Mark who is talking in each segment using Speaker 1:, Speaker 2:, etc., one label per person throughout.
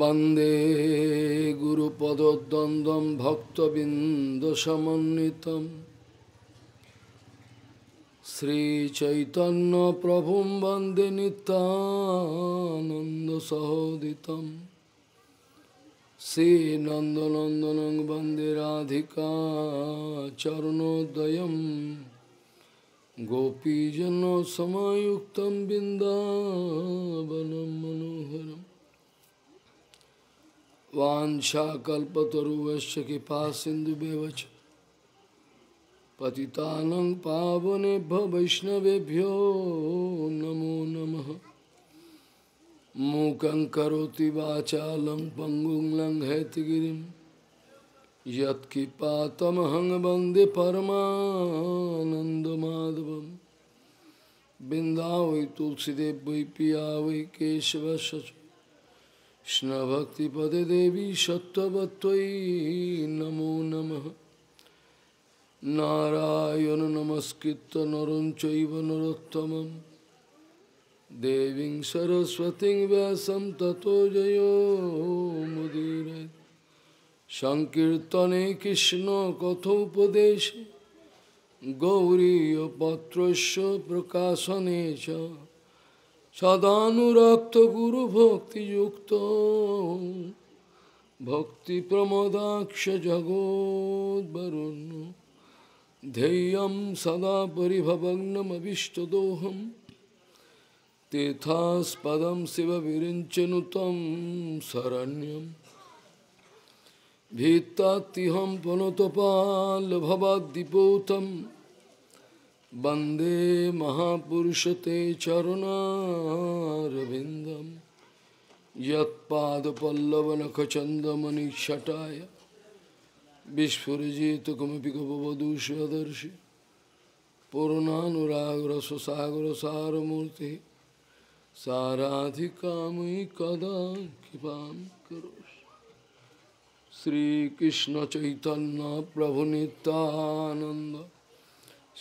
Speaker 1: वन्दे गुरुपदद्वन्द्वं भक्तबिन्दुसमन्वितं श्रीचैतन्यप्रभुं वन्दे नितानन्दसहोदितं श्रीनन्दनन्दनं वन्दे राधिका चरणोदयं गोपीजनसमयुक्तं बिन्दावनं मनोहरम् वाशाकल्पतरुवश कृपा सिंधु बेवच पतितानं पावनेभ्य वैष्णवेभ्यो नमो नमः मूकं करोति वाचालं पङ्गुं लङ्घयतगिरिं यत्किपातमहं वन्दे परमानन्दमाधवं बिन्दा वै तुलसीदेव वै पिया वै केशवश Krishna Bhakti Pade Devi Sattvatvai Namo Namaha Narayana Namaskritta Naranchaiva Narottamam Deving Saraswati Vyasam Tato Jayo Mudire Sankirtane Krishna Kathopadeshe Gauriya Patrasya Prakasanecha সদানুরক্ত গুরু ভক্তিযুক্ত ভক্তি প্রমোদাক্ষ জগোদ্বরুণ্য ध्येयं सदा परिभवग्नमभिष्टदोहं तीर्थास्पदं शिवविरिञ्चनु त्वं शरण्यं भीत्तात्तिहं पुनतपाल्भवाद्दिपूतम् वन्दे महापुरुषते चरुणारविन्दं यत्पादपल्लवनखचन्दमनिषटाय विस्फुरजित किमपि कपवधूष्वदर्शि पूर्णानुरागरससागरसारमूर्तिः साराधिकामयि कदा कृपां करोषि श्रीकृष्णचैतन्यप्रभुनितानन्द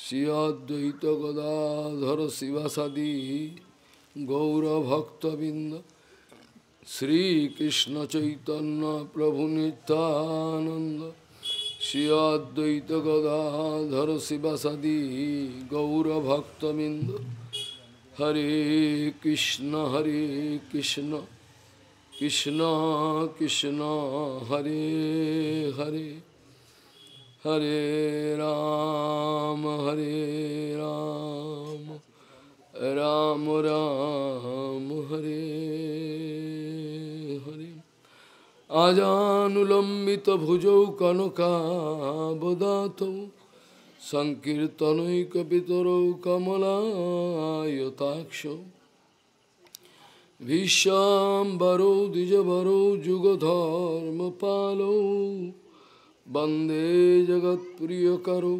Speaker 1: শ্রীয়দ্বৈত গদাধর শিবাসাদি গৌরভক্তবৃন্দ শ্রীকৃষ্ণ চৈতন্য প্রভু নিত্যানন্দ শ্রীয়দ্বৈত গদাধর শিবাসাদি গৌরভক্তবৃন্দ হরে কৃষ্ণ হরে কৃষ্ণ কৃষ্ণ কৃষ্ণ হরে হরে Hare Ram, Hare Ram, Ram Ram, Hare Hare. Ajanulambita bhujau kanaka bodhato Sankirtanoi kapitaro kamala yotaksho Vishambaro dijabaro jugodharma palo বন্দে জগৎ প্রিয় করো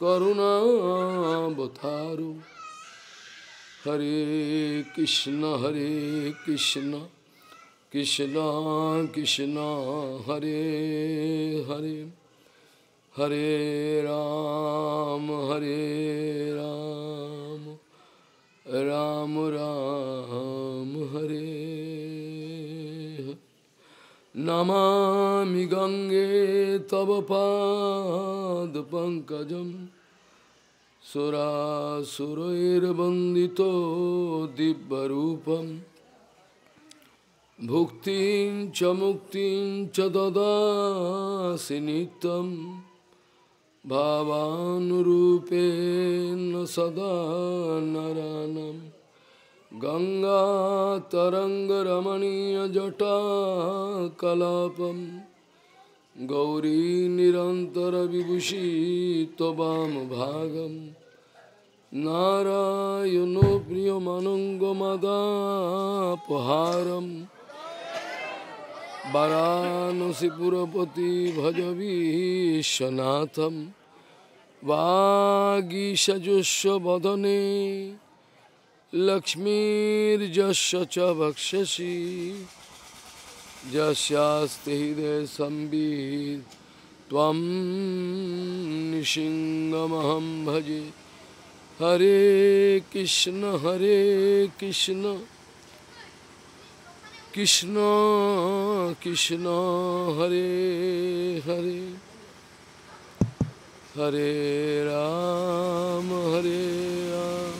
Speaker 1: করুণাবতারো হরে কৃষ্ণ হরে কৃষ্ণ কৃষ্ণ কৃষ্ণ হরে হরে হরে রাম হরে রাম রাম রাম হরে नमामि गंगे तव पाद पंकजम सुरासुरैर्वन्दितो दिव्यरूपं भुक्तिं च च ददासि नित्यं भावानुरूपेण सदा नरानम् गङ्गातरङ्गरमणीयजटा कलापं गौरीनिरन्तरविभूषी त्वमभागं नारायणो प्रियमनुङ्गमदापहारं वरानसिपुरपति भजवीशनाथं वागीषजुष्वदने लक्ष्मीर्जस्य च भक्षसि यस्यास्ति हृदय संबीत त्वं निशिङ्गमहं भजे हरे कृष्ण हरे कृष्ण कृष्ण कृष्ण हरे हरे हरे राम हरे राम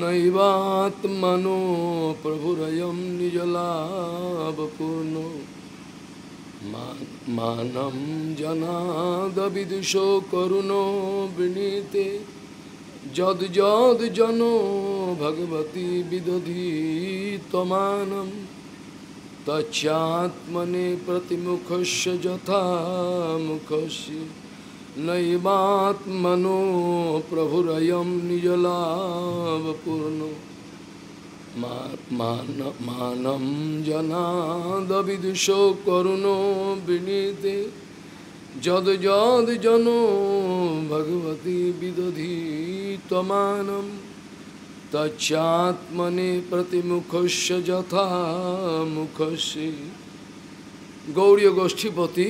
Speaker 1: নৈবাত্মনো প্রভুরয় নিজলাভপূর্ণ মানম জনাদবিদুষ করুণ বিনীতে যদ যদ জন ভগবতী বিদধি তমান তচ্ছাত্মনে প্রতিমুখস্য যথা মুখস্য নৈবাত্মনো প্রভুরয় নিজলাভপূর্ণ মানম জনাদবিদুষ করুণ বিনীতে যদ যদ জন ভগবতী বিদধি তমান তচ্ছাত্মনে প্রতিমুখস্য যথা মুখস্য গৌরীয় গোষ্ঠীপতি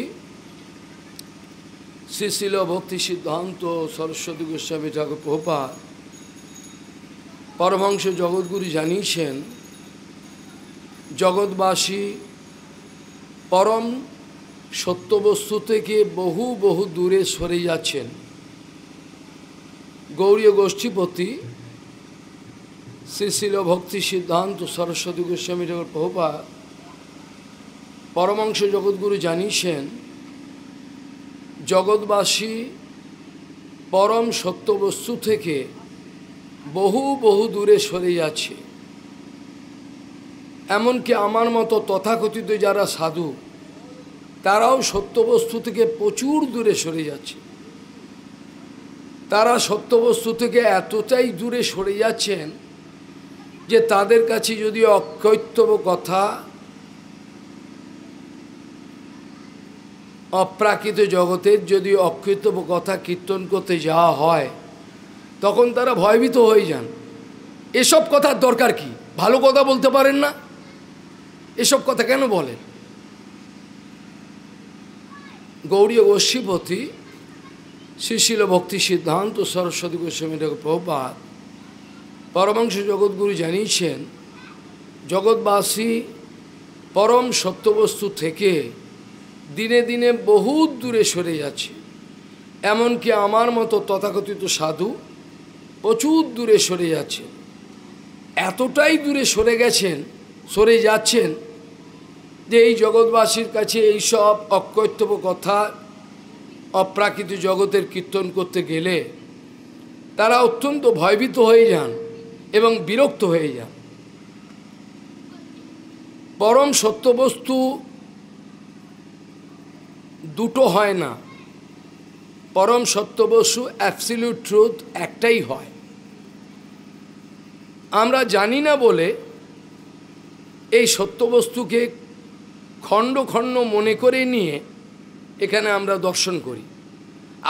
Speaker 1: শ্রীশিল ভক্তি সিদ্ধান্ত সরস্বতী গোস্বামী ঠাকুর প্রপা পরমাংশ জগৎগুরু জানিয়েছেন জগৎবাসী পরম সত্যবস্তু থেকে বহু বহু দূরে সরে যাচ্ছেন গৌরীয় গোষ্ঠীপতি শ্রীশিল ভক্তি সিদ্ধান্ত সরস্বতী গোস্বামী ঠাকুর প্রপা পরমাংশ জগৎগুরু জানিয়েছেন জগৎবাসী পরম সত্যবস্তু থেকে বহু বহু দূরে সরে যাচ্ছে এমনকি আমার মতো তথাকথিত যারা সাধু তারাও সত্যবস্তু থেকে প্রচুর দূরে সরে যাচ্ছে তারা সত্যবস্তু থেকে এতটাই দূরে সরে যাচ্ছেন যে তাদের কাছে যদি অকৈত্যব কথা অপ্রাকৃত জগতের যদি অকৃত কথা কীর্তন করতে যাওয়া হয় তখন তারা ভয়ভীত হয়ে যান এসব কথার দরকার কি ভালো কথা বলতে পারেন না এসব কথা কেন বলেন গৌরী গোষ্ঠীপতি শ্রীশিল ভক্তি সিদ্ধান্ত সরস্বতী গোস্বামী প্রপাত পরমাংশ জগৎগুরু জানিয়েছেন জগৎবাসী পরম সত্যবস্তু থেকে দিনে দিনে বহুত দূরে সরে যাচ্ছে এমনকি আমার মতো তথাকথিত সাধু প্রচুর দূরে সরে যাচ্ছে এতটাই দূরে সরে গেছেন সরে যাচ্ছেন যে এই জগৎবাসীর কাছে এই সব অকৈত্যব কথা অপ্রাকৃত জগতের কীর্তন করতে গেলে তারা অত্যন্ত ভয়ভীত হয়ে যান এবং বিরক্ত হয়ে যান পরম সত্যবস্তু দুটো হয় না পরম বসু অ্যাবসিলিউট ট্রুথ একটাই হয় আমরা জানি না বলে এই সত্যবস্তুকে খণ্ড খণ্ড মনে করে নিয়ে এখানে আমরা দর্শন করি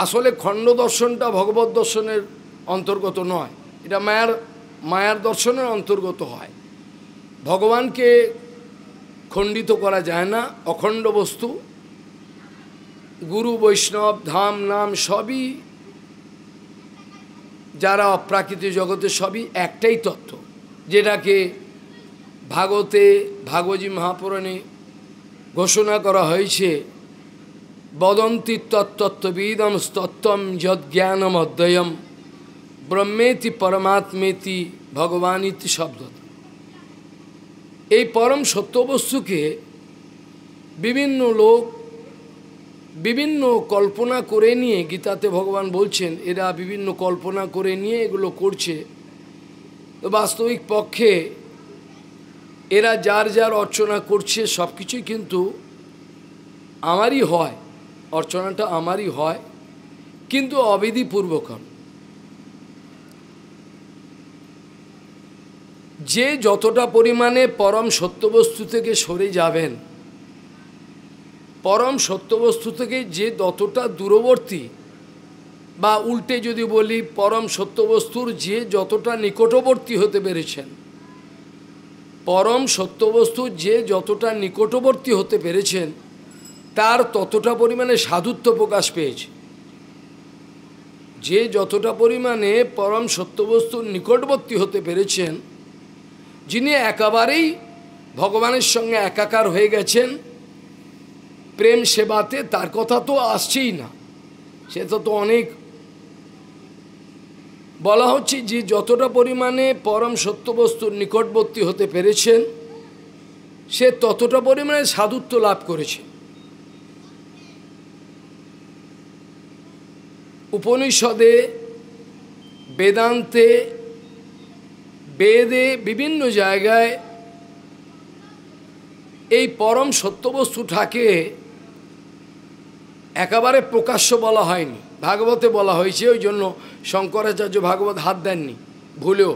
Speaker 1: আসলে খণ্ড দর্শনটা ভগবত দর্শনের অন্তর্গত নয় এটা মায়ার মায়ার দর্শনের অন্তর্গত হয় ভগবানকে খণ্ডিত করা যায় না অখণ্ড বস্তু গুরু বৈষ্ণব ধাম নাম সবই যারা অপ্রাকৃত জগতে সবই একটাই তত্ত্ব যেটাকে ভাগতে ভাগবতী মহাপুরাণে ঘোষণা করা হয়েছে বদন্তি তত্ত্ববিদম স্তত্ত্বম যজ্ঞানম অধ্যয়ম ব্রহ্মেতি পরমাত্মেতি ভগবান ইতি শব্দ এই পরম সত্যবস্তুকে বিভিন্ন লোক বিভিন্ন কল্পনা করে নিয়ে গীতাতে ভগবান বলছেন এরা বিভিন্ন কল্পনা করে নিয়ে এগুলো করছে তো বাস্তবিক পক্ষে এরা যার যার অর্চনা করছে সব কিছুই কিন্তু আমারই হয় অর্চনাটা আমারই হয় কিন্তু অবিধিপূর্বকম যে যতটা পরিমাণে পরম সত্যবস্তু থেকে সরে যাবেন পরম সত্যবস্তু থেকে যে যতটা দূরবর্তী বা উল্টে যদি বলি পরম সত্যবস্তুর যে যতটা নিকটবর্তী হতে পেরেছেন পরম সত্যবস্তু যে যতটা নিকটবর্তী হতে পেরেছেন তার ততটা পরিমাণে সাধুত্ব প্রকাশ পেয়েছে যে যতটা পরিমাণে পরম সত্যবস্তুর নিকটবর্তী হতে পেরেছেন যিনি একেবারেই ভগবানের সঙ্গে একাকার হয়ে গেছেন প্রেম সেবাতে তার কথা তো আসছেই না সে তো তো অনেক বলা হচ্ছে যে যতটা পরিমাণে পরম সত্যবস্তুর নিকটবর্তী হতে পেরেছেন সে ততটা পরিমাণে সাধুত্ব লাভ করেছে উপনিষদে বেদান্তে বেদে বিভিন্ন জায়গায় এই পরম সত্যবস্তুটাকে একেবারে প্রকাশ্য বলা হয়নি ভাগবতে বলা হয়েছে ওই জন্য শঙ্করাচার্য ভাগবত হাত দেননি ভুলেও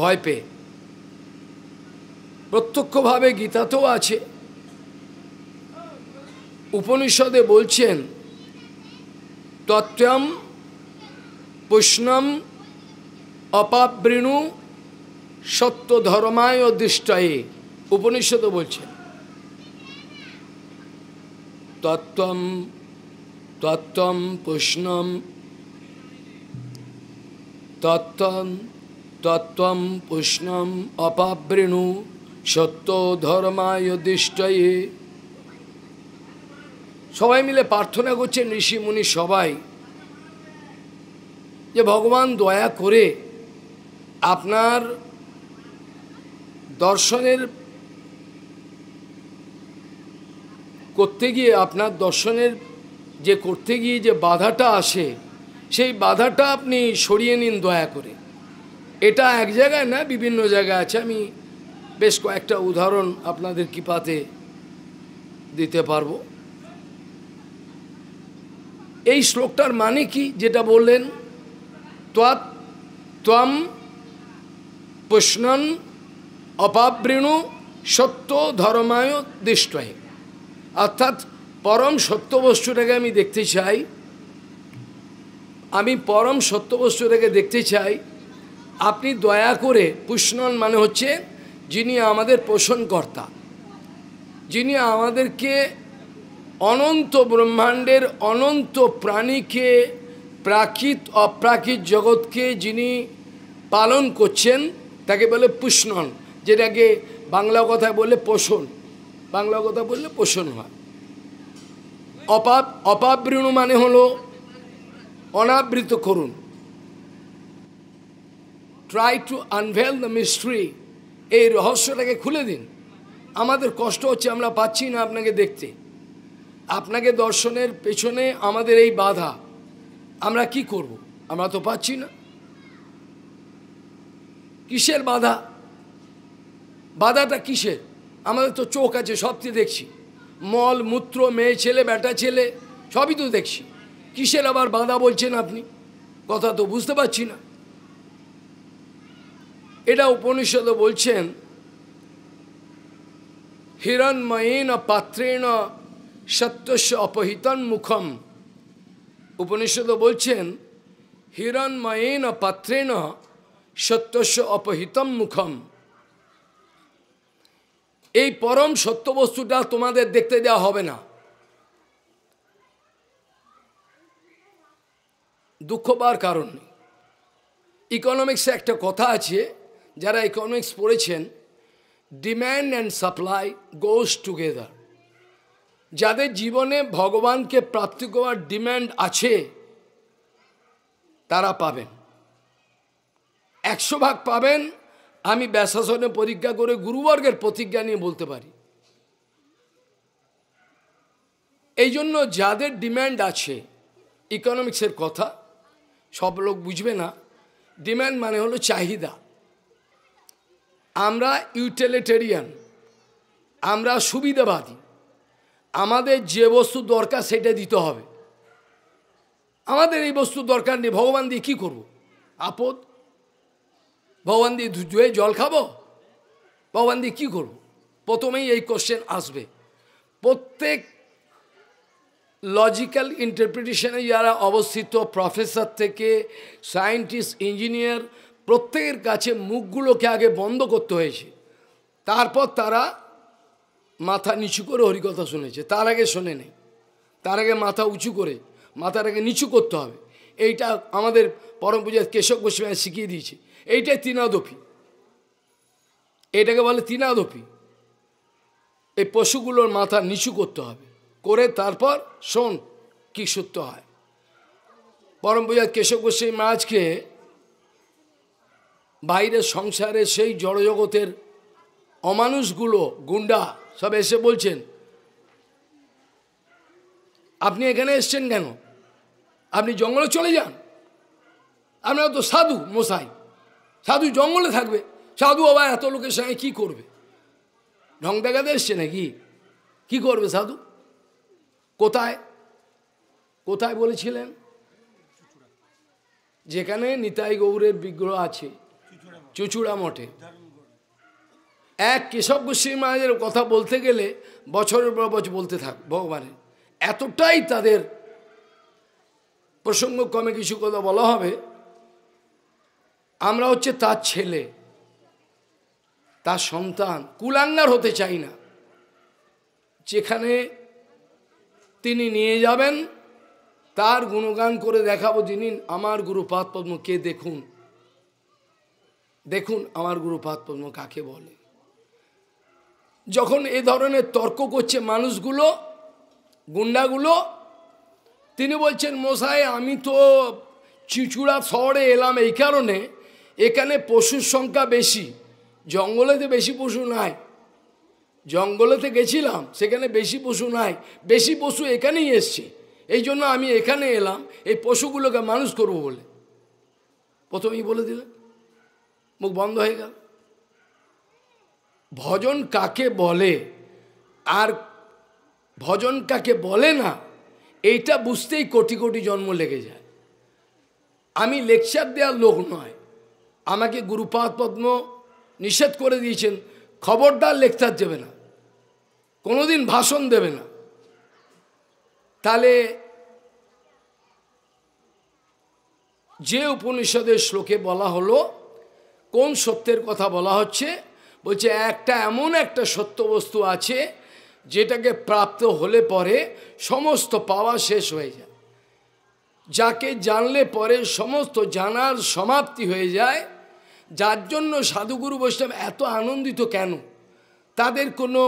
Speaker 1: ভয় পেয়ে প্রত্যক্ষভাবে গীতাতেও আছে উপনিষদে বলছেন তত্ত্বম পুষ্ণম অপাবৃণু সত্য ধর্মায় দৃষ্টয়ে উপনিষদও বলছেন তত্ত্বম তত্ত্বম পুষ্ণম তত্ত্বম তত্ত্বম পুষ্ণম অপাবৃণু সত্য ধর্মায় সবাই মিলে প্রার্থনা করছেন ঋষিমুনি সবাই যে ভগবান দয়া করে আপনার দর্শনের করতে গিয়ে আপনার দর্শনের যে করতে গিয়ে যে বাধাটা আসে সেই বাধাটা আপনি সরিয়ে নিন দয়া করে এটা এক জায়গায় না বিভিন্ন জায়গায় আছে আমি বেশ কয়েকটা উদাহরণ আপনাদের কৃপাতে দিতে পারব এই শ্লোকটার মানে কি যেটা বললেন ত্বাত ত্বম প্রশ্নন অপাবৃণু সত্য ধর্মায় দৃষ্টহে অর্থাৎ পরম সত্য বস্তুটাকে আমি দেখতে চাই আমি পরম সত্যবস্তুটাকে দেখতে চাই আপনি দয়া করে পুষ্ণন মানে হচ্ছে যিনি আমাদের পোষণকর্তা যিনি আমাদেরকে অনন্ত ব্রহ্মাণ্ডের অনন্ত প্রাণীকে প্রাকৃত অপ্রাকৃত জগৎকে যিনি পালন করছেন তাকে বলে পুষ্ণন যেটাকে বাংলা কথায় বলে পোষণ বাংলা কথা বললে পোষণ হয় অপাপ অপাবৃণ মানে হলো অনাবৃত করুন try to unveil the mystery এই রহস্যটাকে খুলে দিন আমাদের কষ্ট হচ্ছে আমরা পাচ্ছি না আপনাকে দেখতে আপনাকে দর্শনের পেছনে আমাদের এই বাধা আমরা কি করব। আমরা তো পাচ্ছি না কিসের বাধা বাধাটা কিসের আমাদের তো চোখ আছে সব তো দেখছি মল মূত্র মেয়ে ছেলে বেটা ছেলে সবই তো দেখছি কিসের আবার বাধা বলছেন আপনি কথা তো বুঝতে পারছি না এটা উপনিষদে বলছেন হিরণময়েন পাত্রেণ সত্যস্য অপহিতন মুখম উপনিষদ বলছেন হিরণময়েন পাত্রেণ সত্যস্য অপহিতম মুখম এই পরম সত্য বস্তুটা তোমাদের দেখতে দেওয়া হবে না দুঃখ পাওয়ার কারণ নেই ইকোনমিক্সে একটা কথা আছে যারা ইকোনমিক্স পড়েছেন demand and supply goes together যাদের জীবনে ভগবানকে প্রাপ্তি করার ডিম্যান্ড আছে তারা পাবেন একশো ভাগ পাবেন আমি ব্যাসাসনে পরীক্ষা করে গুরুবর্গের প্রতিজ্ঞা নিয়ে বলতে পারি এই জন্য যাদের ডিম্যান্ড আছে ইকোনমিক্সের কথা সব লোক বুঝবে না ডিম্যান্ড মানে হলো চাহিদা আমরা ইউটিলিটেরিয়ান আমরা সুবিধাবাদী আমাদের যে বস্তু দরকার সেটা দিতে হবে আমাদের এই বস্তু দরকার নেই ভগবান দিয়ে কী করবো আপদ ভগবান দিয়ে ধুয়ে জল খাবো ভগবান দি কী করব প্রথমেই এই কোশ্চেন আসবে প্রত্যেক লজিক্যাল ইন্টারপ্রিটেশনে যারা অবস্থিত প্রফেসর থেকে সায়েন্টিস্ট ইঞ্জিনিয়ার প্রত্যেকের কাছে মুখগুলোকে আগে বন্ধ করতে হয়েছে তারপর তারা মাথা নিচু করে হরিকথা শুনেছে তার আগে শোনে নেই তার আগে মাথা উঁচু করে মাথাটাকে নিচু করতে হবে এইটা আমাদের পরম পূজার কেশব গোস্বামী শিখিয়ে দিয়েছে এইটাই তিনাদপি এটাকে বলে তৃণাদপি এই পশুগুলোর মাথা নিচু করতে হবে করে তারপর শোন কি সত্য হয় পরম পূজা কেশব গোস্বাই মাছকে বাইরের সংসারে সেই জড়জগতের অমানুষগুলো গুন্ডা সব এসে বলছেন আপনি এখানে এসছেন কেন আপনি জঙ্গলে চলে যান আপনারা তো সাধু মশাই সাধু জঙ্গলে থাকবে সাধু আবার এত লোকের সঙ্গে কী করবে ঢং দেখাতে এসছে নাকি কী করবে সাধু কোথায় কোথায় বলেছিলেন যেখানে নিতাই গৌরের বিগ্রহ আছে চুচুড়া মঠে এক কেশব গোষ্ঠীর মায়ের কথা বলতে গেলে বছরের পর বছর বলতে থাক ভগবানের এতটাই তাদের প্রসঙ্গ কমে কিছু কথা বলা হবে আমরা হচ্ছে তার ছেলে তার সন্তান কুলাঙ্গার হতে চাই না যেখানে তিনি নিয়ে যাবেন তার গুণগান করে দেখাবো যিনি আমার গুরুপাত পদ্ম কে দেখুন দেখুন আমার গুরুপাত পদ্ম কাকে বলে যখন এ ধরনের তর্ক করছে মানুষগুলো গুন্ডাগুলো তিনি বলছেন মশাই আমি তো চিচুড়া শহরে এলাম এই কারণে এখানে পশুর সংখ্যা বেশি জঙ্গলেতে বেশি পশু নাই জঙ্গলেতে গেছিলাম সেখানে বেশি পশু নাই বেশি পশু এখানেই এসছে এই জন্য আমি এখানে এলাম এই পশুগুলোকে মানুষ করব বলে প্রথমেই বলে দিল মুখ বন্ধ হয়ে গেল ভজন কাকে বলে আর ভজন কাকে বলে না এইটা বুঝতেই কোটি কোটি জন্ম লেগে যায় আমি লেকচার দেওয়ার লোক নয় আমাকে গুরুপাদ পদ্ম নিষেধ করে দিয়েছেন খবরদার লেকচার দেবে না কোনোদিন ভাষণ দেবে না তাহলে যে উপনিষদের শ্লোকে বলা হলো কোন সত্যের কথা বলা হচ্ছে বলছে একটা এমন একটা সত্য বস্তু আছে যেটাকে প্রাপ্ত হলে পরে সমস্ত পাওয়া শেষ হয়ে যায় যাকে জানলে পরে সমস্ত জানার সমাপ্তি হয়ে যায় যার জন্য সাধুগুরু বৈষ্ণব এত আনন্দিত কেন তাদের কোনো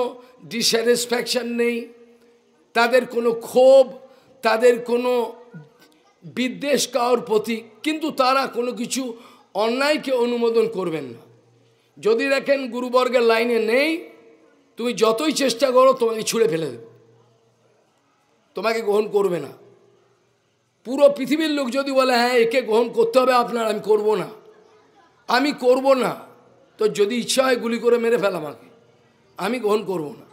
Speaker 1: ডিস্যাটিসফ্যাকশান নেই তাদের কোনো ক্ষোভ তাদের কোনো বিদ্বেষ কাওয়ার প্রতি কিন্তু তারা কোনো কিছু অন্যায়কে অনুমোদন করবেন না যদি দেখেন গুরুবর্গের লাইনে নেই তুমি যতই চেষ্টা করো তোমাকে ছুঁড়ে ফেলে দেবে তোমাকে গ্রহণ করবে না পুরো পৃথিবীর লোক যদি বলে হ্যাঁ একে গ্রহণ করতে হবে আপনার আমি করব না আমি করব না তো যদি ইচ্ছা হয় গুলি করে মেরে ফেল আমাকে আমি গ্রহণ করব না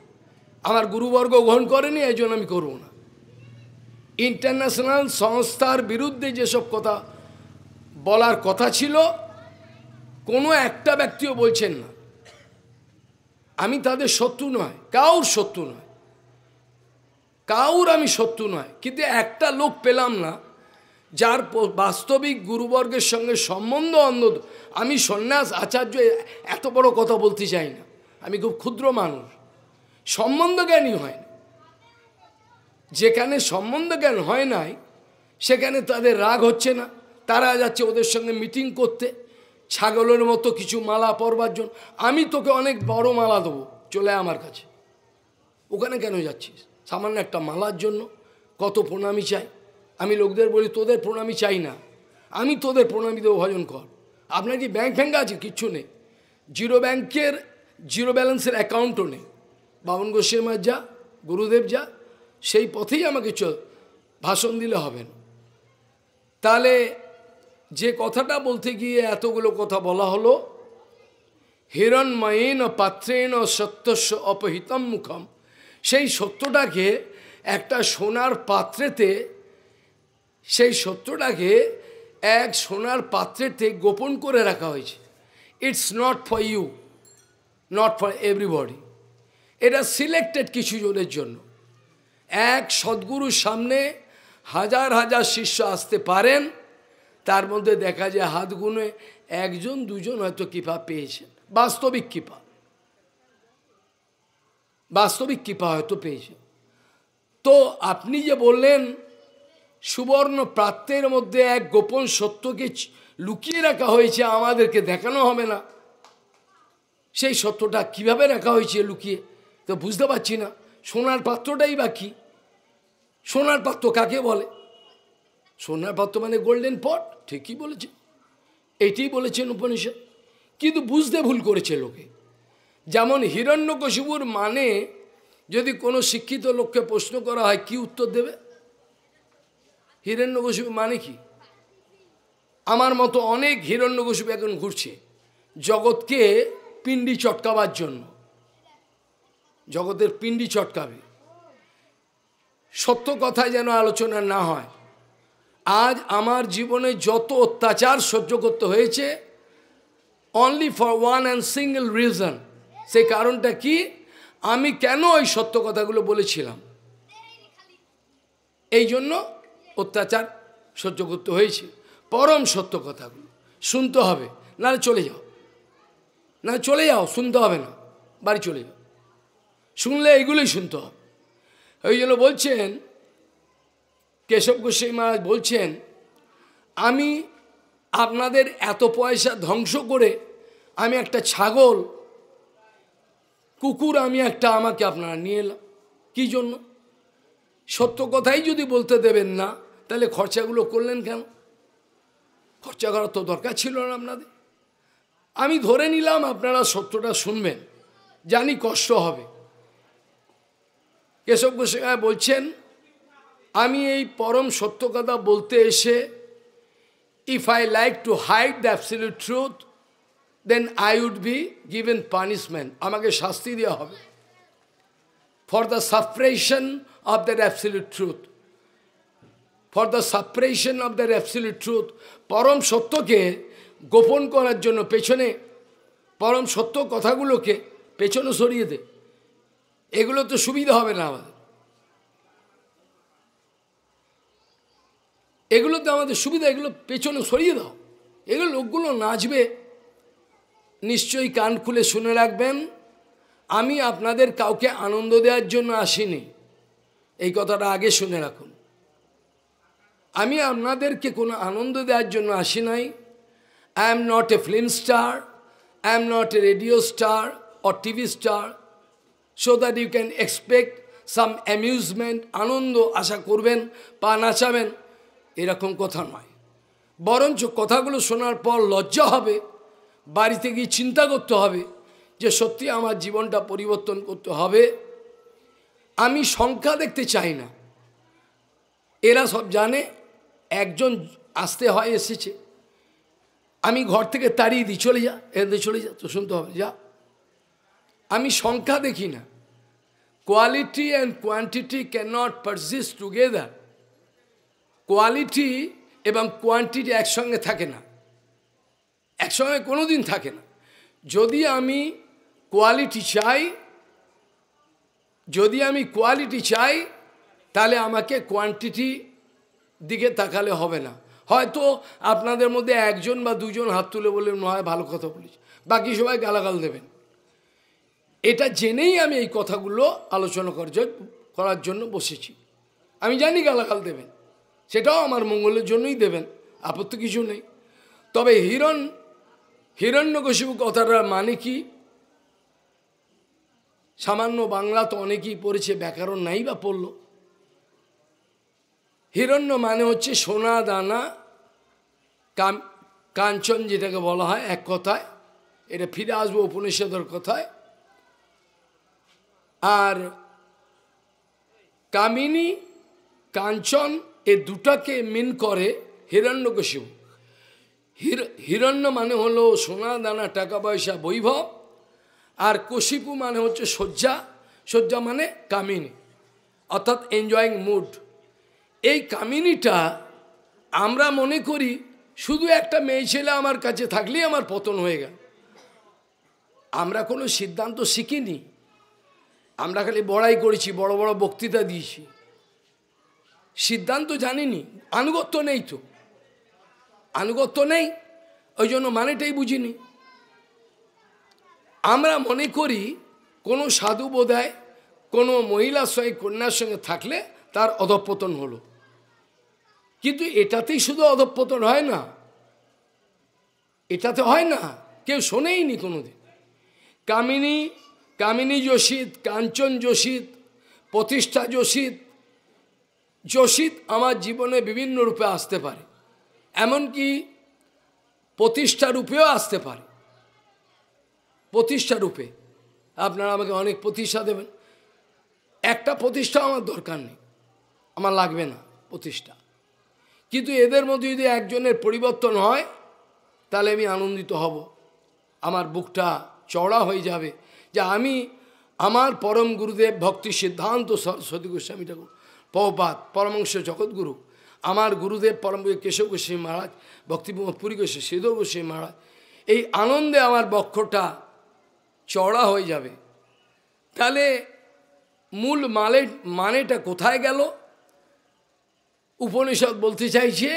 Speaker 1: আমার গুরুবর্গ গ্রহণ করেনি এই জন্য আমি করব না ইন্টারন্যাশনাল সংস্থার বিরুদ্ধে যেসব কথা বলার কথা ছিল কোনো একটা ব্যক্তিও বলছেন না আমি তাদের শত্রু নয় কাউর শত্রু নয় কাউর আমি শত্রু নয় কিন্তু একটা লোক পেলাম না যার বাস্তবিক গুরুবর্গের সঙ্গে সম্বন্ধ অন্ধ আমি সন্ন্যাস আচার্য এত বড় কথা বলতে চাই না আমি খুব ক্ষুদ্র মানুষ সম্বন্ধ জ্ঞানই হয় না যেখানে সম্বন্ধ জ্ঞান হয় নাই সেখানে তাদের রাগ হচ্ছে না তারা যাচ্ছে ওদের সঙ্গে মিটিং করতে ছাগলের মতো কিছু মালা পরবার জন্য আমি তোকে অনেক বড় মালা দেবো চলে আমার কাছে ওখানে কেন যাচ্ছিস সামান্য একটা মালার জন্য কত প্রণামী চাই আমি লোকদের বলি তোদের প্রণামী চাই না আমি তোদের প্রণামী দেবো ভজন কর আপনার কি ব্যাংক ফ্যাঙ্ক আছে কিচ্ছু নেই জিরো ব্যাংকের জিরো ব্যালেন্সের অ্যাকাউন্টও নেই বাবন গোস্বামার যা গুরুদেব যা সেই পথেই আমাকে চ ভাষণ দিলে হবে তাহলে যে কথাটা বলতে গিয়ে এতগুলো কথা বলা হলো হিরণময়েন পাত্রেন সত্যস্য অপহিতম মুখম সেই সত্যটাকে একটা সোনার পাত্রেতে সেই সত্যটাকে এক সোনার পাত্রেতে গোপন করে রাখা হয়েছে it's not for you not for everybody এটা সিলেক্টেড কিছু জনের জন্য এক সদ্গুরুর সামনে হাজার হাজার শিষ্য আসতে পারেন তার মধ্যে দেখা যায় হাত গুনে একজন দুজন হয়তো কৃপা পেয়েছেন বাস্তবিক কৃপা বাস্তবিক কৃপা হয়তো পেয়েছেন তো আপনি যে বললেন সুবর্ণ প্রাত্যের মধ্যে এক গোপন সত্যকে লুকিয়ে রাখা হয়েছে আমাদেরকে দেখানো হবে না সেই সত্যটা কিভাবে রাখা হয়েছে লুকিয়ে তো বুঝতে পারছি না সোনার পাত্রটাই বা কী সোনার পাত্র কাকে বলে সোনার পাত্র মানে গোল্ডেন পট ঠিকই বলেছে এটি বলেছেন উপনিষদ কিন্তু বুঝতে ভুল করেছে লোকে যেমন হিরণ্যকশিবুর মানে যদি কোনো শিক্ষিত লোককে প্রশ্ন করা হয় কি উত্তর দেবে হিরণ্যকশিপু মানে কি আমার মতো অনেক হিরণ্যকশিপু এখন ঘুরছে জগৎকে পিণ্ডি চটকাবার জন্য জগতের পিণ্ডি চটকাবে সত্য কথা যেন আলোচনা না হয় আজ আমার জীবনে যত অত্যাচার সহ্য করতে হয়েছে only for one and single reason সেই কারণটা কি আমি কেন ওই সত্য কথাগুলো বলেছিলাম এই জন্য অত্যাচার সহ্য করতে হয়েছে পরম সত্য কথাগুলো শুনতে হবে নাহলে চলে যাও না চলে যাও শুনতে হবে না বাড়ি চলে যাও শুনলে এইগুলোই শুনতে হবে ওই জন্য বলছেন কেশব গোস্বাই মহারাজ বলছেন আমি আপনাদের এত পয়সা ধ্বংস করে আমি একটা ছাগল কুকুর আমি একটা আমাকে আপনারা নিয়ে এলাম কী জন্য সত্য কথাই যদি বলতে দেবেন না তাহলে খরচাগুলো করলেন কেন খরচা করার তো দরকার ছিল না আপনাদের আমি ধরে নিলাম আপনারা সত্যটা শুনবেন জানি কষ্ট হবে কেশব গোসাই বলছেন আমি এই পরম সত্য কথা বলতে এসে if I like to hide the absolute truth then I would be given punishment আমাকে শাস্তি দেওয়া হবে for the suppression of that absolute truth for the suppression of the absolute truth পরম সত্যকে গোপন করার জন্য পেছনে পরম সত্য কথাগুলোকে পেছনে সরিয়ে দে এগুলো তো সুবিধা হবে না আমাদের এগুলো তো আমাদের সুবিধা এগুলো পেছনে সরিয়ে দাও এগুলো লোকগুলো নাচবে নিশ্চয়ই কান খুলে শুনে রাখবেন আমি আপনাদের কাউকে আনন্দ দেওয়ার জন্য আসিনি এই কথাটা আগে শুনে রাখুন আমি আপনাদেরকে কোনো আনন্দ দেওয়ার জন্য আসি নাই I am not a film star I am not a radio star or TV star so that you can expect some amusement আনন্দ আশা করবেন পা নাচাবেন এরকম কথা নয় বরঞ্চ কথাগুলো শোনার পর লজ্জা হবে বাড়িতে গিয়ে চিন্তা করতে হবে যে সত্যি আমার জীবনটা পরিবর্তন করতে হবে আমি সংখ্যা দেখতে চাই না এরা সব জানে একজন আসতে হয় এসেছে আমি ঘর থেকে তাড়িয়ে দিই চলে যা এদের চলে যা তো শুনতে হবে যা আমি সংখ্যা দেখি না quality and quantity can not persist together quality এবং কোয়ান্টিটি একসঙ্গে থাকে না একসঙ্গে কোনো দিন থাকে না যদি আমি কোয়ালিটি চাই যদি আমি কোয়ালিটি চাই তাহলে আমাকে কোয়ান্টিটি দিকে তাকালে হবে না হয়তো আপনাদের মধ্যে একজন বা দুজন হাত তুলে বলে হয় ভালো কথা বলেছি বাকি সবাই গালাগাল দেবেন এটা জেনেই আমি এই কথাগুলো আলোচনা করার জন্য বসেছি আমি জানি গালাগাল দেবেন সেটাও আমার মঙ্গলের জন্যই দেবেন আপত্তি কিছু নেই তবে হিরণ হিরণ্যকশিপু কথাটার মানে কি সামান্য বাংলা তো অনেকেই পড়েছে ব্যাকরণ নাই বা পড়লো হিরণ্য মানে হচ্ছে সোনা দানা কাম কাঞ্চন যেটাকে বলা হয় এক কথায় এটা ফিরে আসবো উপনিষদের কথায় আর কামিনী কাঞ্চন এ দুটাকে মিন করে হিরণ্যকশিব হির হিরণ্য মানে হলো সোনা দানা টাকা পয়সা বৈভব আর কশিপু মানে হচ্ছে শয্যা শয্যা মানে কামিনী অর্থাৎ এনজয়িং মুড এই কামিনীটা আমরা মনে করি শুধু একটা মেয়ে ছেলে আমার কাছে থাকলেই আমার পতন হয়ে গেল আমরা কোনো সিদ্ধান্ত শিখিনি আমরা খালি বড়াই করেছি বড় বড় বক্তৃতা দিয়েছি সিদ্ধান্ত জানিনি আনুগত্য নেই তো আনুগত্য নেই ওই জন্য মানেটাই বুঝিনি আমরা মনে করি কোনো সাধু বোধায় কোনো মহিলা সঙ্গে কন্যার সঙ্গে থাকলে তার অধপতন হলো কিন্তু এটাতেই শুধু অধপতন হয় না এটাতে হয় না কেউ শোনেইনি কোনোদিন কামিনী কামিনী যোশিত কাঞ্চন যোশিত প্রতিষ্ঠা যোশিত যোশিত আমার জীবনে বিভিন্ন রূপে আসতে পারে এমনকি প্রতিষ্ঠা রূপেও আসতে পারে প্রতিষ্ঠা রূপে আপনারা আমাকে অনেক প্রতিষ্ঠা দেবেন একটা প্রতিষ্ঠা আমার দরকার নেই আমার লাগবে না প্রতিষ্ঠা কিন্তু এদের মধ্যে যদি একজনের পরিবর্তন হয় তাহলে আমি আনন্দিত হব আমার বুকটা চড়া হয়ে যাবে যে আমি আমার পরম গুরুদেব ভক্তি সিদ্ধান্ত সরস্বতী গোস্বামী ঠাকুর পৌপাত পরমংশ জগৎগুরু আমার গুরুদেব পরম কেশব গোস্বামী মহারাজ ভক্তিপুরী পুরী সিদ্ধ শ্রীধর গোস্বামী মহারাজ এই আনন্দে আমার বক্ষটা চড়া হয়ে যাবে তাহলে মূল মালে মানেটা কোথায় গেল উপনিষদ বলতে চাইছে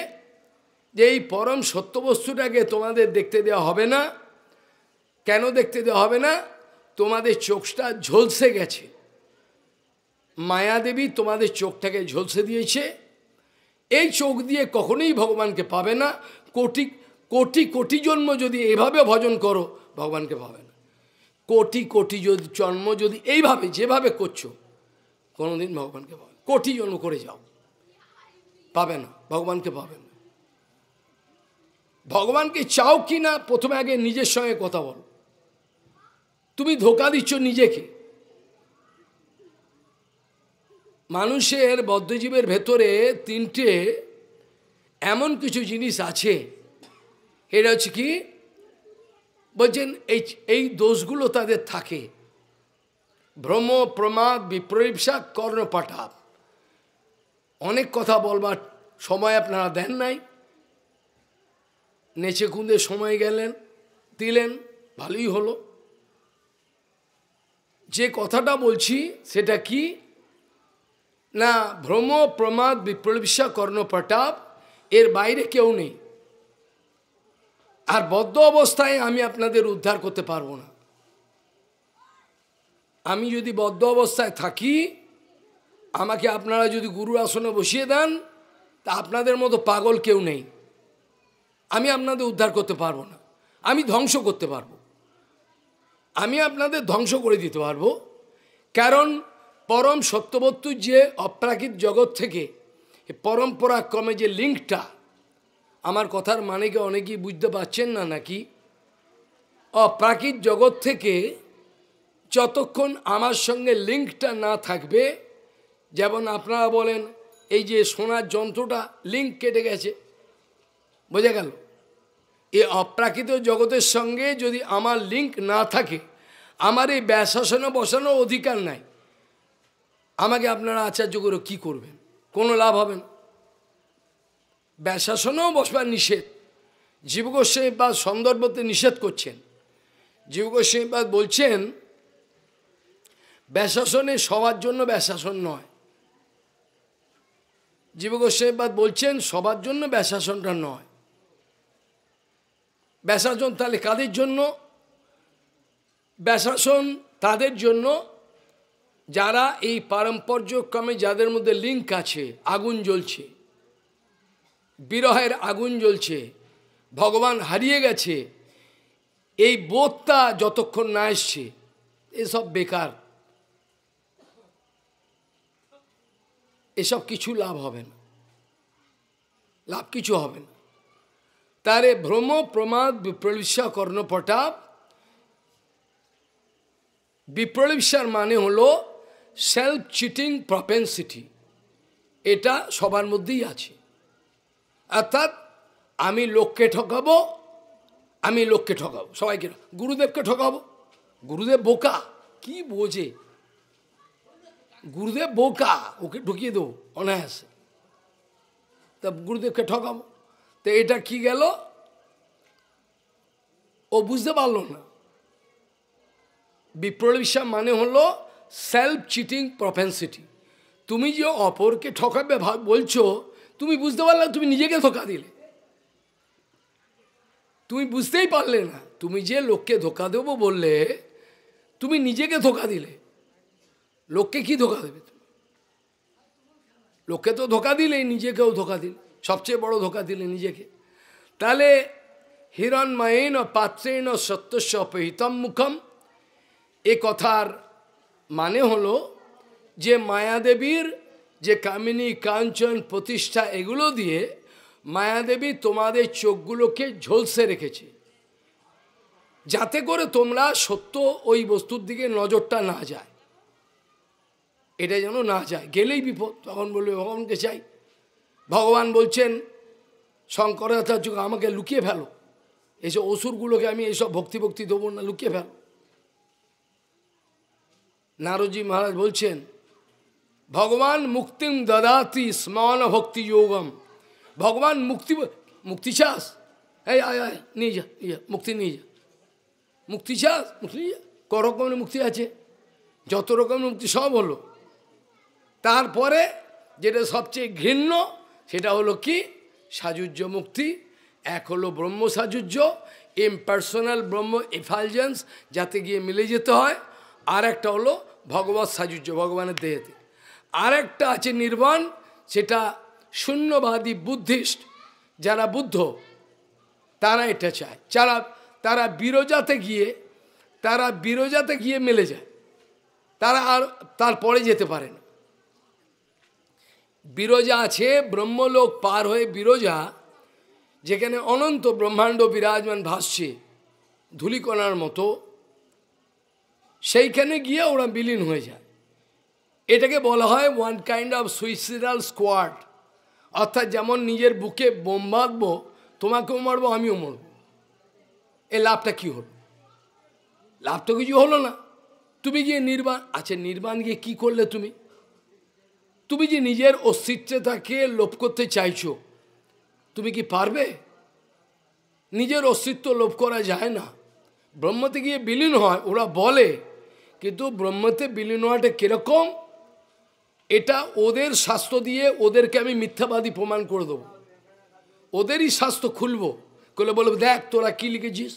Speaker 1: যে এই পরম সত্য বস্তুটাকে তোমাদের দেখতে দেওয়া হবে না কেন দেখতে দেওয়া হবে না তোমাদের চোখটা ঝলসে গেছে মায়াদেবী তোমাদের চোখটাকে ঝলসে দিয়েছে এই চোখ দিয়ে কখনোই ভগবানকে পাবে না কোটি কোটি কোটি জন্ম যদি এভাবে ভজন করো ভগবানকে পাবে না কোটি কোটি যদি জন্ম যদি এইভাবে যেভাবে করছো কোনোদিন ভগবানকে পাবে কোটি জন্ম করে যাও পাবে না ভগবানকে পাবে না ভগবানকে চাও কি না প্রথমে আগে নিজের সঙ্গে কথা বলো তুমি ধোকা দিচ্ছ নিজেকে মানুষের বদ্ধজীবের ভেতরে তিনটে এমন কিছু জিনিস আছে এটা হচ্ছে কি বলছেন এই এই দোষগুলো তাদের থাকে ভ্রম প্রমাদ বিপ্রীপসা কর্ণপাঠাপ অনেক কথা বলবার সময় আপনারা দেন নাই নেচে কুঁদে সময় গেলেন দিলেন ভালোই হলো যে কথাটা বলছি সেটা কি না ভ্রম প্রমাদ বিপ্লবিষা কর্ণপ্রতাপ এর বাইরে কেউ নেই আর বদ্ধ অবস্থায় আমি আপনাদের উদ্ধার করতে পারবো না আমি যদি বদ্ধ অবস্থায় থাকি আমাকে আপনারা যদি গুরু আসনে বসিয়ে দেন তা আপনাদের মতো পাগল কেউ নেই আমি আপনাদের উদ্ধার করতে পারবো না আমি ধ্বংস করতে পারবো আমি আপনাদের ধ্বংস করে দিতে পারবো কারণ পরম সত্যবত্তু যে অপ্রাকৃত জগৎ থেকে পরম্পরাক্রমে যে লিঙ্কটা আমার কথার মানে কি অনেকেই বুঝতে পারছেন না নাকি অপ্রাকৃত জগৎ থেকে যতক্ষণ আমার সঙ্গে লিঙ্কটা না থাকবে যেমন আপনারা বলেন এই যে সোনার যন্ত্রটা লিঙ্ক কেটে গেছে বোঝা গেল এই অপ্রাকৃত জগতের সঙ্গে যদি আমার লিঙ্ক না থাকে আমার এই ব্যাসাসনে বসানোর অধিকার নাই আমাকে আপনারা আচার্য করে কী করবেন কোনো লাভ হবে না ব্যাসাসনেও বসবার নিষেধ জীবগোস্বামী সন্দর্ভতে নিষেধ করছেন জীবগোস্বামী বলছেন ব্যাসাসনে সবার জন্য ব্যাসাসন নয় জীব গোস্বাইবাদ বলছেন সবার জন্য ব্যাসাসনটা নয় ব্যাসাসন তাহলে কাদের জন্য ব্যাসাসন তাদের জন্য যারা এই পারম্পর্যক্রমে যাদের মধ্যে লিঙ্ক আছে আগুন জ্বলছে বিরহের আগুন জ্বলছে ভগবান হারিয়ে গেছে এই বোধটা যতক্ষণ না এসছে এসব বেকার এসব কিছু লাভ হবে না লাভ কিছু হবে না তার এ ভ্রম প্রমাদ বিপ্রলিপসা কর্ণপটাপ বিপ্রলিপসার মানে হলো সেলফ চিটিং প্রপেন্সিটি এটা সবার মধ্যেই আছে অর্থাৎ আমি লোককে ঠকাবো আমি লোককে ঠকাবো সবাইকে গুরুদেবকে ঠকাবো গুরুদেব বোকা কি বোঝে গুরুদেব বোকা ওকে ঢুকিয়ে দেবো অনায়াসে তা গুরুদেবকে ঠকাবো তো এটা কি গেল ও বুঝতে পারলো না বিপ্লবিশা মানে হলো সেলফ চিটিং প্রফেন্সিটি তুমি যে অপরকে ঠকাবে বলছো তুমি বুঝতে পারলে তুমি নিজেকে ধোকা দিলে তুমি বুঝতেই পারলে না তুমি যে লোককে ধোকা দেবো বললে তুমি নিজেকে ধোকা দিলে লোককে কি ধোকা দেবে লোককে তো ধোকা দিলে নিজেকেও ধোকা দিল সবচেয়ে বড় ধোকা দিলে নিজেকে তাহলে হিরণময়েন পাত্রেণ সত্যস্য অপহিতম মুখম এ কথার মানে হলো যে মায়াদেবীর যে কামিনী কাঞ্চন প্রতিষ্ঠা এগুলো দিয়ে মায়াদেবী তোমাদের চোখগুলোকে ঝলসে রেখেছে যাতে করে তোমরা সত্য ওই বস্তুর দিকে নজরটা না যায় এটা যেন না চায় গেলেই বিপদ তখন বলবে ভগবানকে চাই ভগবান বলছেন শঙ্করাচার্য আমাকে লুকিয়ে ফেলো এইসব অসুরগুলোকে আমি এইসব ভক্তি ভক্তি দেবো না লুকিয়ে ফেলো নারদজি মহারাজ বলছেন ভগবান মুক্তিম দদাতি স্মান ভক্তি যোগম ভগবান মুক্তি মুক্তি চাষ এই আয় আয় নিয়ে যা নিয়ে যা মুক্তি নিয়ে যা মুক্তি চাষ মুক্তি নিয়ে যা ক রকমের মুক্তি আছে যত রকমের মুক্তি সব হলো তারপরে যেটা সবচেয়ে ঘৃণ্য সেটা হলো কি সাজুজ্য মুক্তি এক হলো ব্রহ্ম সাজুজ্য ইম্পার্সোনাল ব্রহ্ম এফালজেন্স যাতে গিয়ে মিলে যেতে হয় আর একটা হলো ভগবৎ সাজুজ্য ভগবানের দেহেতে আর একটা আছে নির্বাণ সেটা শূন্যবাদী বুদ্ধিস্ট যারা বুদ্ধ তারা এটা চায় যারা তারা বিরোজাতে গিয়ে তারা বিরোজাতে গিয়ে মেলে যায় তারা আর তারপরে যেতে পারে না বিরজা আছে ব্রহ্মলোক পার হয়ে বিরজা যেখানে অনন্ত ব্রহ্মাণ্ড বিরাজমান ভাসছে ধুলিকণার মতো সেইখানে গিয়ে ওরা বিলীন হয়ে যায় এটাকে বলা হয় one kind of suicidal squad অর্থাৎ যেমন নিজের বুকে বোম বাঁধবো তোমাকেও মারবো আমিও মরবো এ লাভটা কি হলো লাভ তো কিছু হলো না তুমি গিয়ে নির্বাণ আচ্ছা নির্বাণ গিয়ে কী করলে তুমি তুমি যে নিজের অস্তিত্বে তাকে লোভ করতে চাইছো তুমি কি পারবে নিজের অস্তিত্ব লোভ করা যায় না ব্রহ্মতে গিয়ে বিলীন হয় ওরা বলে কিন্তু ব্রহ্মতে বিলীন হওয়াটা কীরকম এটা ওদের স্বাস্থ্য দিয়ে ওদেরকে আমি মিথ্যাবাদী প্রমাণ করে দেবো ওদেরই শাস্ত্র খুলবো করে বলবো দেখ তোরা কি লিখেছিস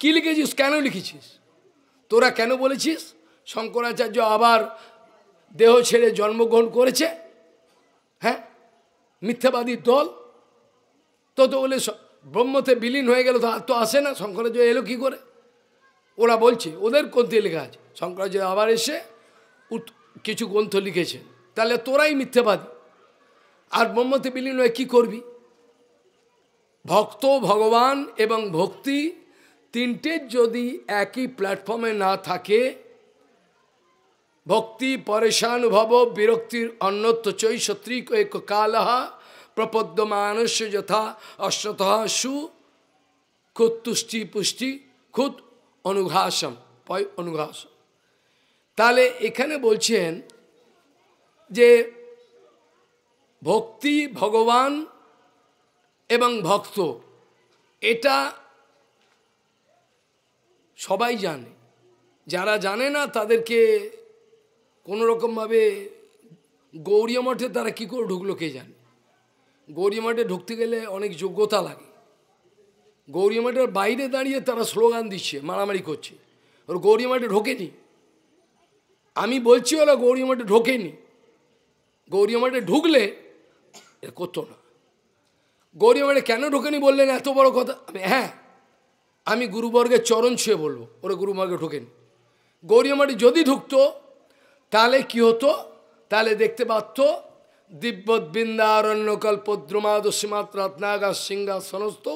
Speaker 1: কি লিখেছিস কেন লিখেছিস তোরা কেন বলেছিস শঙ্করাচার্য আবার দেহ ছেড়ে জন্মগ্রহণ করেছে হ্যাঁ মিথ্যাবাদী দল তো তো বলে ব্রহ্মতে বিলীন হয়ে গেল তো আর তো আসে না শঙ্করাচার্য এলো কী করে ওরা বলছে ওদের গ্রন্থ লেখা আছে শঙ্করাচার্য আবার এসে কিছু গ্রন্থ লিখেছে তাহলে তোরাই মিথ্যাবাদী আর ব্রহ্মতে বিলীন হয়ে কী করবি ভক্ত ভগবান এবং ভক্তি তিনটের যদি একই প্ল্যাটফর্মে না থাকে ভক্তি পরেশানুভব বিরক্তির অন্যত্র চৈ এক কালহা প্রপদ্য মানুষ যথা অশ্বত সু খুদ তুষ্টি পুষ্টি খুদ অনুঘাসম পয় তাহলে এখানে বলছেন যে ভক্তি ভগবান এবং ভক্ত এটা সবাই জানে যারা জানে না তাদেরকে কোনোরকমভাবে গৌরী মঠে তারা কী করে ঢুকলো কে জানে গৌরী মঠে ঢুকতে গেলে অনেক যোগ্যতা লাগে গৌরী মঠের বাইরে দাঁড়িয়ে তারা স্লোগান দিচ্ছে মারামারি করছে ওর গৌরী মাঠে ঢোকেনি আমি বলছি ওরা গৌরী মাঠে ঢোকেনি গৌরী মাঠে ঢুকলে এ করতো না গৌরী মাঠে কেন ঢোকেনি বললেন এত বড় কথা হ্যাঁ আমি গুরুবর্গের চরণ ছুঁয়ে বলবো ওরা গুরুবর্গে ঢোকেনি গৌরী মাঠে যদি ঢুকতো তাহলে কি হতো তাহলে দেখতে পাচ্ত দিব্যত বৃন্দারণ্য কল্পদ্রুমাদ সীমাত রত্নাগাস সিংহা সনস্ত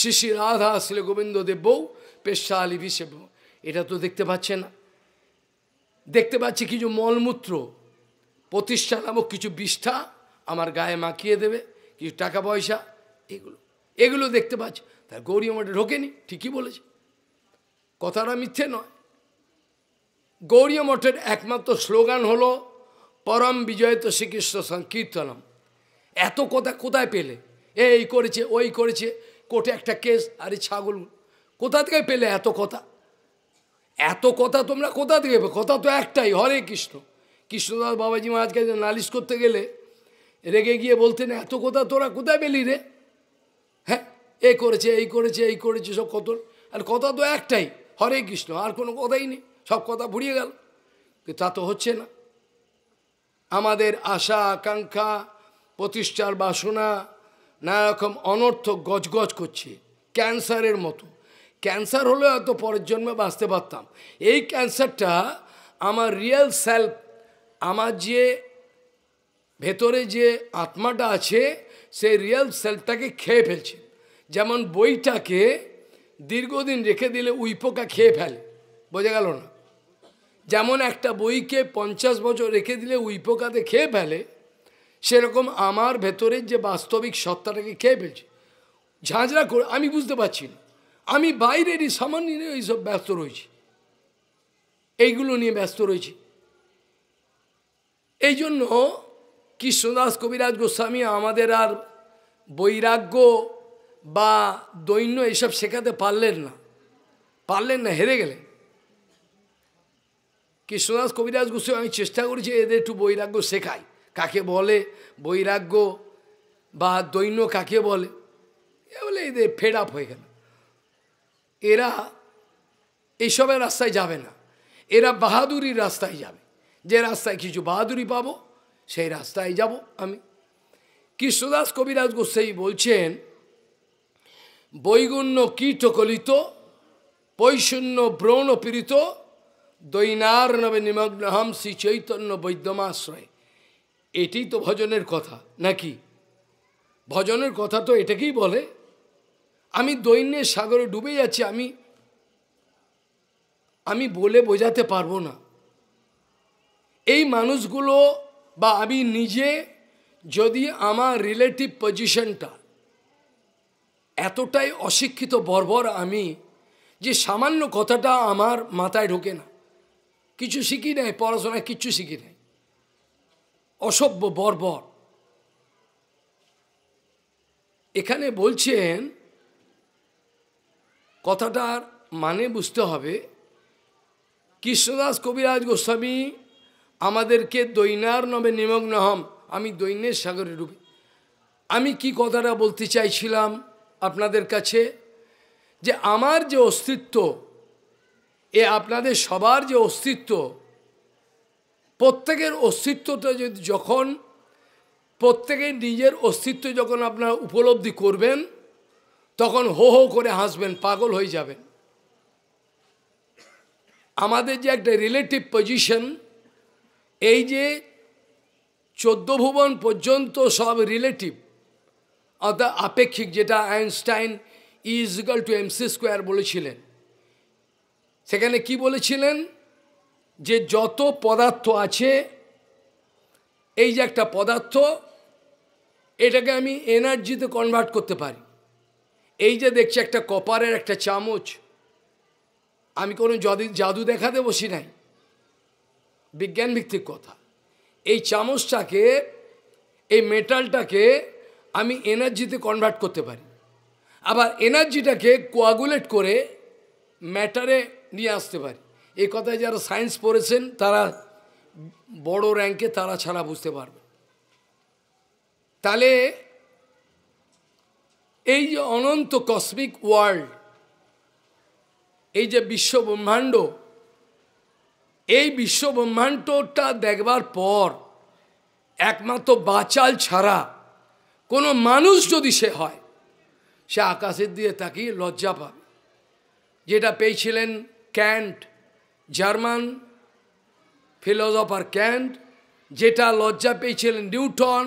Speaker 1: শিশি রাধা শ্রী গোবিন্দ পেশা পেশালি বিষেব এটা তো দেখতে পাচ্ছে না দেখতে পাচ্ছি কিছু মলমূত্র প্রতিষ্ঠা নামক কিছু বিষ্ঠা আমার গায়ে মাখিয়ে দেবে কিছু টাকা পয়সা এগুলো এগুলো দেখতে পাচ্ছি তার গৌরী আমাকে ঢোকেনি ঠিকই বলেছে কথাটা মিথ্যে নয় গৌরী মঠের একমাত্র স্লোগান হলো পরম বিজয়িত শ্রীকৃষ্ণ সংকীর্তনম এত কথা কোথায় পেলে এই করেছে ওই করেছে কোটে একটা কেস আরে ছাগল কোথা থেকে পেলে এত কথা এত কথা তোমরা কোথা থেকে পেলে কথা তো একটাই হরে কৃষ্ণ কৃষ্ণদাস বাবাজি মহাজকে নালিশ করতে গেলে রেগে গিয়ে বলতেন এত কথা তোরা কোথায় পেলি রে হ্যাঁ এ করেছে এই করেছে এই করেছে সব কত আর কথা তো একটাই হরে কৃষ্ণ আর কোনো কথাই নেই সব কথা ভুড়িয়ে গেল তা তো হচ্ছে না আমাদের আশা আকাঙ্ক্ষা প্রতিষ্ঠার বাসনা নানা রকম অনর্থ গজগজ করছে ক্যান্সারের মতো ক্যান্সার হলেও এত পরের জন্মে বাঁচতে পারতাম এই ক্যান্সারটা আমার রিয়েল সেলফ আমার যে ভেতরে যে আত্মাটা আছে সেই রিয়েল সেলফটাকে খেয়ে ফেলছে যেমন বইটাকে দীর্ঘদিন রেখে দিলে উইপোকা খেয়ে ফেলে বোঝা গেল না যেমন একটা বইকে পঞ্চাশ বছর রেখে দিলে উইপোকাতে খেয়ে ফেলে সেরকম আমার ভেতরের যে বাস্তবিক সত্তাটাকে খেয়ে ফেলছে ঝাঁঝরা করে আমি বুঝতে পারছি না আমি বাইরের এই সামান্য নিয়ে এইসব ব্যস্ত রয়েছি এইগুলো নিয়ে ব্যস্ত রয়েছি এই জন্য কৃষ্ণদাস কবিরাজ গোস্বামী আমাদের আর বৈরাগ্য বা দৈন্য এসব শেখাতে পারলেন না পারলেন না হেরে গেলেন কৃষ্ণদাস কবিরাজ গোস্বামী আমি চেষ্টা করেছি এদের একটু বৈরাগ্য শেখাই কাকে বলে বৈরাগ্য বা দৈন্য কাকে বলে এ বলে এদের ফেড আপ হয়ে গেল এরা এইসবের রাস্তায় যাবে না এরা বাহাদুরির রাস্তায় যাবে যে রাস্তায় কিছু বাহাদুরি পাবো সেই রাস্তায় যাব আমি কৃষ্ণদাস কবিরাজ গোস্বাই বলছেন বৈগুণ্য কীটকলিত পৈশূন্য ব্রণ পীড়িত নিমগ্ন নিমগ্নহম শ্রী চৈতন্য বৈদ্যমাশ্রয় এটি তো ভজনের কথা নাকি ভজনের কথা তো এটাকেই বলে আমি দৈন্যের সাগরে ডুবে যাচ্ছি আমি আমি বলে বোঝাতে পারবো না এই মানুষগুলো বা আমি নিজে যদি আমার রিলেটিভ পজিশনটা এতটাই অশিক্ষিত বর্বর আমি যে সামান্য কথাটা আমার মাথায় ঢোকে না কিছু শিখি নেয় পড়াশোনা কিচ্ছু শিখি নাই অসভ্য বর্বর এখানে বলছেন কথাটার মানে বুঝতে হবে কৃষ্ণদাস কবিরাজ গোস্বামী আমাদেরকে দৈনার নবে নিমগ্ন হম আমি দৈন্যের সাগরে ডুবে আমি কি কথাটা বলতে চাইছিলাম আপনাদের কাছে যে আমার যে অস্তিত্ব এ আপনাদের সবার যে অস্তিত্ব প্রত্যেকের অস্তিত্বটা যদি যখন প্রত্যেকে নিজের অস্তিত্ব যখন আপনারা উপলব্ধি করবেন তখন হো হো করে হাসবেন পাগল হয়ে যাবেন আমাদের যে একটা রিলেটিভ পজিশন এই যে চোদ্দ ভুবন পর্যন্ত সব রিলেটিভ অর্থাৎ আপেক্ষিক যেটা Einstein is equal to MC square বলেছিলেন সেখানে কি বলেছিলেন যে যত পদার্থ আছে এই যে একটা পদার্থ এটাকে আমি এনার্জিতে কনভার্ট করতে পারি এই যে দেখছি একটা কপারের একটা চামচ আমি কোনো যদি জাদু দেখাতে বসি নাই বিজ্ঞান ভিত্তিক কথা এই চামচটাকে এই মেটালটাকে আমি এনার্জিতে কনভার্ট করতে পারি আবার এনার্জিটাকে কোয়াগুলেট করে ম্যাটারে নিয়ে আসতে পারি এই কথায় যারা সায়েন্স পড়েছেন তারা বড় র্যাঙ্কে তারা ছাড়া বুঝতে পারবে তাহলে এই যে অনন্ত কসমিক ওয়ার্ল্ড এই যে বিশ্ব ব্রহ্মাণ্ড এই বিশ্ব ব্রহ্মাণ্ডটা দেখবার পর একমাত্র বাচাল ছাড়া কোনো মানুষ যদি সে হয় সে আকাশের দিয়ে তাকিয়ে লজ্জা পাবে যেটা পেয়েছিলেন ক্যান্ট জার্মান philosopher ক্যান্ট যেটা লজ্জা পেয়েছিলেন নিউটন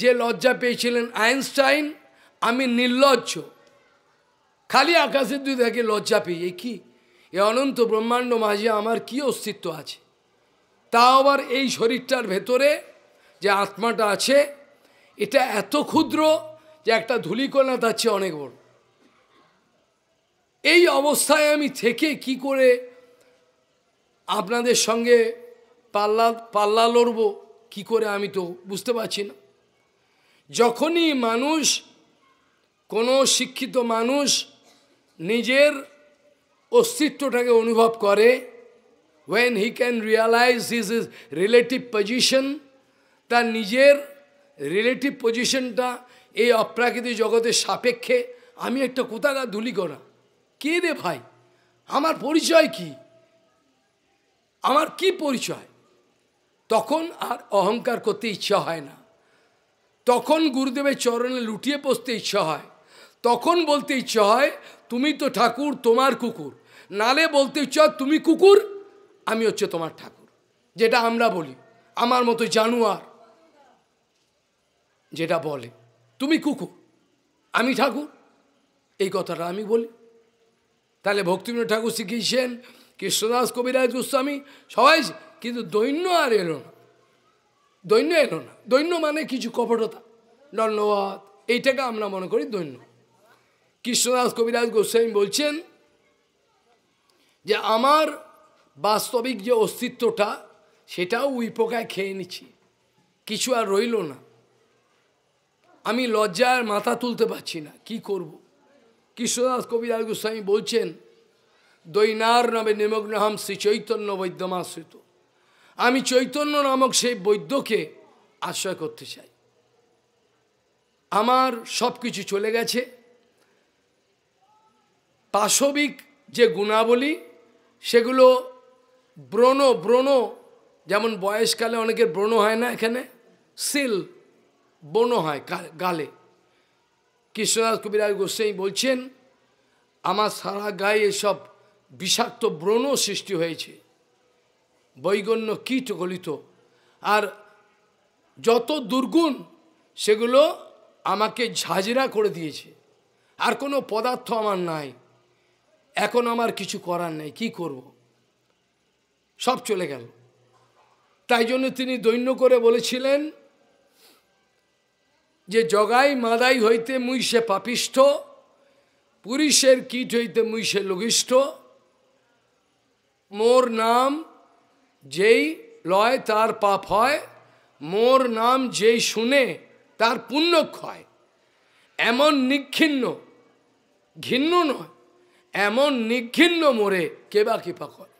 Speaker 1: যে লজ্জা পেয়েছিলেন আইনস্টাইন আমি নির্লজ্জ খালি আকাশের দুই দেখে লজ্জা পেয়ে এ কি এ অনন্ত ব্রহ্মাণ্ড মাঝে আমার কি অস্তিত্ব আছে তা আবার এই শরীরটার ভেতরে যে আত্মাটা আছে এটা এত ক্ষুদ্র যে একটা ধুলিকোনা তার চেয়ে অনেক বড় এই অবস্থায় আমি থেকে কি করে আপনাদের সঙ্গে পাল্লা পাল্লা লড়ব কি করে আমি তো বুঝতে পারছি না যখনই মানুষ কোনো শিক্ষিত মানুষ নিজের অস্তিত্বটাকে অনুভব করে when he can realise his is relative position তার নিজের রিলেটিভ পজিশনটা এই অপ্রাকৃতিক জগতের সাপেক্ষে আমি একটা কোথাকার ধুলি করা কে রে ভাই আমার পরিচয় কি আমার কি পরিচয় তখন আর অহংকার করতে ইচ্ছা হয় না তখন গুরুদেবের চরণে লুটিয়ে পড়তে ইচ্ছা হয় তখন বলতে ইচ্ছা হয় তুমি তো ঠাকুর তোমার কুকুর নালে বলতে ইচ্ছা তুমি কুকুর আমি হচ্ছে তোমার ঠাকুর যেটা আমরা বলি আমার মতো জানুয়ার যেটা বলে তুমি কুকুর আমি ঠাকুর এই কথাটা আমি বলি তাহলে ভক্তিবিনোদ ঠাকুর শিখিয়েছেন কৃষ্ণদাস কবিরাজ গোস্বামী সবাই কিন্তু দৈন্য আর এলো না দৈন্য এলো না দৈন্য মানে কিছু কপটতা দণ্ডবাদ এইটাকে আমরা মনে করি দৈন্য কৃষ্ণদাস কবিরাজ গোস্বামী বলছেন যে আমার বাস্তবিক যে অস্তিত্বটা সেটাও উইপোকায় খেয়ে নিচ্ছি কিছু আর রইল না আমি লজ্জার মাথা তুলতে পারছি না কি করবো কৃষ্ণদাস কবিরাজ গোস্বামী বলছেন দৈনার নামে হাম শ্রী চৈতন্য বৈদ্যমাশ্রিত আমি চৈতন্য নামক সেই বৈদ্যকে আশ্রয় করতে চাই আমার সব কিছু চলে গেছে পাশবিক যে গুণাবলী সেগুলো ব্রণ ব্রণ যেমন বয়সকালে অনেকের ব্রণ হয় না এখানে সিল বনো হয় গালে কৃষ্ণদাস কবিরাজ গোস্বাই বলছেন আমার সারা গায়ে এসব বিষাক্ত ব্রণ সৃষ্টি হয়েছে বৈগণ্য কীট গলিত আর যত দুর্গুণ সেগুলো আমাকে ঝাঁঝরা করে দিয়েছে আর কোনো পদার্থ আমার নাই এখন আমার কিছু করার নেই কি করব। সব চলে গেল তাই জন্য তিনি দৈন্য করে বলেছিলেন যে জগাই মাদাই হইতে মুই সে পাপিষ্ঠ পুরুষের কীট হইতে মুই সে লঘিষ্ঠ মোর নাম যেই লয় তার পাপ হয় মোর নাম যেই শুনে তার পুণ্য ক্ষয় এমন নিক্ষিন্ন ঘিন্ন নয় এমন নিঘিন্ন মোরে কেবা কৃপা করে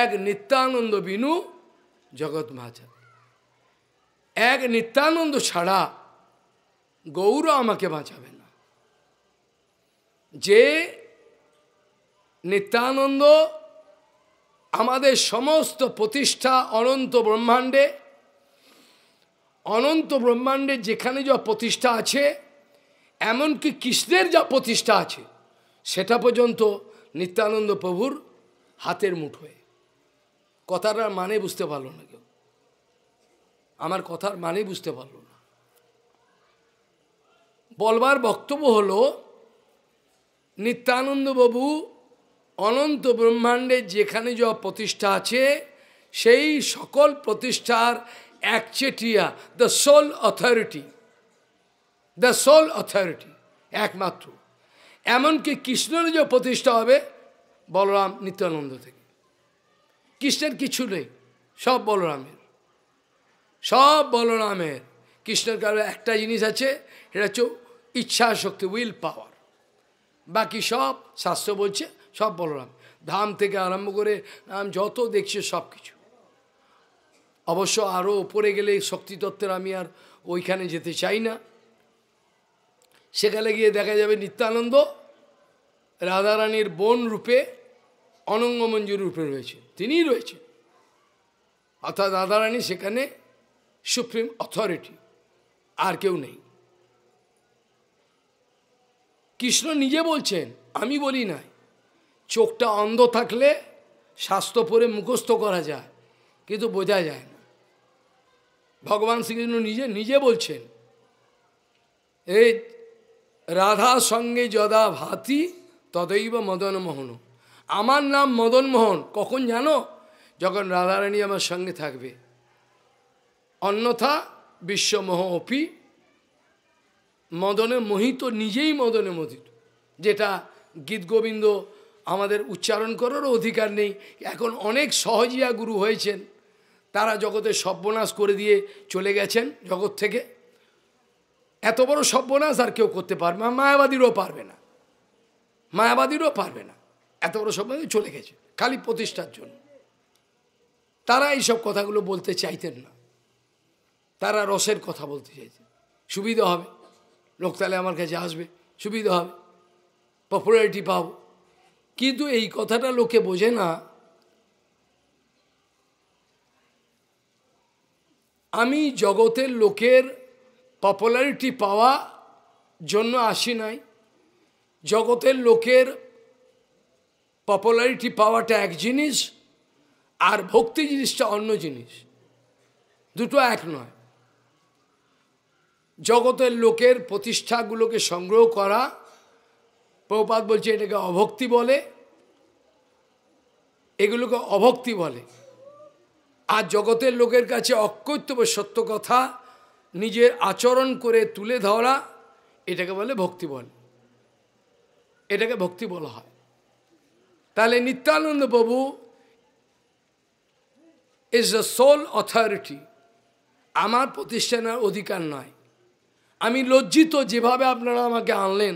Speaker 1: এক নিত্যানন্দ বিনু জগৎ মাঝা এক নিত্যানন্দ ছাড়া গৌর আমাকে বাঁচাবে না যে নিত্যানন্দ আমাদের সমস্ত প্রতিষ্ঠা অনন্ত ব্রহ্মাণ্ডে অনন্ত ব্রহ্মাণ্ডে যেখানে যা প্রতিষ্ঠা আছে এমনকি কৃষ্ণের যা প্রতিষ্ঠা আছে সেটা পর্যন্ত নিত্যানন্দ প্রভুর হাতের মুঠোয় কথাটার মানে বুঝতে পারলো না কেউ আমার কথার মানে বুঝতে পারলো বলবার বক্তব্য হল নিত্যানন্দবাবু অনন্ত ব্রহ্মাণ্ডে যেখানে যা প্রতিষ্ঠা আছে সেই সকল প্রতিষ্ঠার একচেটিয়া the sole authority the sole authority একমাত্র এমনকি কৃষ্ণের যে প্রতিষ্ঠা হবে বলরাম নিত্যানন্দ থেকে কৃষ্ণের কিছু নেই সব বলরামের সব বলরামের কৃষ্ণের কারণে একটা জিনিস আছে এটা হচ্ছে ইচ্ছা শক্তি উইল পাওয়ার বাকি সব শাস্ত্র বলছে সব বলরাম ধাম থেকে আরম্ভ করে যত দেখছে সব কিছু অবশ্য আরও ওপরে গেলে শক্তিতত্ত্বের আমি আর ওইখানে যেতে চাই না সেখানে গিয়ে দেখা যাবে নিত্যানন্দ রাধারানীর বোন রূপে অনঙ্গমঞ্জুর রূপে রয়েছে তিনিই রয়েছে অর্থাৎ রাধারানী সেখানে সুপ্রিম অথরিটি আর কেউ নেই কৃষ্ণ নিজে বলছেন আমি বলি নাই চোখটা অন্ধ থাকলে স্বাস্থ্য পরে মুখস্থ করা যায় কিন্তু বোঝা যায় না ভগবান শ্রীকৃষ্ণ নিজে নিজে বলছেন এই রাধা সঙ্গে যদা ভাতি তদৈব মদন মোহন আমার নাম মদন মোহন কখন জানো যখন রাধারানী আমার সঙ্গে থাকবে অন্যথা বিশ্বমোহ অপি মদনে মোহিত নিজেই মদনে মোহিত যেটা গীত গোবিন্দ আমাদের উচ্চারণ করারও অধিকার নেই এখন অনেক সহজিয়া গুরু হয়েছেন তারা জগতে সব্যনাশ করে দিয়ে চলে গেছেন জগৎ থেকে এত বড় সব্যনাশ আর কেউ করতে পারবে মায়াবাদীরও পারবে না মায়াবাদীরও পারবে না এত বড় সর্বনাশ চলে গেছে খালি প্রতিষ্ঠার জন্য তারা এইসব কথাগুলো বলতে চাইতেন না তারা রসের কথা বলতে চাইতেন সুবিধা হবে লোক তাহলে আমার কাছে আসবে সুবিধা হবে পপুলারিটি পাব কিন্তু এই কথাটা লোকে বোঝে না আমি জগতের লোকের পপুলারিটি পাওয়া জন্য আসি নাই জগতের লোকের পপুলারিটি পাওয়াটা এক জিনিস আর ভক্তি জিনিসটা অন্য জিনিস দুটো এক নয় জগতের লোকের প্রতিষ্ঠাগুলোকে সংগ্রহ করা প্রপাত বলছে এটাকে অভক্তি বলে এগুলোকে অভক্তি বলে আর জগতের লোকের কাছে অকৈত্যব সত্য কথা নিজের আচরণ করে তুলে ধরা এটাকে বলে ভক্তি বলে এটাকে ভক্তি বলা হয় তাহলে নিত্যানন্দ বাবু ইজ দ্য সোল অথরিটি আমার প্রতিষ্ঠানের অধিকার নয় আমি লজ্জিত যেভাবে আপনারা আমাকে আনলেন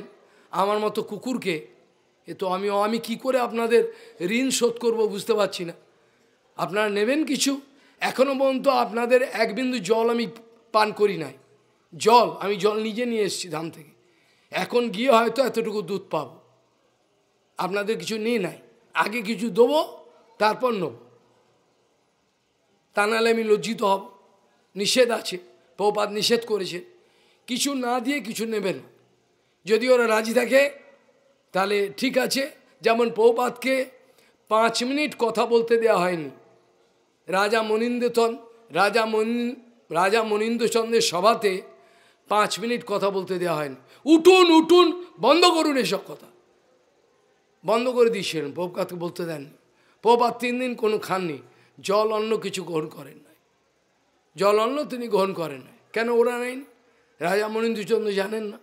Speaker 1: আমার মতো কুকুরকে এ তো আমি আমি কি করে আপনাদের ঋণ শোধ করব বুঝতে পারছি না আপনারা নেবেন কিছু এখনও পর্যন্ত আপনাদের এক বিন্দু জল আমি পান করি নাই জল আমি জল নিজে নিয়ে এসেছি ধাম থেকে এখন গিয়ে হয়তো এতটুকু দুধ পাব আপনাদের কিছু নিয়ে নাই আগে কিছু দেবো তারপর নেব তা নাহলে আমি লজ্জিত হব নিষেধ আছে পৌপাত নিষেধ করেছে কিছু না দিয়ে কিছু নেবেন যদি ওরা রাজি থাকে তাহলে ঠিক আছে যেমন পৌপাতকে পাঁচ মিনিট কথা বলতে দেয়া হয়নি রাজা মনিন্দ্রতন রাজা মন রাজা মনিন্দচন্দ্রের সভাতে পাঁচ মিনিট কথা বলতে দেওয়া হয়নি উঠুন উঠুন বন্ধ করুন এসব কথা বন্ধ করে দিয়েছিলেন পৌপাতকে বলতে দেননি পৌপাত তিন দিন কোনো খাননি জল অন্য কিছু গ্রহণ করেন নাই জল অন্য তিনি গ্রহণ করেন নাই কেন ওরা নেয়নি রাজা মনীন্দ্রচন্দ্র জানেন না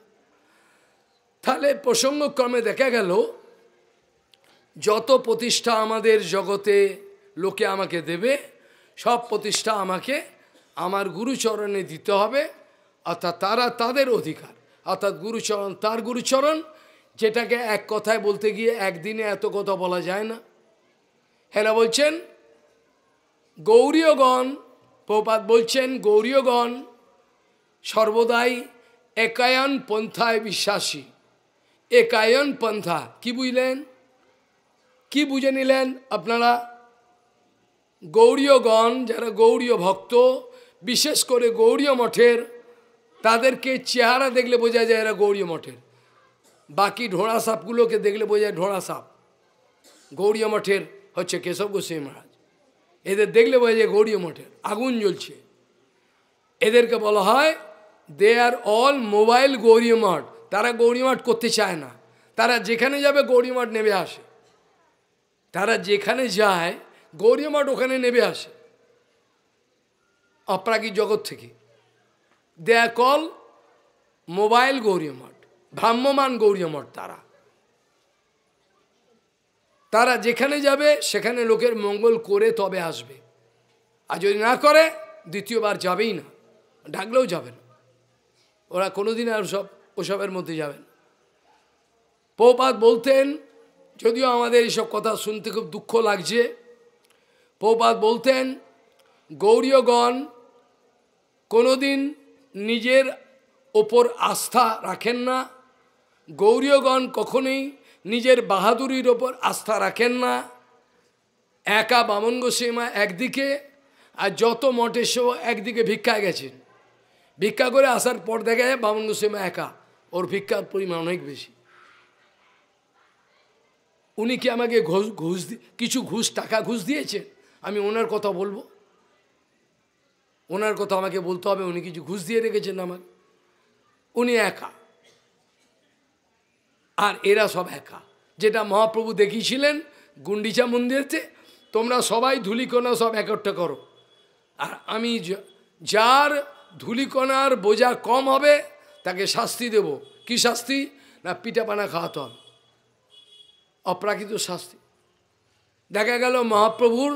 Speaker 1: তাহলে প্রসঙ্গক্রমে দেখা গেল যত প্রতিষ্ঠা আমাদের জগতে লোকে আমাকে দেবে সব প্রতিষ্ঠা আমাকে আমার গুরুচরণে দিতে হবে অর্থাৎ তারা তাদের অধিকার অর্থাৎ গুরুচরণ তার গুরুচরণ যেটাকে এক কথায় বলতে গিয়ে একদিনে এত কথা বলা যায় না হেরা বলছেন গৌরীয়গণ প্রপাত বলছেন গৌরীয়গণ সর্বদাই একায়ন পন্থায় বিশ্বাসী একায়ন পন্থা কি বুঝলেন কি বুঝে নিলেন আপনারা গৌরীয়গণ যারা গৌরীয় ভক্ত বিশেষ করে গৌরীয় মঠের তাদেরকে চেহারা দেখলে বোঝা যায় এরা গৌরীয় মঠের বাকি ঢোড়া সাপগুলোকে দেখলে বোঝা যায় ঢোড়া সাপ গৌরীয় মঠের হচ্ছে কেশব গোস্বী মহারাজ এদের দেখলে বোঝা যায় গৌরীয় মঠের আগুন জ্বলছে এদেরকে বলা হয় দে আর অল মোবাইল গৌরীমঠ তারা গৌরীমঠ করতে চায় না তারা যেখানে যাবে গৌরীমঠ নেবে আসে তারা যেখানে যায় গৌরীমঠ ওখানে নেবে আসে অপ্রাকৃত জগৎ থেকে দে আর কল মোবাইল গৌরীমঠ ভ্রাম্যমান গৌরীমঠ তারা তারা যেখানে যাবে সেখানে লোকের মঙ্গল করে তবে আসবে আর যদি না করে দ্বিতীয়বার যাবেই না ডাকলেও যাবে না ওরা কোনোদিন আর সব ওসবের মধ্যে যাবেন পৌপাত বলতেন যদিও আমাদের এইসব কথা শুনতে খুব দুঃখ লাগছে পৌপাত বলতেন গৌরীয়গণ কোনোদিন নিজের ওপর আস্থা রাখেন না গৌরীয়গণ কখনোই নিজের বাহাদুরির ওপর আস্থা রাখেন না একা বামন সীমা একদিকে আর যত মঠেশ্বর একদিকে ভিক্ষা গেছেন ভিক্ষা করে আসার পর দেখা যায় বামন গোস্বামী একা ওর ভিক্ষার পরিমাণ অনেক বেশি উনি কি আমাকে ঘুষ ঘুষ কিছু ঘুষ টাকা ঘুষ দিয়েছে আমি ওনার কথা বলবো ওনার কথা আমাকে বলতে হবে উনি কিছু ঘুষ দিয়ে রেখেছেন আমাকে উনি একা আর এরা সব একা যেটা মহাপ্রভু দেখিয়েছিলেন গুন্ডিচা মন্দিরেতে তোমরা সবাই ধুলিকোনা সব একটা করো আর আমি যার ধুলিকণার বোঝা কম হবে তাকে শাস্তি দেব কি শাস্তি না পিঠাপানা খাওয়াতে হবে অপ্রাকৃত শাস্তি দেখা গেল মহাপ্রভুর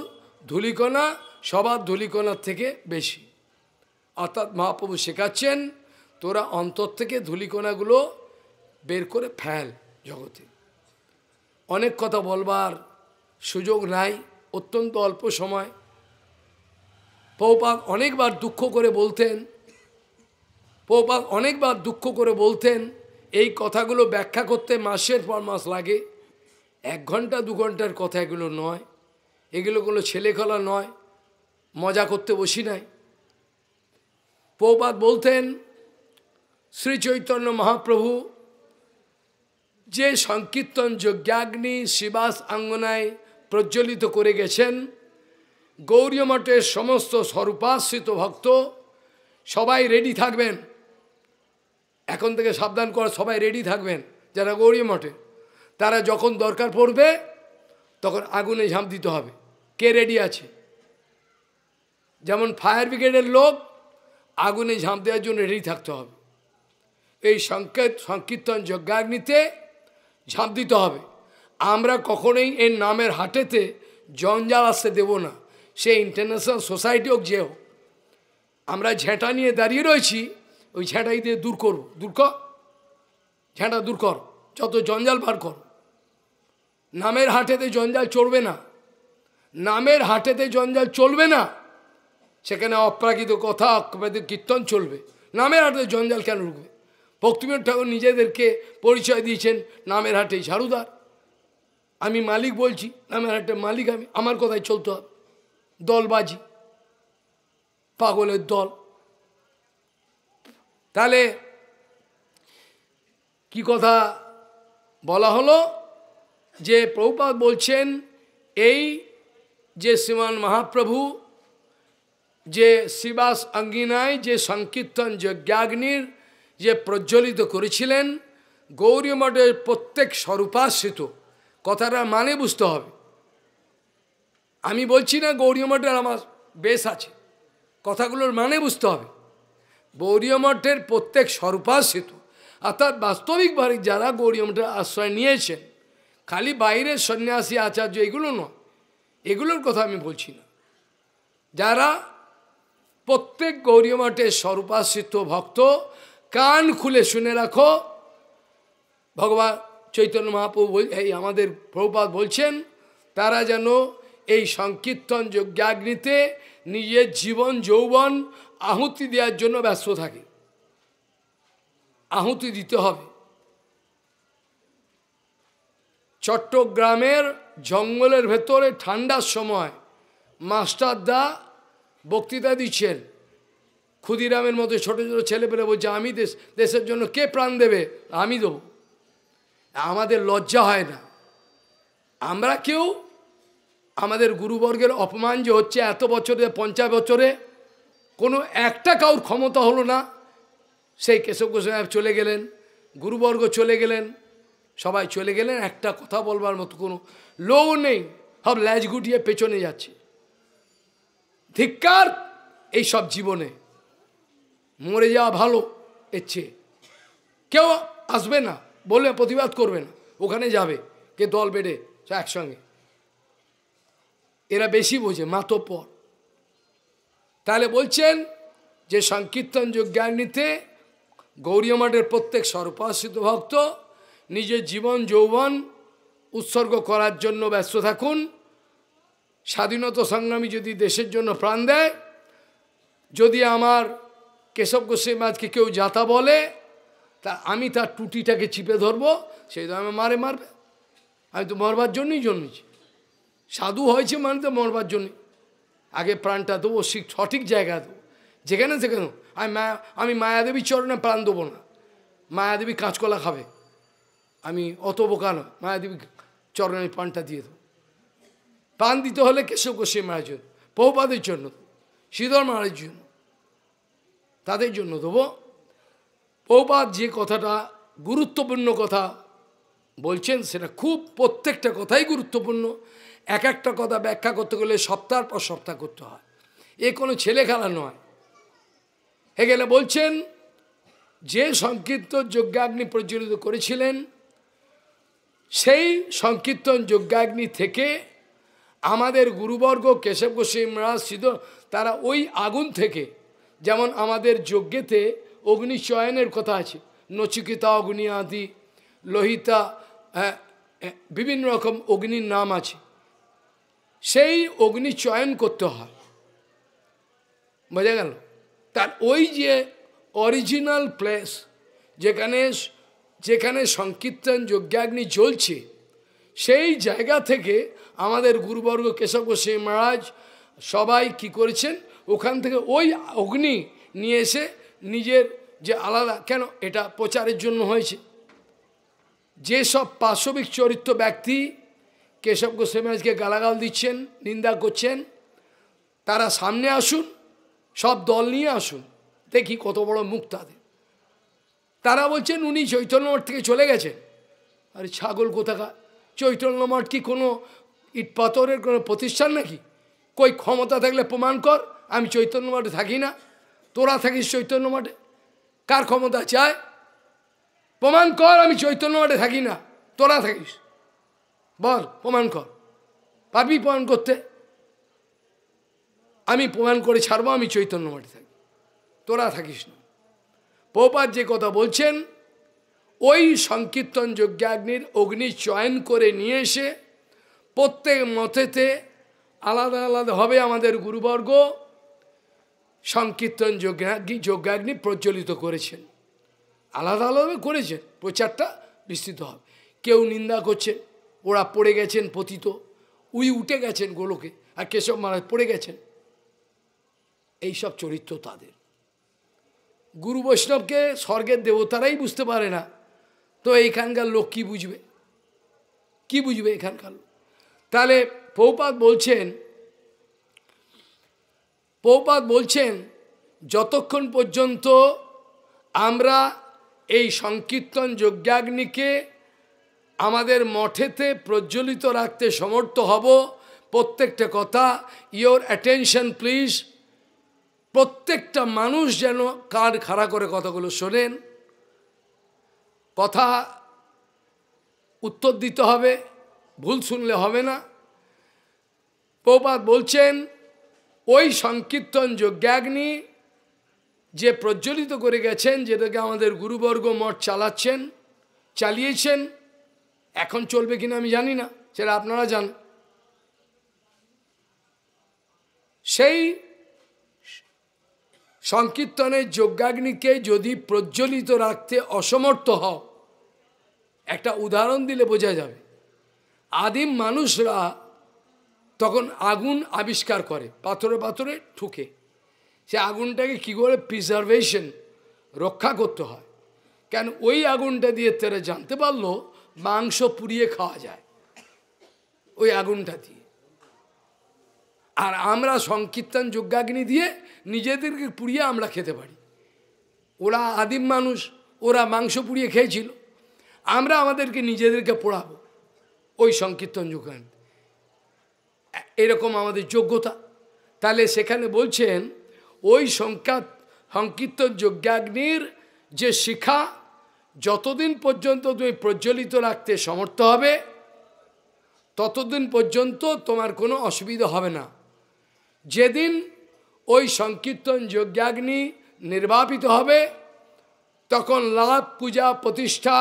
Speaker 1: ধুলিকণা সবার ধুলিকণার থেকে বেশি অর্থাৎ মহাপ্রভু শেখাচ্ছেন তোরা অন্তর থেকে ধুলিকণাগুলো বের করে ফেল জগতে অনেক কথা বলবার সুযোগ নাই অত্যন্ত অল্প সময় পৌপাক অনেকবার দুঃখ করে বলতেন পৌপাক অনেকবার দুঃখ করে বলতেন এই কথাগুলো ব্যাখ্যা করতে মাসের পর মাস লাগে এক ঘন্টা দু ঘন্টার কথা এগুলো নয় এগুলো কোনো ছেলেখেলা নয় মজা করতে বসি নাই পৌপাত বলতেন শ্রী চৈতন্য মহাপ্রভু যে সংকীর্তন যজ্ঞাগ্নি শিবাস আঙ্গনায় প্রজ্বলিত করে গেছেন গৌরী মঠের সমস্ত স্বরূপাশ্রিত ভক্ত সবাই রেডি থাকবেন এখন থেকে সাবধান করা সবাই রেডি থাকবেন যারা গৌরী মঠে তারা যখন দরকার পড়বে তখন আগুনে ঝাঁপ দিতে হবে কে রেডি আছে যেমন ফায়ার ব্রিগেডের লোক আগুনে ঝাঁপ দেওয়ার জন্য রেডি থাকতে হবে এই সংকেত সংকীর্তন যজ্ঞাগ্নিতে ঝাঁপ দিতে হবে আমরা কখনোই এর নামের হাটেতে জঞ্জাল আসতে দেব না সে ইন্টারন্যাশনাল সোসাইটি হোক যে হোক আমরা ঝেঁটা নিয়ে দাঁড়িয়ে রয়েছি ওই ঝেঁটাই দিয়ে দূর করবো দূর কর ঝেঁটা দূর কর যত জঞ্জাল পার কর নামের হাটেতে জঞ্জাল চড়বে না নামের হাটেতে জঞ্জাল চলবে না সেখানে অপ্রাকৃত কথা অপ্রাকৃত কীর্তন চলবে নামের হাটে জঞ্জাল কেন রুখবে ভক্তিবীর ঠাকুর নিজেদেরকে পরিচয় দিয়েছেন নামের হাটে ঝাড়ুদার আমি মালিক বলছি নামের হাটে মালিক আমি আমার কথাই চলতে হবে দলবাজি পাগলের দল তাহলে কি কথা বলা হলো যে প্রভুপাত বলছেন এই যে শ্রীমান মহাপ্রভু যে শিবাস অঙ্গিনায় যে সংকীর্তন যজ্ঞাগ্নির যে প্রজ্বলিত করেছিলেন গৌরী মঠের প্রত্যেক স্বরূপাশ্রিত কথাটা মানে বুঝতে হবে আমি বলছি না গৌরীয় মঠের আমার বেশ আছে কথাগুলোর মানে বুঝতে হবে গৌরীয় মঠের প্রত্যেক স্বরূপাশ্রিত অর্থাৎ বাস্তবিকভাবে যারা গৌরীয় মঠের আশ্রয় নিয়েছেন খালি বাইরের সন্ন্যাসী আচার্য এগুলো নয় এগুলোর কথা আমি বলছি না যারা প্রত্যেক গৌরী মঠের স্বরূপাশ্রিত ভক্ত কান খুলে শুনে রাখো ভগবান চৈতন্য মহাপ্রভু এই আমাদের প্রভুপাত বলছেন তারা যেন এই সংকীর্তন যজ্ঞাগ্নিতে নিজের জীবন যৌবন আহুতি দেওয়ার জন্য ব্যস্ত থাকে আহুতি দিতে হবে চট্টগ্রামের জঙ্গলের ভেতরে ঠান্ডার সময় মাস্টারদা বক্তৃতা দিচ্ছেন ক্ষুদিরামের মতো ছোট ছোটো ছেলেপেলে বলছে আমি দেশ দেশের জন্য কে প্রাণ দেবে আমি দেবো আমাদের লজ্জা হয় না আমরা কেউ আমাদের গুরুবর্গের অপমান যে হচ্ছে এত বছরে পঞ্চাশ বছরে কোনো একটা কাউর ক্ষমতা হলো না সেই কেশব গোস্বামী চলে গেলেন গুরুবর্গ চলে গেলেন সবাই চলে গেলেন একটা কথা বলবার মতো কোনো লোক নেই সব ল্যাজ গুটিয়ে পেছনে যাচ্ছে ধিক্কার এই সব জীবনে মরে যাওয়া ভালো এর কেউ আসবে না বলে প্রতিবাদ করবে না ওখানে যাবে কে দল বেড়ে একসঙ্গে এরা বেশি বোঝে মাতোপর তাহলে বলছেন যে সংকীর্তন গৌরী মঠের প্রত্যেক সর্বাসিত ভক্ত নিজের জীবন যৌবন উৎসর্গ করার জন্য ব্যস্ত থাকুন স্বাধীনতা সংগ্রামী যদি দেশের জন্য প্রাণ দেয় যদি আমার কেশব গোস্বামী আজকে কেউ যাতা বলে তা আমি তার টুটিটাকে চিপে ধরবো সেই দামে মারে মারবে আমি তো মরবার জন্যই জন্মেছি সাধু হয়েছে মানে তো মরবার জন্যে আগে প্রাণটা দেবো সঠিক জায়গা দেবো যেখানে সেখানে আমি মায়া আমি মায়াদেবীর চরণে প্রাণ দেবো না মায়াদেবী কাঁচকলা খাবে আমি অত বোকা নয় মায়াদেবী চরণে প্রাণটা দিয়ে দেবো প্রাণ দিতে হলে কেশব গোস্বী মহারাজের জন্য জন্য শ্রীধর মহারাজের জন্য তাদের জন্য দেবো বহুপাত যে কথাটা গুরুত্বপূর্ণ কথা বলছেন সেটা খুব প্রত্যেকটা কথাই গুরুত্বপূর্ণ এক একটা কথা ব্যাখ্যা করতে গেলে সপ্তাহ পর সপ্তাহ করতে হয় এ কোনো ছেলে খেলা নয় গেলে বলছেন যে সংকীর্তন যজ্ঞাগ্নি প্রজ্বলিত করেছিলেন সেই সংকীর্তন যজ্ঞাগ্নি থেকে আমাদের গুরুবর্গ কেশব গোস্বী মহারাজ সিদ্ধ তারা ওই আগুন থেকে যেমন আমাদের যজ্ঞেতে অগ্নিচয়নের কথা আছে নচিকিতা অগ্নি আদি লোহিতা হ্যাঁ, বিভিন্ন রকম অগ্নির নাম আছে সেই অগ্নি চয়ন করতে হয় বোঝা গেল তার ওই যে অরিজিনাল প্লেস যেখানে যেখানে সংকীর্তন যজ্ঞাগ্নি চলছে সেই জায়গা থেকে আমাদের গুরুবর্গ কেশব গোস্বামী মহারাজ সবাই কি করেছেন ওখান থেকে ওই অগ্নি নিয়ে এসে নিজের যে আলাদা কেন এটা প্রচারের জন্য হয়েছে যেসব পাশবিক চরিত্র ব্যক্তি কেশব গোস্বামী আজকে গালাগাল দিচ্ছেন নিন্দা করছেন তারা সামনে আসুন সব দল নিয়ে আসুন দেখি কত বড় মুখ তাদের তারা বলছেন উনি চৈতন্য মঠ থেকে চলে গেছেন আরে ছাগল কোথাকা চৈতন্য মঠ কি কোনো ইট কোনো প্রতিষ্ঠান নাকি কই ক্ষমতা থাকলে প্রমাণ কর আমি চৈতন্য মঠে থাকি না তোরা থাকিস চৈতন্য মঠে কার ক্ষমতা চায় প্রমাণ কর আমি চৈতন্য মঠে থাকি না তোরা থাকিস বল প্রমাণ কর পারবি প্রমাণ করতে আমি প্রমাণ করে ছাড়বো আমি চৈতন্য মাঠে থাকি তোরা থাকিস না পোপার যে কথা বলছেন ওই সংকীর্তন যজ্ঞাগ্নির অগ্নি চয়ন করে নিয়ে এসে প্রত্যেক মতেতে আলাদা আলাদা হবে আমাদের গুরুবর্গ সংকীর্তন যজ্ঞাগ্নি যজ্ঞাগ্নি প্রচলিত করেছেন আলাদা আলাদা করেছেন প্রচারটা বিস্তৃত হবে কেউ নিন্দা করছে ওরা পড়ে গেছেন পতিত উই উঠে গেছেন গোলকে আর কেশব মহারাজ পড়ে গেছেন এইসব চরিত্র তাদের গুরু বৈষ্ণবকে স্বর্গের দেবতারাই বুঝতে পারে না তো এইখানকার লোক কি বুঝবে কি বুঝবে এখানকার লোক তাহলে পৌপাত বলছেন পৌপাত বলছেন যতক্ষণ পর্যন্ত আমরা এই সংকীর্তন যজ্ঞাগ্নিকে আমাদের মঠেতে প্রজ্বলিত রাখতে সমর্থ হব প্রত্যেকটা কথা ইয়োর অ্যাটেনশন প্লিজ প্রত্যেকটা মানুষ যেন কার খাড়া করে কথাগুলো শোনেন কথা উত্তর দিতে হবে ভুল শুনলে হবে না প্রপাত বলছেন ওই সংকীর্তন যজ্ঞাগ্নি যে প্রজ্বলিত করে গেছেন যেটাকে আমাদের গুরুবর্গ মঠ চালাচ্ছেন চালিয়েছেন এখন চলবে কিনা আমি জানি না সেটা আপনারা জান সেই সংকীর্তনের যজ্ঞাগ্নিকে যদি প্রজ্বলিত রাখতে অসমর্থ হও একটা উদাহরণ দিলে বোঝা যাবে আদিম মানুষরা তখন আগুন আবিষ্কার করে পাথরে পাথরে ঠুকে সে আগুনটাকে কি করে প্রিজার্ভেশন রক্ষা করতে হয় কেন ওই আগুনটা দিয়ে তারা জানতে পারলো মাংস পুড়িয়ে খাওয়া যায় ওই আগুনটা দিয়ে আর আমরা সংকীর্তন যজ্ঞাগ্নি দিয়ে নিজেদেরকে পুড়িয়ে আমরা খেতে পারি ওরা আদিম মানুষ ওরা মাংস পুড়িয়ে খেয়েছিল আমরা আমাদেরকে নিজেদেরকে পোড়াবো ওই সংকীর্তন যজ্ঞাগ্নি এরকম আমাদের যোগ্যতা তাহলে সেখানে বলছেন ওই সংকাত সংকীর্তন যজ্ঞাগ্নির যে শিখা যতদিন পর্যন্ত তুমি প্রজ্বলিত রাখতে সমর্থ হবে ততদিন পর্যন্ত তোমার কোনো অসুবিধা হবে না যেদিন ওই সংকীর্তন যজ্ঞাগ্নি নির্বাপিত হবে তখন লাভ পূজা প্রতিষ্ঠা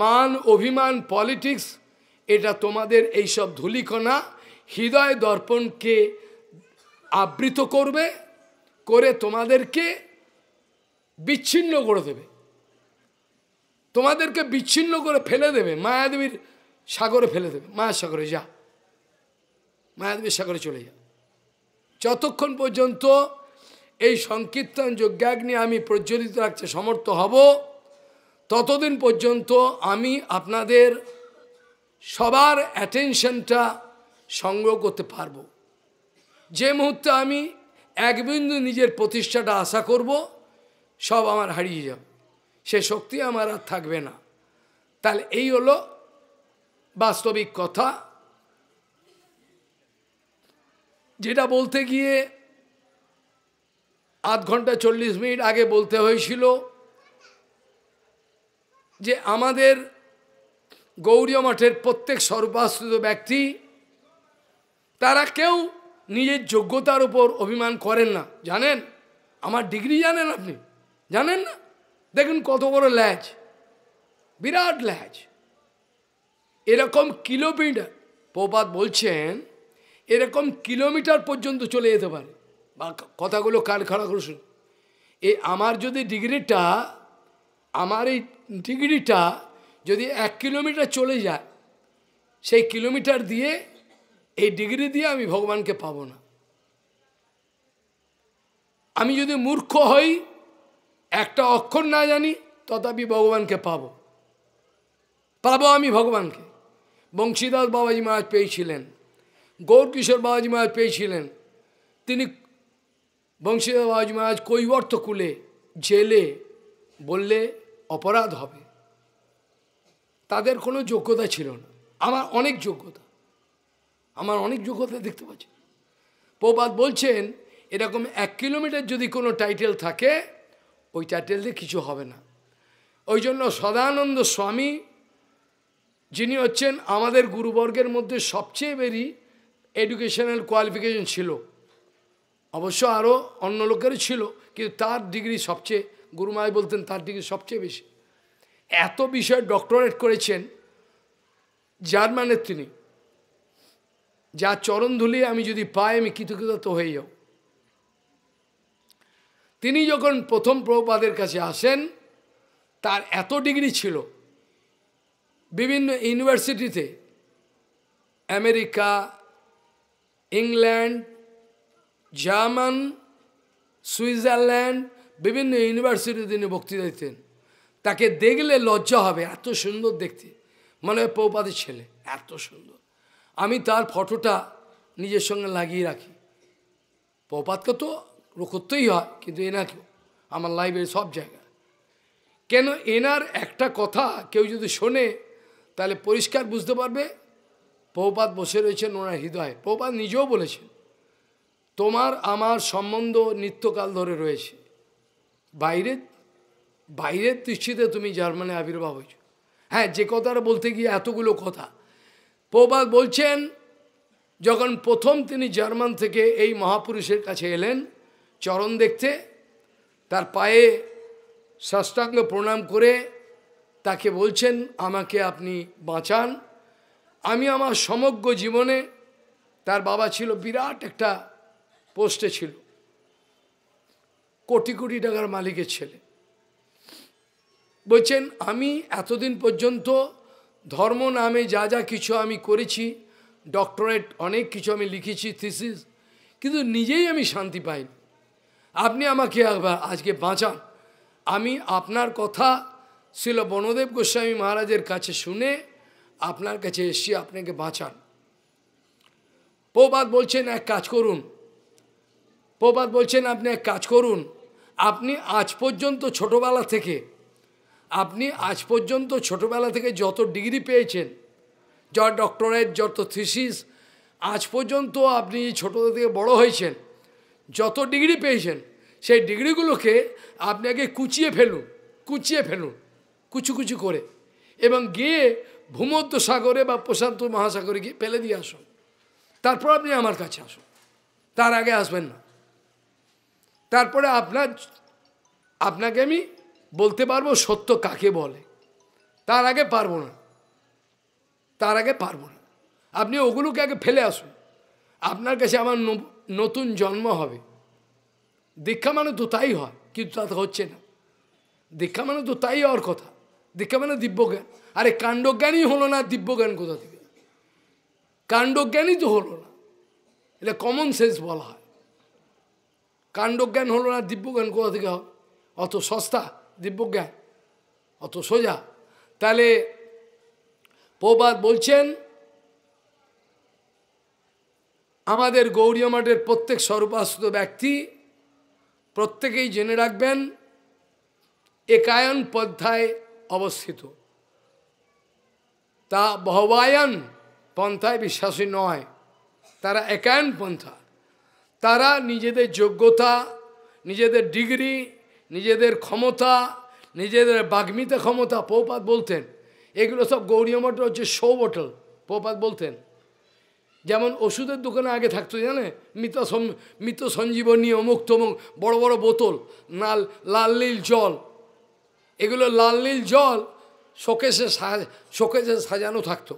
Speaker 1: মান অভিমান পলিটিক্স এটা তোমাদের এইসব ধুলিকণা হৃদয় দর্পণকে আবৃত করবে করে তোমাদেরকে বিচ্ছিন্ন করে দেবে তোমাদেরকে বিচ্ছিন্ন করে ফেলে দেবে মায়াদেবীর সাগরে ফেলে দেবে সাগরে যা মায়াদেবীর সাগরে চলে যা যতক্ষণ পর্যন্ত এই সংকীর্তন যজ্ঞাগ্নি আমি প্রজ্বলিত রাখতে সমর্থ হব ততদিন পর্যন্ত আমি আপনাদের সবার অ্যাটেনশনটা সংগ্রহ করতে পারবো যে মুহূর্তে আমি এক বিন্দু নিজের প্রতিষ্ঠাটা আশা করব সব আমার হারিয়ে যাবে সে শক্তি আমার আর থাকবে না তাহলে এই হলো বাস্তবিক কথা যেটা বলতে গিয়ে আধ ঘন্টা চল্লিশ মিনিট আগে বলতে হয়েছিল যে আমাদের গৌরীয় মঠের প্রত্যেক সর্বাশ্রিত ব্যক্তি তারা কেউ নিজের যোগ্যতার উপর অভিমান করেন না জানেন আমার ডিগ্রি জানেন আপনি জানেন না দেখুন কত বড় ল্যাজ বিরাট ল্যাজ এরকম কিলোমিটার প্রপাত বলছেন এরকম কিলোমিটার পর্যন্ত চলে যেতে পারে বা কথাগুলো কান খাড়া করে শুন এই আমার যদি ডিগ্রিটা আমার এই ডিগ্রিটা যদি এক কিলোমিটার চলে যায় সেই কিলোমিটার দিয়ে এই ডিগ্রি দিয়ে আমি ভগবানকে পাব না আমি যদি মূর্খ হই একটা অক্ষর না জানি তথাপি ভগবানকে পাব পাব আমি ভগবানকে বংশীদাস বাবাজি মহারাজ পেয়েছিলেন গৌরকিশোর বাবাজি মহারাজ পেয়েছিলেন তিনি বংশীদাস বাবাজি মহারাজ কৈবর্ত কুলে জেলে বললে অপরাধ হবে তাদের কোনো যোগ্যতা ছিল না আমার অনেক যোগ্যতা আমার অনেক যোগ্যতা দেখতে পাচ্ছি প্রবাদ বলছেন এরকম এক কিলোমিটার যদি কোনো টাইটেল থাকে ওই টাইটেল দিয়ে কিছু হবে না ওই জন্য সদানন্দ স্বামী যিনি হচ্ছেন আমাদের গুরুবর্গের মধ্যে সবচেয়ে বেরি এডুকেশনাল কোয়ালিফিকেশন ছিল অবশ্য আরও অন্য লোকেরও ছিল কিন্তু তার ডিগ্রি সবচেয়ে গুরুমায় বলতেন তার ডিগ্রি সবচেয়ে বেশি এত বিষয়ে ডক্টরেট করেছেন জার্মানের তিনি যা চরণধুলি আমি যদি পাই আমি কৃতজ্ঞতা তো হয়ে যাও তিনি যখন প্রথম প্রভুপাদের কাছে আসেন তার এত ডিগ্রি ছিল বিভিন্ন ইউনিভার্সিটিতে আমেরিকা ইংল্যান্ড জার্মান সুইজারল্যান্ড বিভিন্ন ইউনিভার্সিটিতে তিনি বক্তৃতা দিতেন তাকে দেখলে লজ্জা হবে এত সুন্দর দেখতে মনে হয় পৌপাদের ছেলে এত সুন্দর আমি তার ফটোটা নিজের সঙ্গে লাগিয়ে রাখি পৌপাতকে তো করতেই হয় কিন্তু এনাকেও আমার লাইব্রেরি সব জায়গা কেন এনার একটা কথা কেউ যদি শোনে তাহলে পরিষ্কার বুঝতে পারবে প্রপাত বসে রয়েছেন ওনার হৃদয়ে প্রপাত নিজেও বলেছেন তোমার আমার সম্বন্ধ নিত্যকাল ধরে রয়েছে বাইরে বাইরের দৃষ্টিতে তুমি জার্মানে আবির্ভাব হয়েছ হ্যাঁ যে কথাটা বলতে গিয়ে এতগুলো কথা প্রবাদ বলছেন যখন প্রথম তিনি জার্মান থেকে এই মহাপুরুষের কাছে এলেন চরণ দেখতে তার পায়ে সাষ্টাঙ্গ প্রণাম করে তাকে বলছেন আমাকে আপনি বাঁচান আমি আমার সমগ্র জীবনে তার বাবা ছিল বিরাট একটা পোস্টে ছিল কোটি কোটি টাকার মালিকের ছেলে বলছেন আমি এতদিন পর্যন্ত ধর্ম নামে যা যা কিছু আমি করেছি ডক্টরেট অনেক কিছু আমি লিখেছি থিসিস কিন্তু নিজেই আমি শান্তি পাইনি আপনি আমাকে একবার আজকে বাঁচান আমি আপনার কথা ছিল বনদেব গোস্বামী মহারাজের কাছে শুনে আপনার কাছে এসছি আপনাকে বাঁচান প্রবাদ বলছেন এক কাজ করুন প্রবাদ বলছেন আপনি এক কাজ করুন আপনি আজ পর্যন্ত ছোটবেলা থেকে আপনি আজ পর্যন্ত ছোটবেলা থেকে যত ডিগ্রি পেয়েছেন যত ডক্টরেট যত থিসিস আজ পর্যন্ত আপনি ছোটো থেকে বড় হয়েছেন যত ডিগ্রি পেয়েছেন সেই ডিগ্রিগুলোকে আপনি আগে কুচিয়ে ফেলুন কুচিয়ে ফেলুন কুচু কুচু করে এবং গিয়ে ভূমধ্য সাগরে বা প্রশান্ত মহাসাগরে গিয়ে ফেলে দিয়ে আসুন তারপর আপনি আমার কাছে আসুন তার আগে আসবেন না তারপরে আপনার আপনাকে আমি বলতে পারবো সত্য কাকে বলে তার আগে পারবো না তার আগে পারবো না আপনি ওগুলোকে আগে ফেলে আসুন আপনার কাছে আমার নতুন জন্ম হবে দীক্ষা মানে তো তাই হয় কিন্তু তা হচ্ছে না দীক্ষা মানে তো তাই হওয়ার কথা দীক্ষা মানে দিব্যজ্ঞান আরে কাণ্ডজ্ঞানই হলো না দিব্যজ্ঞান কোথা থেকে কাণ্ডজ্ঞানই তো হলো না এটা কমন সেন্স বলা হয় কাণ্ডজ্ঞান হলো না দিব্যজ্ঞান কোথা থেকে হয় অত সস্তা দিব্যজ্ঞান অত সোজা তাহলে প্রবাদ বলছেন আমাদের গৌরীয় মঠের প্রত্যেক সর্বাস্ত ব্যক্তি প্রত্যেকেই জেনে রাখবেন একায়ন পন্থায় অবস্থিত তা বহবায়ন পন্থায় বিশ্বাসী নয় তারা একায়ন পন্থা তারা নিজেদের যোগ্যতা নিজেদের ডিগ্রি নিজেদের ক্ষমতা নিজেদের বাগ্মিতা ক্ষমতা পৌপাত বলতেন এগুলো সব গৌরীয় মঠ হচ্ছে শো বটল পৌপাত বলতেন যেমন ওষুধের দোকানে আগে থাকতো জানে মৃত মৃত সঞ্জীবনী অমুক তমুক বড় বড় বোতল নাল লাল নীল জল এগুলো লাল নীল জল শোকেশে শোকেশে সাজানো থাকতো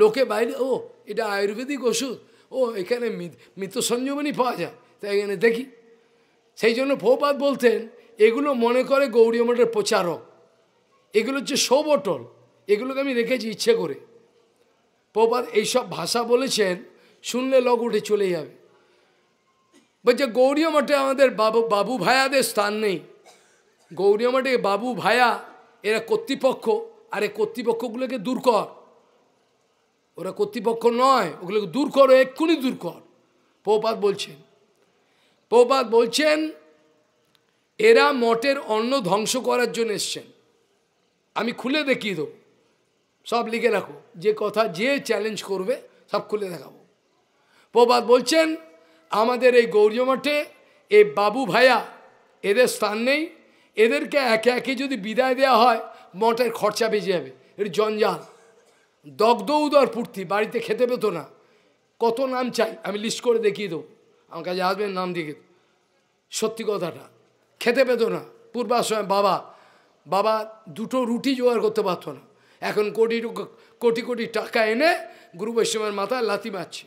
Speaker 1: লোকে বাইরে ও এটা আয়ুর্বেদিক ওষুধ ও এখানে মৃত সঞ্জীবনী পাওয়া যায় তাই এখানে দেখি সেই জন্য ভৌপাত বলতেন এগুলো মনে করে গৌরী মঠের প্রচারক এগুলো হচ্ছে শো বটল এগুলোকে আমি রেখেছি ইচ্ছে করে প্রবাদ এইসব ভাষা বলেছেন শুনলে লগ উঠে চলে যাবে বলছে গৌরীয় মঠে আমাদের বাবু বাবু ভায়াদের স্থান নেই গৌরীয় মঠে বাবু ভায়া এরা কর্তৃপক্ষ আর এই কর্তৃপক্ষগুলোকে দূর কর ওরা কর্তৃপক্ষ নয় ওগুলোকে দূর করো এক্ষুনি দূর কর পৌপাত বলছেন পৌপাত বলছেন এরা মঠের অন্ন ধ্বংস করার জন্য এসছেন আমি খুলে দেখিয়ে দেবো সব লিখে রাখো যে কথা যে চ্যালেঞ্জ করবে সব খুলে দেখাবো প্রবাদ বলছেন আমাদের এই মঠে এই বাবু ভাইয়া এদের স্থান নেই এদেরকে একে একে যদি বিদায় দেওয়া হয় মঠের খরচা বেজে যাবে এর জঞ্জাল দগ্ধ উদর পূর্তি বাড়িতে খেতে পেতো না কত নাম চাই আমি লিস্ট করে দেখিয়ে দেবো আমার কাছে আসবেন নাম দিকে সত্যি কথাটা খেতে পেতো না পূর্বাশ্রমে বাবা বাবা দুটো রুটি জোগাড় করতে পারতো না এখন কোটি কোটি কোটি টাকা এনে গুরু বৈষ্ণবের মাথায় লাথি মারছে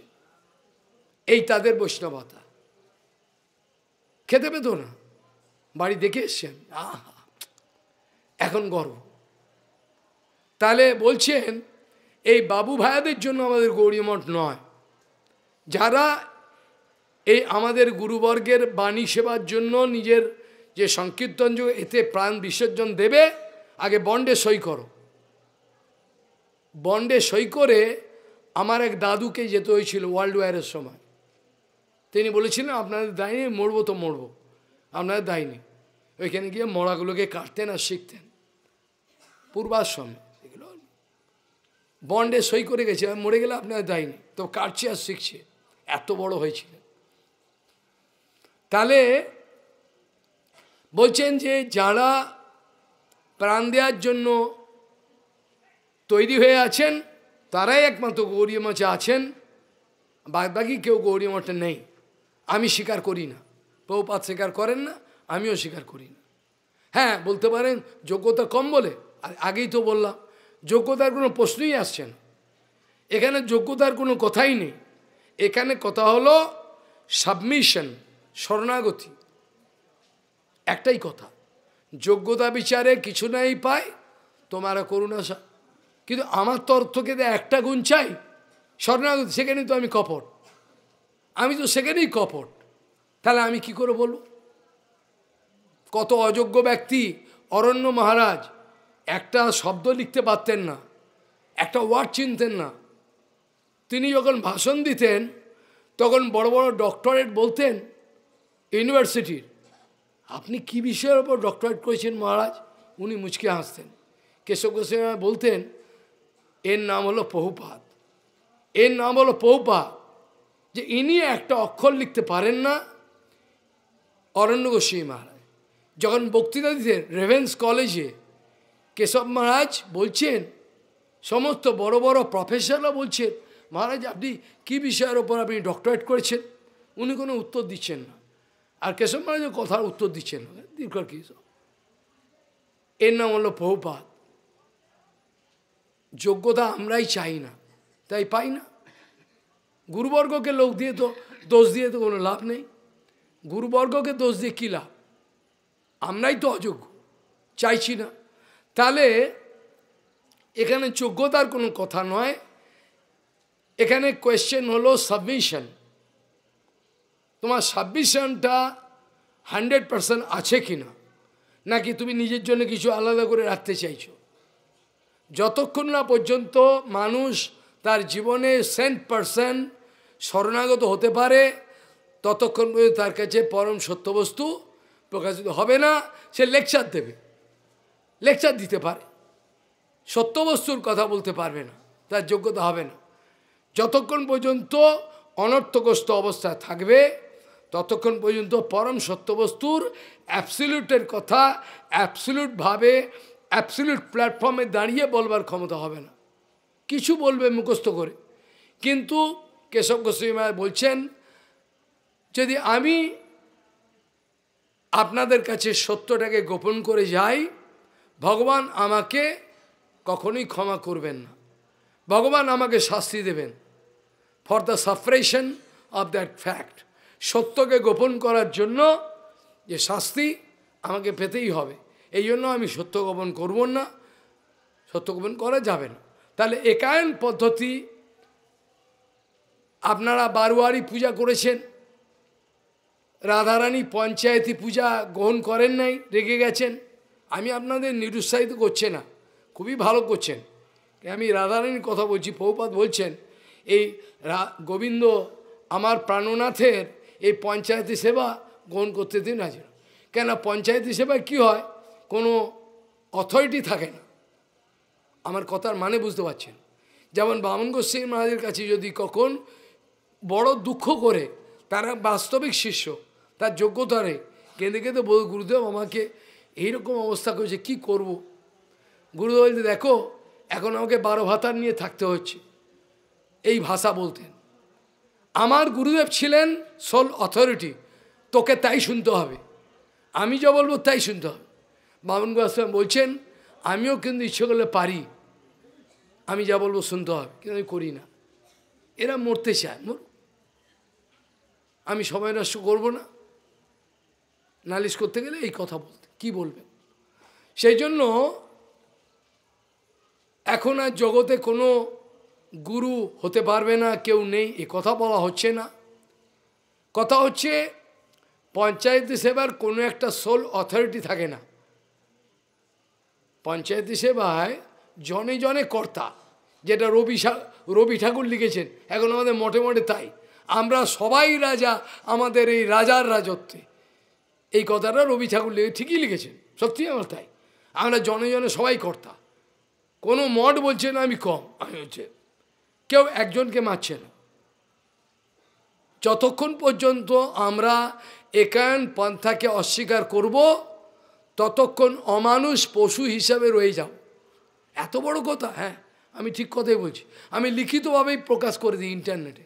Speaker 1: এই তাদের বৈষ্ণবতা খেতে পেত না বাড়ি দেখে এসছেন আহা এখন গর্ব তাহলে বলছেন এই বাবু ভাইয়াদের জন্য আমাদের গৌরীমঠ নয় যারা এই আমাদের গুরুবর্গের বাণী সেবার জন্য নিজের যে সংকীর্তন এতে প্রাণ বিসর্জন দেবে আগে বন্ডে সই করো বন্ডে সই করে আমার এক দাদুকে যেতে হয়েছিল ওয়ার্ল্ড ওয়ারের সময় তিনি বলেছিলেন আপনাদের দায়নি মরবো তো মরবো আপনাদের দায়নি ওইখানে গিয়ে মরাগুলোকে কাটতেন আর শিখতেন পূর্বাশ্রম এগুলো বন্ডে সই করে গেছে মরে গেলে আপনাদের দায়নি তো কাটছে আর শিখছে এত বড় হয়েছিল তাহলে বলছেন যে যারা প্রাণ দেওয়ার জন্য তৈরি হয়ে আছেন তারাই একমাত্র গৌরী মঠে আছেন বাকি কেউ গৌরী মঠে নেই আমি স্বীকার করি না প্রভুপাত স্বীকার করেন না আমিও স্বীকার করি না হ্যাঁ বলতে পারেন যোগ্যতা কম বলে আর আগেই তো বললাম যোগ্যতার কোনো প্রশ্নই আসছে না এখানে যোগ্যতার কোনো কথাই নেই এখানে কথা হলো সাবমিশন শরণাগতি একটাই কথা যোগ্যতা বিচারে কিছু নাই পায় তোমারা করুণা কিন্তু আমার অর্থ থেকে একটা গুণ চাই স্বর্ণাগত সেখানে তো আমি কপট আমি তো সেখানেই কপট তাহলে আমি কি করে বলবো কত অযোগ্য ব্যক্তি অরণ্য মহারাজ একটা শব্দ লিখতে পারতেন না একটা ওয়ার্ড চিনতেন না তিনি যখন ভাষণ দিতেন তখন বড় বড় ডক্টরেট বলতেন ইউনিভার্সিটির আপনি কি বিষয়ের ওপর ডক্টরেট করেছেন মহারাজ উনি মুচকে হাসতেন কেশব গোস্বামী বলতেন এর নাম হলো পহুপাত এর নাম হলো পহুপাত যে ইনি একটা অক্ষর লিখতে পারেন না অরণ্য গোস্বী মহারাজ যখন বক্তৃতা দিতেন রেভেন্স কলেজে কেশব মহারাজ বলছেন সমস্ত বড় বড় প্রফেসররা বলছেন মহারাজ আপনি কী বিষয়ের ওপর আপনি ডক্টরেট করেছেন উনি কোনো উত্তর দিচ্ছেন না আর কেশব মহারাজের কথার উত্তর দিচ্ছেন না দীর্ঘ কেশব এর নাম হলো পহুপাত যোগ্যতা আমরাই চাই না তাই পাই না গুরুবর্গকে লোক দিয়ে তো দোষ দিয়ে তো কোনো লাভ নেই গুরুবর্গকে দোষ দিয়ে কী লাভ আমরাই তো অযোগ্য চাইছি না তাহলে এখানে যোগ্যতার কোনো কথা নয় এখানে কোয়েশ্চেন হলো সাবমিশন তোমার সাবমিশনটা হান্ড্রেড পারসেন্ট আছে কি না নাকি তুমি নিজের জন্য কিছু আলাদা করে রাখতে চাইছো যতক্ষণ না পর্যন্ত মানুষ তার জীবনে সেন্ট পারসেন্ট শরণাগত হতে পারে ততক্ষণ পর্যন্ত তার কাছে পরম সত্যবস্তু প্রকাশিত হবে না সে লেকচার দেবে লেকচার দিতে পারে সত্যবস্তুর কথা বলতে পারবে না তার যোগ্যতা হবে না যতক্ষণ পর্যন্ত অনর্থগ্রস্ত অবস্থায় থাকবে ততক্ষণ পর্যন্ত পরম সত্যবস্তুর অ্যাবসলিউটের কথা অ্যাবসলিউটভাবে অ্যাবসলিউট প্ল্যাটফর্মে দাঁড়িয়ে বলবার ক্ষমতা হবে না কিছু বলবে মুখস্থ করে কিন্তু কেশব গোস্বামী বলছেন যদি আমি আপনাদের কাছে সত্যটাকে গোপন করে যাই ভগবান আমাকে কখনোই ক্ষমা করবেন না ভগবান আমাকে শাস্তি দেবেন for the suppression of that fact সত্যকে গোপন করার জন্য যে শাস্তি আমাকে পেতেই হবে এই জন্য আমি সত্য গোপন করব না সত্য গোপন করা যাবে না তাহলে একায়ন পদ্ধতি আপনারা বারোয়ারি পূজা করেছেন রাধারানী পঞ্চায়েতি পূজা গ্রহণ করেন নাই রেগে গেছেন আমি আপনাদের নিরুৎসাহিত করছে না খুবই ভালো করছেন আমি রাধারানীর কথা বলছি পৌপাত বলছেন এই গোবিন্দ আমার প্রাণনাথের এই পঞ্চায়েতি সেবা গ্রহণ করতে দিন আছে কেন পঞ্চায়েতি সেবা কি হয় কোনো অথরিটি থাকে না আমার কথার মানে বুঝতে পারছেন যেমন বামন গোস্বী মহারাজের কাছে যদি কখন বড় দুঃখ করে তারা বাস্তবিক শিষ্য তার যোগ্যতা নেই কেঁদে কেঁদে বল গুরুদেব আমাকে এইরকম অবস্থা করেছে কি করব। গুরুদেব বলতে দেখো এখন আমাকে বারো ভাতার নিয়ে থাকতে হচ্ছে এই ভাষা বলতেন আমার গুরুদেব ছিলেন সোল অথরিটি তোকে তাই শুনতে হবে আমি যা বলবো তাই শুনতে হবে বামন গোস্বামী বলছেন আমিও কিন্তু ইচ্ছে করলে পারি আমি যা বলবো শুনতে হবে কিন্তু আমি করি না এরা মরতে চায় মর আমি সময় নষ্ট করবো না নালিশ করতে গেলে এই কথা বলতে কি বলবেন সেই জন্য এখন আর জগতে কোনো গুরু হতে পারবে না কেউ নেই এ কথা বলা হচ্ছে না কথা হচ্ছে পঞ্চায়েত সেবার কোনো একটা সোল অথরিটি থাকে না পঞ্চায়েতি সেবায় জনে জনে কর্তা যেটা রবি রবি ঠাকুর লিখেছেন এখন আমাদের মোটে মোটে তাই আমরা সবাই রাজা আমাদের এই রাজার রাজত্বে এই কথাটা রবি ঠাকুর লিখে ঠিকই লিখেছেন সত্যি আমার তাই আমরা জনে জনে সবাই কর্তা কোনো মঠ বলছে না আমি কম আমি হচ্ছে কেউ একজনকে মারছে না যতক্ষণ পর্যন্ত আমরা একায়ন পন্থাকে অস্বীকার করব ততক্ষণ অমানুষ পশু হিসাবে রয়ে যাও এত বড় কথা হ্যাঁ আমি ঠিক কথাই বলছি আমি লিখিতভাবেই প্রকাশ করে দিই ইন্টারনেটে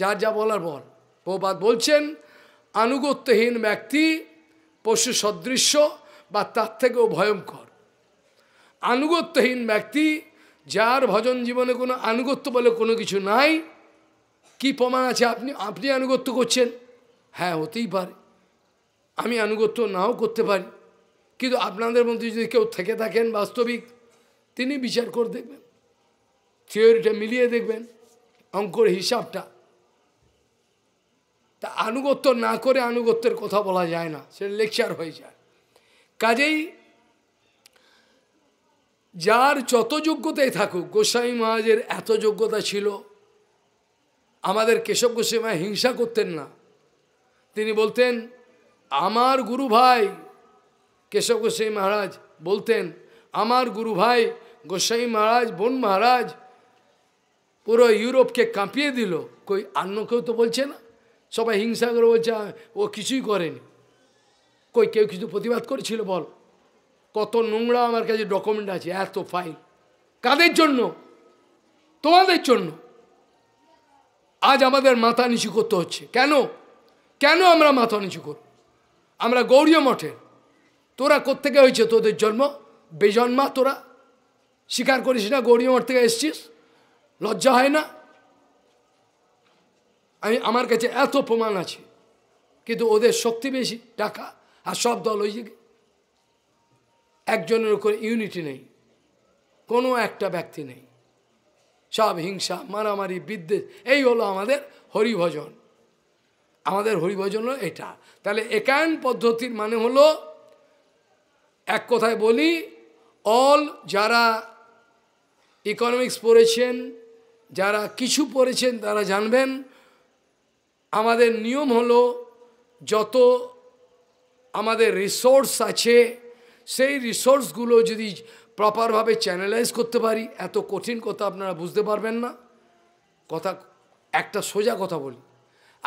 Speaker 1: যা যা বলার বল প্রবাদ বলছেন আনুগত্যহীন ব্যক্তি পশু সদৃশ্য বা তার থেকেও ভয়ঙ্কর আনুগত্যহীন ব্যক্তি যার ভজন জীবনে কোনো আনুগত্য বলে কোনো কিছু নাই কি প্রমাণ আছে আপনি আপনি আনুগত্য করছেন হ্যাঁ হতেই পারে আমি আনুগত্য নাও করতে পারি কিন্তু আপনাদের মধ্যে যদি কেউ থেকে থাকেন বাস্তবিক তিনি বিচার করে দেখবেন থিওরিটা মিলিয়ে দেখবেন অঙ্কর হিসাবটা তা আনুগত্য না করে আনুগত্যের কথা বলা যায় না সেটা লেকচার হয়ে যায় কাজেই যার যত যোগ্যতাই থাকুক গোস্বামী মহারাজের এত যোগ্যতা ছিল আমাদের কেশব গোস্বামী হিংসা করতেন না তিনি বলতেন আমার গুরু ভাই কেশব গোসাই মহারাজ বলতেন আমার গুরু ভাই গোসাই মহারাজ বোন মহারাজ পুরো ইউরোপকে কাঁপিয়ে দিল কই অন্য কেউ তো বলছে না সবাই হিংসা করে বলছে ও কিছুই করেনি কই কেউ কিছু প্রতিবাদ করেছিল বল কত নোংরা আমার কাছে ডকুমেন্ট আছে এত ফাইল কাদের জন্য তোমাদের জন্য আজ আমাদের মাথা নিচু করতে হচ্ছে কেন কেন আমরা মাথা নিচু করব আমরা গৌরীয় মঠের তোরা কোত্থেকে হয়েছে তোদের জন্ম বেজন্মা তোরা স্বীকার করিস না গৌরীয় মঠ থেকে এসছিস লজ্জা হয় না আমি আমার কাছে এত প্রমাণ আছে কিন্তু ওদের শক্তি বেশি টাকা আর সব দল ওই একজনের উপরে ইউনিটি নেই কোনো একটা ব্যক্তি নেই সব হিংসা মারামারি বিদ্বেষ এই হলো আমাদের হরিভজন আমাদের হরিভজন এটা তাহলে একায়ন পদ্ধতির মানে হলো এক কথায় বলি অল যারা ইকোনমিক্স পড়েছেন যারা কিছু পড়েছেন তারা জানবেন আমাদের নিয়ম হলো যত আমাদের রিসোর্স আছে সেই রিসোর্সগুলো যদি প্রপারভাবে চ্যানেলাইজ করতে পারি এত কঠিন কথা আপনারা বুঝতে পারবেন না কথা একটা সোজা কথা বলি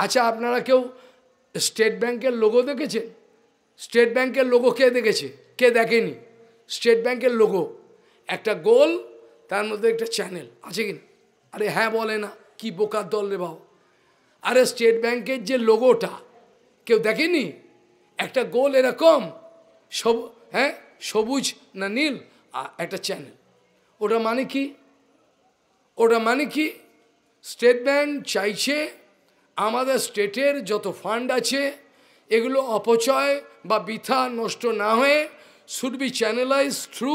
Speaker 1: আচ্ছা আপনারা কেউ স্টেট ব্যাংকের লোগো দেখেছেন স্টেট ব্যাংকের লোগো কে দেখেছে কে দেখেনি স্টেট ব্যাংকের লোগো একটা গোল তার মধ্যে একটা চ্যানেল আছে কি না আরে হ্যাঁ বলে না কি বোকার দল রে বাবা আরে স্টেট ব্যাংকের যে লোগোটা কেউ দেখেনি একটা গোল এরকম সব হ্যাঁ সবুজ না নীল একটা চ্যানেল ওটা মানে কি ওটা মানে কি স্টেট ব্যাংক চাইছে আমাদের স্টেটের যত ফান্ড আছে এগুলো অপচয় বা বৃথা নষ্ট না হয়ে should be channelise through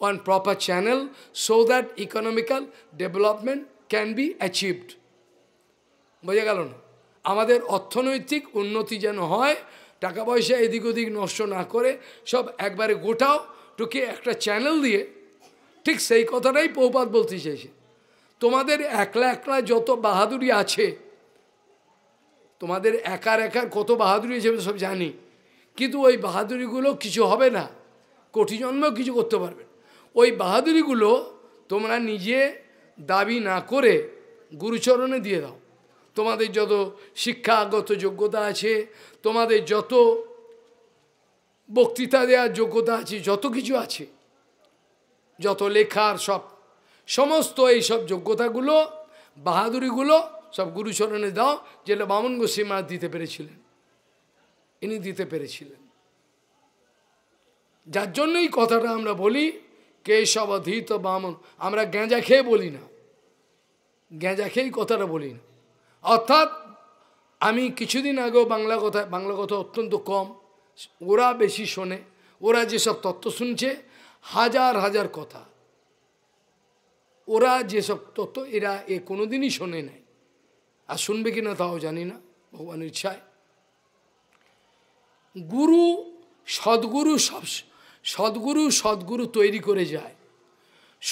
Speaker 1: one proper channel so that economical development can be achieved বোঝা গেল না আমাদের অর্থনৈতিক উন্নতি যেন হয় টাকা পয়সা এদিক ওদিক নষ্ট না করে সব একবারে গোটাও টুকে একটা চ্যানেল দিয়ে ঠিক সেই কথাটাই পৌপাত বলতে চাইছে তোমাদের একলা একলা যত বাহাদুরি আছে তোমাদের একার একার কত বাহাদুরি হিসেবে সব জানি কিন্তু ওই বাহাদুরিগুলো কিছু হবে না কোটি জন্মেও কিছু করতে পারবে ওই বাহাদুরিগুলো তোমরা নিজে দাবি না করে গুরুচরণে দিয়ে দাও তোমাদের যত শিক্ষাগত যোগ্যতা আছে তোমাদের যত বক্তৃতা দেওয়ার যোগ্যতা আছে যত কিছু আছে যত লেখার সব সমস্ত এই সব যোগ্যতাগুলো বাহাদুরিগুলো সব গুরুচরণে দাও যেটা বামন গোস্বীমা দিতে পেরেছিলেন ইনি দিতে পেরেছিলেন যার জন্যই কথাটা আমরা বলি কেশব অধীত বামন আমরা গেঁজা খেয়ে বলি না গেঁজা খেয়েই কথাটা বলি না অর্থাৎ আমি কিছুদিন আগেও বাংলা কথা বাংলা কথা অত্যন্ত কম ওরা বেশি শোনে ওরা যেসব তত্ত্ব শুনছে হাজার হাজার কথা ওরা যেসব তত্ত্ব এরা এ কোনোদিনই শোনে নাই আর শুনবে কি না তাও জানি না ভগবানের ইচ্ছায় গুরু সদ্গুরু সব সদ্গুরু সদ্গুরু তৈরি করে যায়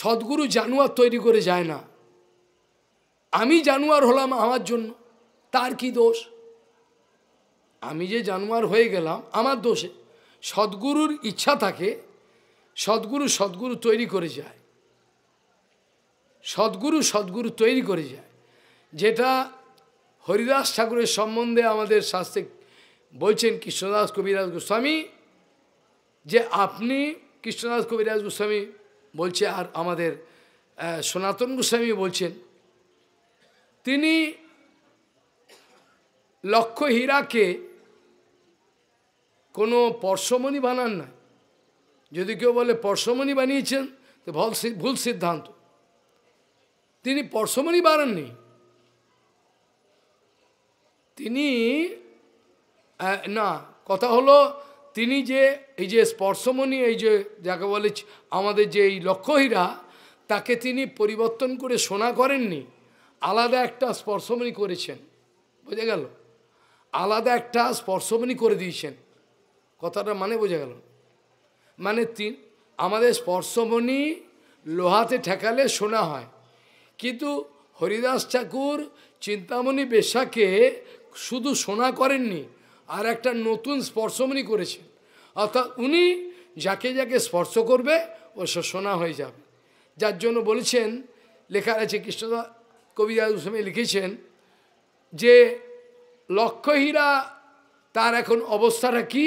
Speaker 1: সদ্গুরু জানুয়ার তৈরি করে যায় না আমি জানুয়ার হলাম আমার জন্য তার কি দোষ আমি যে জানুয়ার হয়ে গেলাম আমার দোষে সদ্গুরুর ইচ্ছা থাকে সদ্গুরু সদ্গুরু তৈরি করে যায় সদ্গুরু সদ্গুরু তৈরি করে যায় যেটা হরিদাস ঠাকুরের সম্বন্ধে আমাদের শাস্ত্রে বলছেন কৃষ্ণদাস কবিরাজ গোস্বামী যে আপনি কৃষ্ণদাস কবিরাজ গোস্বামী বলছে আর আমাদের সনাতন গোস্বামী বলছেন তিনি লক্ষ্য হীরাকে কোনো পরশমণি বানান না যদি কেউ বলে পরশমণি বানিয়েছেন তো ভুল ভুল সিদ্ধান্ত তিনি পরশমণি বানাননি তিনি না কথা হলো তিনি যে এই যে স্পর্শমণি এই যে যাকে বলে আমাদের যে এই লক্ষ্যহীরা তাকে তিনি পরিবর্তন করে সোনা করেননি আলাদা একটা স্পর্শমণি করেছেন বোঝা গেল আলাদা একটা স্পর্শমণি করে দিয়েছেন কথাটা মানে বোঝা গেল মানে তিন আমাদের স্পর্শমণি লোহাতে ঠেকালে শোনা হয় কিন্তু হরিদাস ঠাকুর চিন্তামণি বেশাকে শুধু সোনা করেননি আর একটা নতুন স্পর্শমণি করেছেন অর্থাৎ উনি যাকে যাকে স্পর্শ করবে ও সোনা হয়ে যাবে যার জন্য বলেছেন লেখা আছে কৃষ্ণদা কবিরাজ গোস্বামী লিখেছেন যে লক্ষ্যহীরা তার এখন অবস্থাটা কি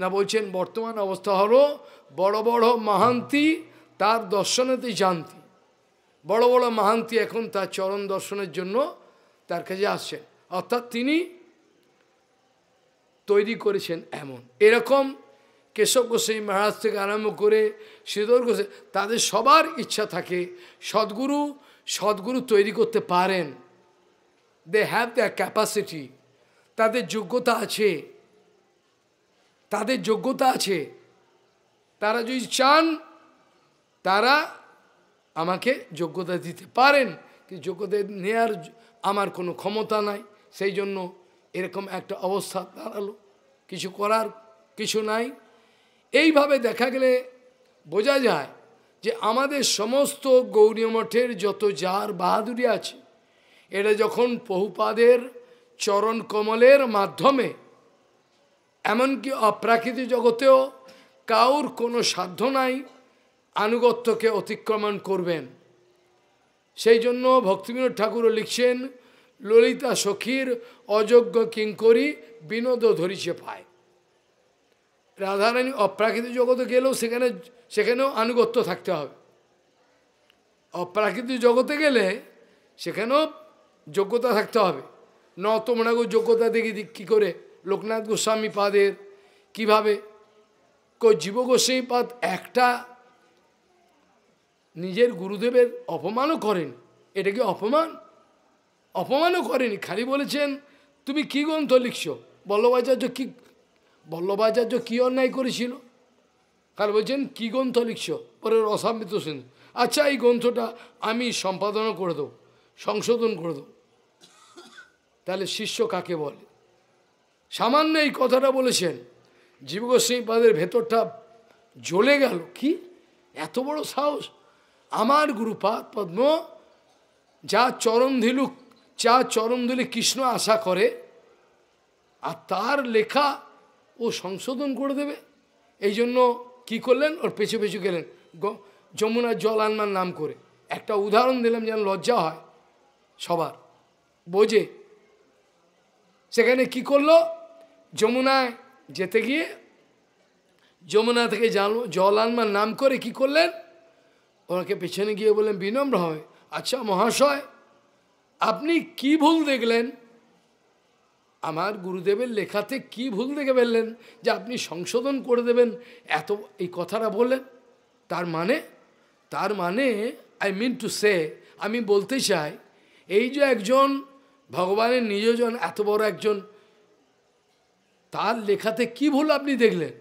Speaker 1: না বলছেন বর্তমান অবস্থা হলো বড় বড় মাহান্তি তার দর্শনেতেই জানতি বড় বড় মাহান্তি এখন তার চরণ দর্শনের জন্য তার কাছে আসছেন অর্থাৎ তিনি তৈরি করেছেন এমন এরকম কেশব গোসাই মহারাজ থেকে আরম্ভ করে শ্রীধর গোসাই তাদের সবার ইচ্ছা থাকে সদ্গুরু সদ্গুরু তৈরি করতে পারেন দে হ্যাভ দ্য ক্যাপাসিটি তাদের যোগ্যতা আছে তাদের যোগ্যতা আছে তারা যদি চান তারা আমাকে যোগ্যতা দিতে পারেন কিন্তু যোগ্যতা নেয়ার আমার কোনো ক্ষমতা নাই সেই জন্য এরকম একটা অবস্থা দাঁড়ালো কিছু করার কিছু নাই এইভাবে দেখা গেলে বোঝা যায় যে আমাদের সমস্ত গৌরী মঠের যত যার বাহাদুরি আছে এটা যখন বহুপাদের চরণ কমলের মাধ্যমে এমনকি অপ্রাকৃতিক জগতেও কাউর কোনো সাধ্য নাই আনুগত্যকে অতিক্রমণ করবেন সেই জন্য ভক্তিবিনোদ ঠাকুরও লিখছেন ললিতা সখীর অযোগ্য কিঙ্করি বিনোদ ধরিছে পায় রাধারানী অপ্রাকৃত জগতে গেলেও সেখানে সেখানেও আনুগত্য থাকতে হবে অপ্রাকৃত জগতে গেলে সেখানেও যোগ্যতা থাকতে হবে ন গো যোগ্যতা দেখি কী করে লোকনাথ গোস্বামী পাদের কিভাবে কো জীব গোস্বামী পাদ একটা নিজের গুরুদেবের অপমানও করেন এটা কি অপমান অপমানও করেনি খালি বলেছেন তুমি কী গ্রন্থ লিখছো বল্লভাচার্য কী বল্লভাচার্য কী অন্যায় করেছিল খালি বলছেন কী গ্রন্থ লিখছো পরে অসাম্বিত সেন আচ্ছা এই গ্রন্থটা আমি সম্পাদনা করে দেবো সংশোধন করে দেবো তাহলে শিষ্য কাকে বলে সামান্য এই কথাটা বলেছেন পাদের ভেতরটা জ্বলে গেল কি এত বড় সাহস আমার গুরুপাদ পদ্ম যা ধিলুক চা চরমদুলে কৃষ্ণ আশা করে আর তার লেখা ও সংশোধন করে দেবে এই জন্য কী করলেন ওর পেছু পেছু গেলেন যমুনার জল আনমার নাম করে একটা উদাহরণ দিলাম যেন লজ্জা হয় সবার বোঝে সেখানে কি করলো যমুনায় যেতে গিয়ে যমুনা থেকে জল আনমার নাম করে কি করলেন ওনাকে পেছনে গিয়ে বললেন বিনম্র হয় আচ্ছা মহাশয় আপনি কি ভুল দেখলেন আমার গুরুদেবের লেখাতে কি ভুল দেখে ফেললেন যে আপনি সংশোধন করে দেবেন এত এই কথাটা বললেন তার মানে তার মানে আই মিন টু সে আমি বলতে চাই এই যে একজন ভগবানের নিজজন এত বড় একজন তার লেখাতে কি ভুল আপনি দেখলেন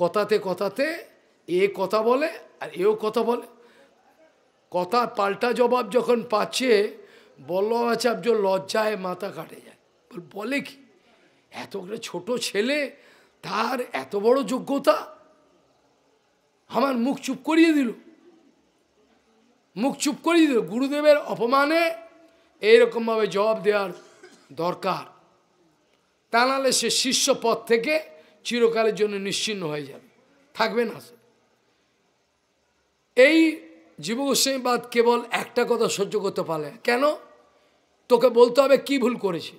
Speaker 1: কথাতে কথাতে এ কথা বলে আর এও কথা বলে কথা পাল্টা জবাব যখন পাচ্ছে বল্লভাচার্য আচ্ছা, লজ্জায় মাথা কাটে যায় বলে কি এত ছোট ছেলে তার এত বড় যোগ্যতা আমার মুখ চুপ করিয়ে দিল মুখ চুপ করিয়ে দিল গুরুদেবের অপমানে এইরকমভাবে জবাব দেওয়ার দরকার তা নাহলে সে শিষ্য পথ থেকে চিরকালের জন্য নিশ্চিন্ন হয়ে যাবে থাকবে না এই এই বাদ কেবল একটা কথা সহ্য করতে পারলে কেন তোকে বলতে হবে কি ভুল করেছে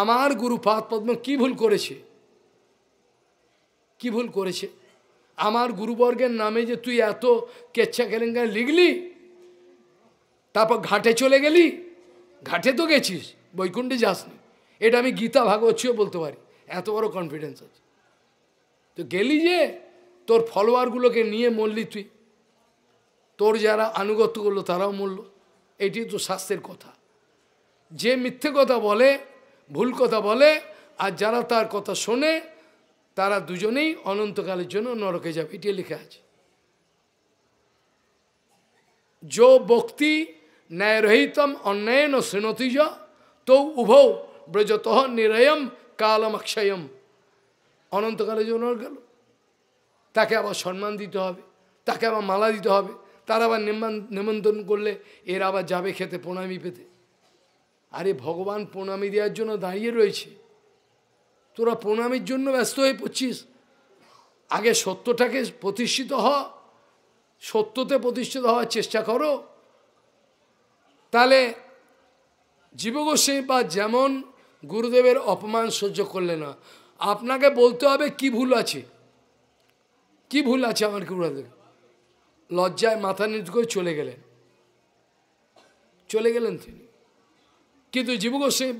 Speaker 1: আমার গুরু পদ্ম কি ভুল করেছে কি ভুল করেছে আমার গুরুবর্গের নামে যে তুই এত কেচ্ছা কেলেঙ্কারি লিখলি তারপর ঘাটে চলে গেলি ঘাটে তো গেছিস বৈকুণ্ঠে যাসনি এটা আমি গীতা ভাগবতীয় বলতে পারি এত বড় কনফিডেন্স আছে তো গেলি যে তোর ফলোয়ারগুলোকে নিয়ে মরলি তুই তোর যারা আনুগত্য করলো তারাও মরল এটি তো শাস্ত্রের কথা যে মিথ্যে কথা বলে ভুল কথা বলে আর যারা তার কথা শোনে তারা দুজনেই অনন্তকালের জন্য নরকে যাবে এটি লেখা আছে যো বক্তি ন্যায়রহিতম অন্যায়ন শ্রেণতিজ তো উভৌ ব্রজত নিরয়ম অক্ষয়ম অনন্তকালে জন্য গেল তাকে আবার সম্মান দিতে হবে তাকে আবার মালা দিতে হবে তার আবার নিমন্ত্রণ করলে এর আবার যাবে খেতে প্রণামী পেতে আরে ভগবান প্রণামী দেওয়ার জন্য দাঁড়িয়ে রয়েছে তোরা প্রণামীর জন্য ব্যস্ত হয়ে পড়ছিস আগে সত্যটাকে প্রতিষ্ঠিত হ সত্যতে প্রতিষ্ঠিত হওয়ার চেষ্টা করো তাহলে জীবগোস্বী বা যেমন গুরুদেবের অপমান সহ্য করলে না আপনাকে বলতে হবে কি ভুল আছে কি ভুল আছে আমার গুরুদেব লজ্জায় মাথা নিচু করে চলে গেলেন চলে গেলেন তিনি কিন্তু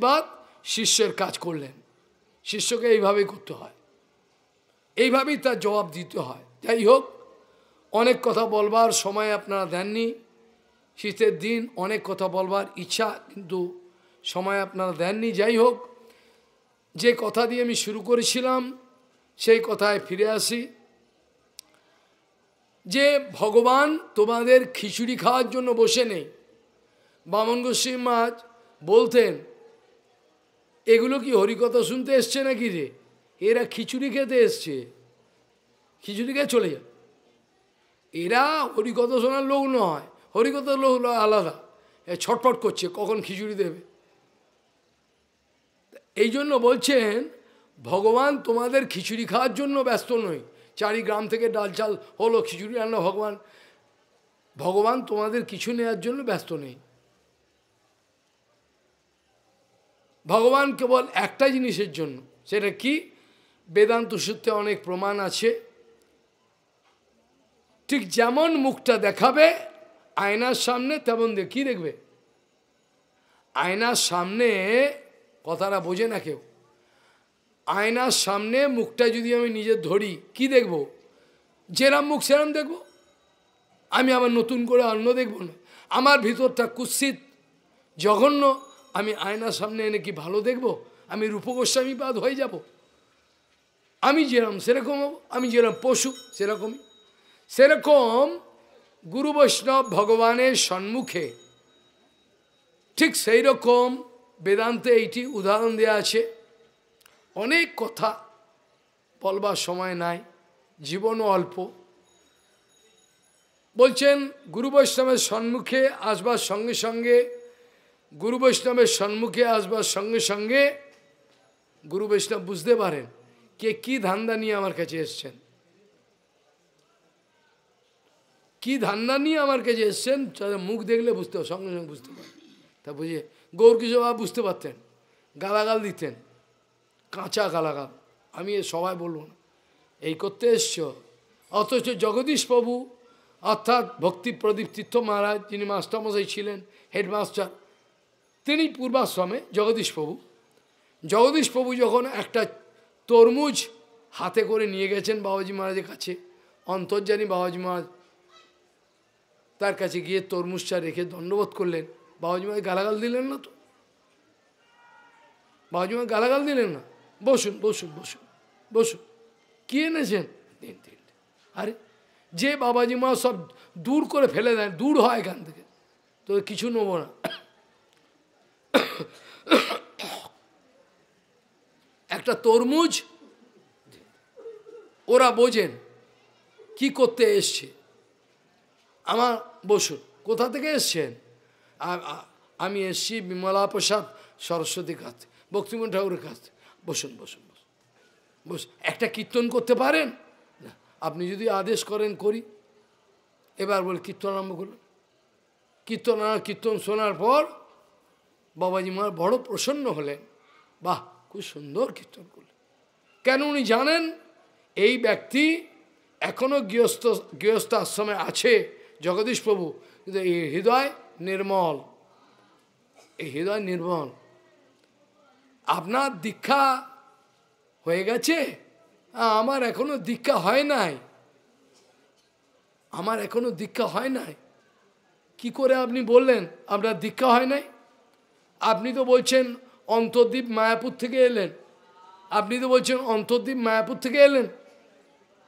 Speaker 1: বাদ শিষ্যের কাজ করলেন শিষ্যকে এইভাবেই করতে হয় এইভাবেই তার জবাব দিতে হয় যাই হোক অনেক কথা বলবার সময় আপনারা দেননি শীতের দিন অনেক কথা বলবার ইচ্ছা কিন্তু সময় আপনারা দেননি যাই হোক যে কথা দিয়ে আমি শুরু করেছিলাম সেই কথায় ফিরে আসি যে ভগবান তোমাদের খিচুড়ি খাওয়ার জন্য বসে নেই বামন গোস্বী মাছ বলতেন এগুলো কি হরিকথা শুনতে এসছে নাকি রে এরা খিচুড়ি খেতে এসছে খিচুড়ি খেয়ে চলে যায় এরা হরিকথা শোনার লোক নয় হরিকথার লোক আলাদা ছটফট করছে কখন খিচুড়ি দেবে এই জন্য বলছেন ভগবান তোমাদের খিচুড়ি খাওয়ার জন্য ব্যস্ত নই চারি গ্রাম থেকে ডাল চাল হলো খিচুড়ি রান্না ভগবান ভগবান তোমাদের কিছু নেওয়ার জন্য ব্যস্ত নেই ভগবান কেবল একটা জিনিসের জন্য সেটা কি বেদান্ত সূত্রে অনেক প্রমাণ আছে ঠিক যেমন মুখটা দেখাবে আয়নার সামনে তেমন দেখ কী দেখবে আয়নার সামনে কথাটা বোঝে না কেউ আয়নার সামনে মুখটা যদি আমি নিজে ধরি কি দেখব যেরাম মুখ সেরাম দেখব আমি আবার নতুন করে অন্য দেখব না আমার ভিতরটা কুৎসিত জঘন্য আমি আয়নার সামনে এনে কি ভালো দেখব আমি রূপগোস্বামীবাদ হয়ে যাব আমি যেরকম সেরকম আমি যেরকম পশু সেরকমই সেরকম গুরু বৈষ্ণব ভগবানের সম্মুখে ঠিক সেই রকম বেদান্তে এইটি উদাহরণ দেয়া আছে অনেক কথা বলবার সময় নাই জীবনও অল্প বলছেন গুরু বৈষ্ণবের সম্মুখে আসবার সঙ্গে সঙ্গে গুরু বৈষ্ণবের সম্মুখে আসবার সঙ্গে সঙ্গে গুরু বৈষ্ণব বুঝতে পারেন কে কি ধান্দা নিয়ে আমার কাছে এসছেন কি ধান্দা নিয়ে আমার কাছে এসছেন তাদের মুখ দেখলে বুঝতে সঙ্গে সঙ্গে বুঝতে পারেন তা বুঝে গৌরকিশোর বাবা বুঝতে পারতেন গালাগাল দিতেন কাঁচা গালাগাল আমি সবাই বলব না এই করতে এসছ অথচ জগদীশ প্রভু অর্থাৎ ভক্তি প্রদীপ তীর্থ মহারাজ যিনি মাস্টারমশাই ছিলেন হেডমাস্টার তিনি পূর্বাশ্রমে জগদীশ প্রভু জগদীশ প্রভু যখন একটা তরমুজ হাতে করে নিয়ে গেছেন বাবাজি মহারাজের কাছে অন্তর্জানী বাবাজি মহারাজ তার কাছে গিয়ে তরমুজটা রেখে দণ্ডবোধ করলেন বাবাজি মহারাজ গালাগাল দিলেন না তো বাবাজি মহারাজ গালাগাল দিলেন না বসুন বসুন বসুন বসুন কি এনেছেন দিন দিন আরে যে বাবাজি মা সব দূর করে ফেলে দেন দূর হয় এখান থেকে তো কিছু নেবো না একটা তরমুজ ওরা বোঝেন কি করতে এসছে আমার বসুন কোথা থেকে এসছেন আমি এসছি বিমলা প্রসাদ সরস্বতী কাছ ভক্তিমন ঠাকুরের কাছ বসুন বসুন বসুন বস একটা কীর্তন করতে পারেন আপনি যদি আদেশ করেন করি এবার বল কীর্তন আরম্ভ করলেন কীর্তন কীর্তন শোনার পর বাবাজি মার বড় প্রসন্ন হলেন বাহ খুব সুন্দর কীর্তন করলেন কেন উনি জানেন এই ব্যক্তি এখনও গৃহস্থ গৃহস্থ আশ্রমে আছে জগদীশ প্রভু কিন্তু এই হৃদয় নির্মল এই হৃদয় নির্মল আপনার দীক্ষা হয়ে গেছে আমার এখনো দীক্ষা হয় নাই আমার এখনো দীক্ষা হয় নাই কি করে আপনি বললেন আপনার দীক্ষা হয় নাই আপনি তো বলছেন অন্তর্দ্বীপ মায়াপুর থেকে এলেন আপনি তো বলছেন অন্তর্দ্বীপ মায়াপুর থেকে এলেন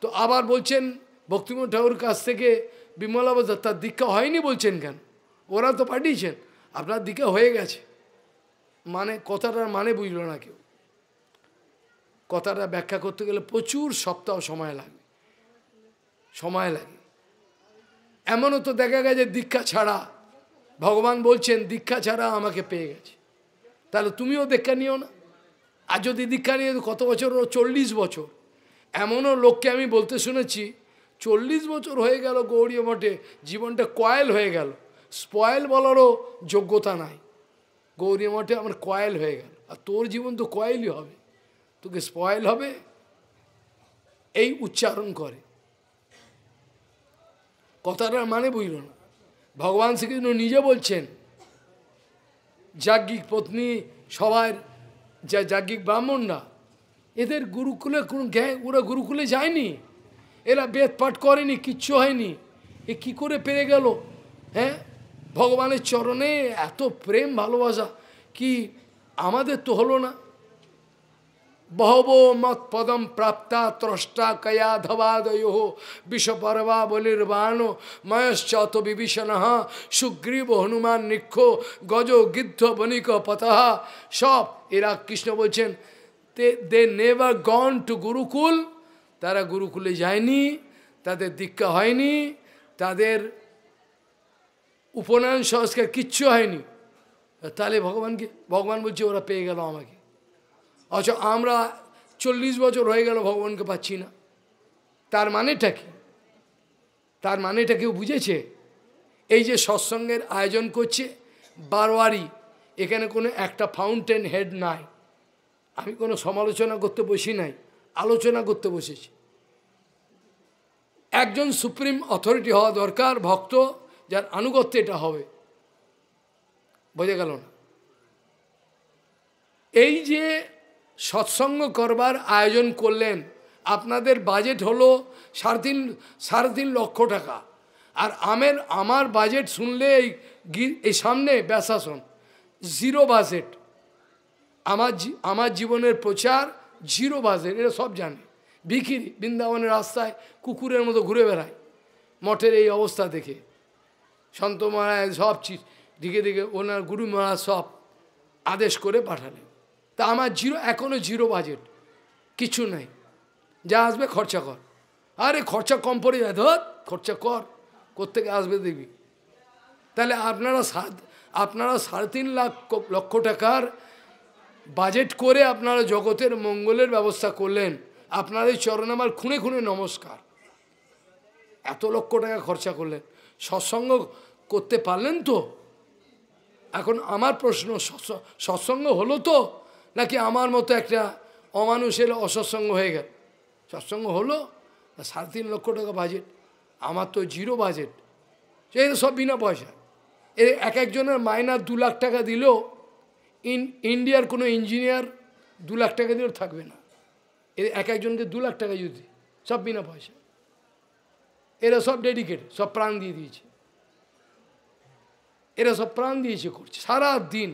Speaker 1: তো আবার বলছেন ভক্তিম ঠাকুর কাছ থেকে বিমলা বাজার তার দীক্ষা হয়নি বলছেন কেন ওরা তো পাঠিয়েছেন আপনার দীক্ষা হয়ে গেছে মানে কথাটার মানে বুঝল না কেউ কথাটা ব্যাখ্যা করতে গেলে প্রচুর সপ্তাহ সময় লাগে সময় লাগে এমনও তো দেখা গেছে দীক্ষা ছাড়া ভগবান বলছেন দীক্ষা ছাড়া আমাকে পেয়ে গেছে তাহলে তুমিও দীক্ষা নিও না আর যদি দীক্ষা নিয়ে কত বছর ও চল্লিশ বছর এমনও লোককে আমি বলতে শুনেছি চল্লিশ বছর হয়ে গেল গৌরী মঠে জীবনটা কয়েল হয়ে গেল স্পয়েল বলারও যোগ্যতা নাই গৌরী মঠে আমার কয়েল হয়ে গেল আর তোর জীবন তো কয়েলই হবে তোকে স্পয়েল হবে এই উচ্চারণ করে কথাটার মানে বুঝল না ভগবান শ্রীকৃষ্ণ নিজে বলছেন যাজ্ঞিক পত্নী সবার যা যাজ্ঞিক ব্রাহ্মণরা এদের গুরুকুলে কোনো জ্ঞান ওরা গুরুকুলে যায়নি এরা বেদ পাঠ করেনি কিচ্ছু হয়নি এ কি করে পেরে গেল হ্যাঁ ভগবানের চরণে এত প্রেম ভালোবাসা কি আমাদের তো হলো না বহব মত পদম প্রাপ্তা ত্রষ্টা কয়া ধবাদয় বিষপর্বা বলির্বাণ ময়শ্চত বিভীষণ সুগ্রীব হনুমান নিক্ষ গজ গিদ্ধ বণিক পতহা সব এরা কৃষ্ণ বলছেন they never gone to gurukul তারা গুরুকুলে যায়নি তাদের দীক্ষা হয়নি তাদের উপনয়ন সংস্কার কিচ্ছু হয়নি তাহলে ভগবানকে ভগবান বলছে ওরা পেয়ে গেল আমাকে অথচ আচ্ছা, আমরা চল্লিশ বছর হয়ে গেল ভগবানকে পাচ্ছি না তার মানেটা কি তার মানেটা কেউ বুঝেছে এই যে সৎসঙ্গের আয়োজন করছে বারোয়ারি এখানে কোনো একটা ফাউন্টেন হেড নাই আমি কোনো সমালোচনা করতে বসি নাই আলোচনা করতে বসেছি একজন সুপ্রিম অথরিটি হওয়া দরকার ভক্ত যার আনুগত্য এটা হবে বোঝা গেল না এই যে সৎসঙ্গ করবার আয়োজন করলেন আপনাদের বাজেট হলো সাড়ে তিন সাড়ে তিন লক্ষ টাকা আর আমের আমার বাজেট শুনলে এই এই সামনে ব্যাসাসন জিরো বাজেট আমার আমার জীবনের প্রচার জিরো বাজেট এটা সব জানে বিকিরি বৃন্দাবনের রাস্তায় কুকুরের মতো ঘুরে বেড়ায় মঠের এই অবস্থা দেখে সন্ত মহারায় সব দিকে দিকে ওনার গুরু মহারাজ সব আদেশ করে পাঠালেন তা আমার জিরো এখনও জিরো বাজেট কিছু নাই যা আসবে খরচা কর আরে খরচা কম পড়ে যায় ধর খরচা কর কোথেকে আসবে দেবী তাহলে আপনারা সাত আপনারা সাড়ে তিন লাখ লক্ষ টাকার বাজেট করে আপনারা জগতের মঙ্গলের ব্যবস্থা করলেন আপনার এই চরণ আমার খুনে খুনে নমস্কার এত লক্ষ টাকা খরচা করলেন সৎসঙ্গ করতে পারলেন তো এখন আমার প্রশ্ন সৎসঙ্গ হলো তো নাকি আমার মতো একটা অমানুষ এলো অসৎসঙ্গ হয়ে গেল সৎসঙ্গ হলো সাড়ে তিন লক্ষ টাকা বাজেট আমার তো জিরো বাজেট সে সব বিনা পয়সা এ এক একজনের মাইনা দু লাখ টাকা দিলেও ইন ইন্ডিয়ার কোনো ইঞ্জিনিয়ার দু লাখ টাকা দিলেও থাকবে না এর এক একজনকে দু লাখ টাকা যদি সব বিনা পয়সা এরা সব ডেডিকেট সব প্রাণ দিয়ে দিয়েছে এরা সব প্রাণ দিয়েছে করছে সারা দিন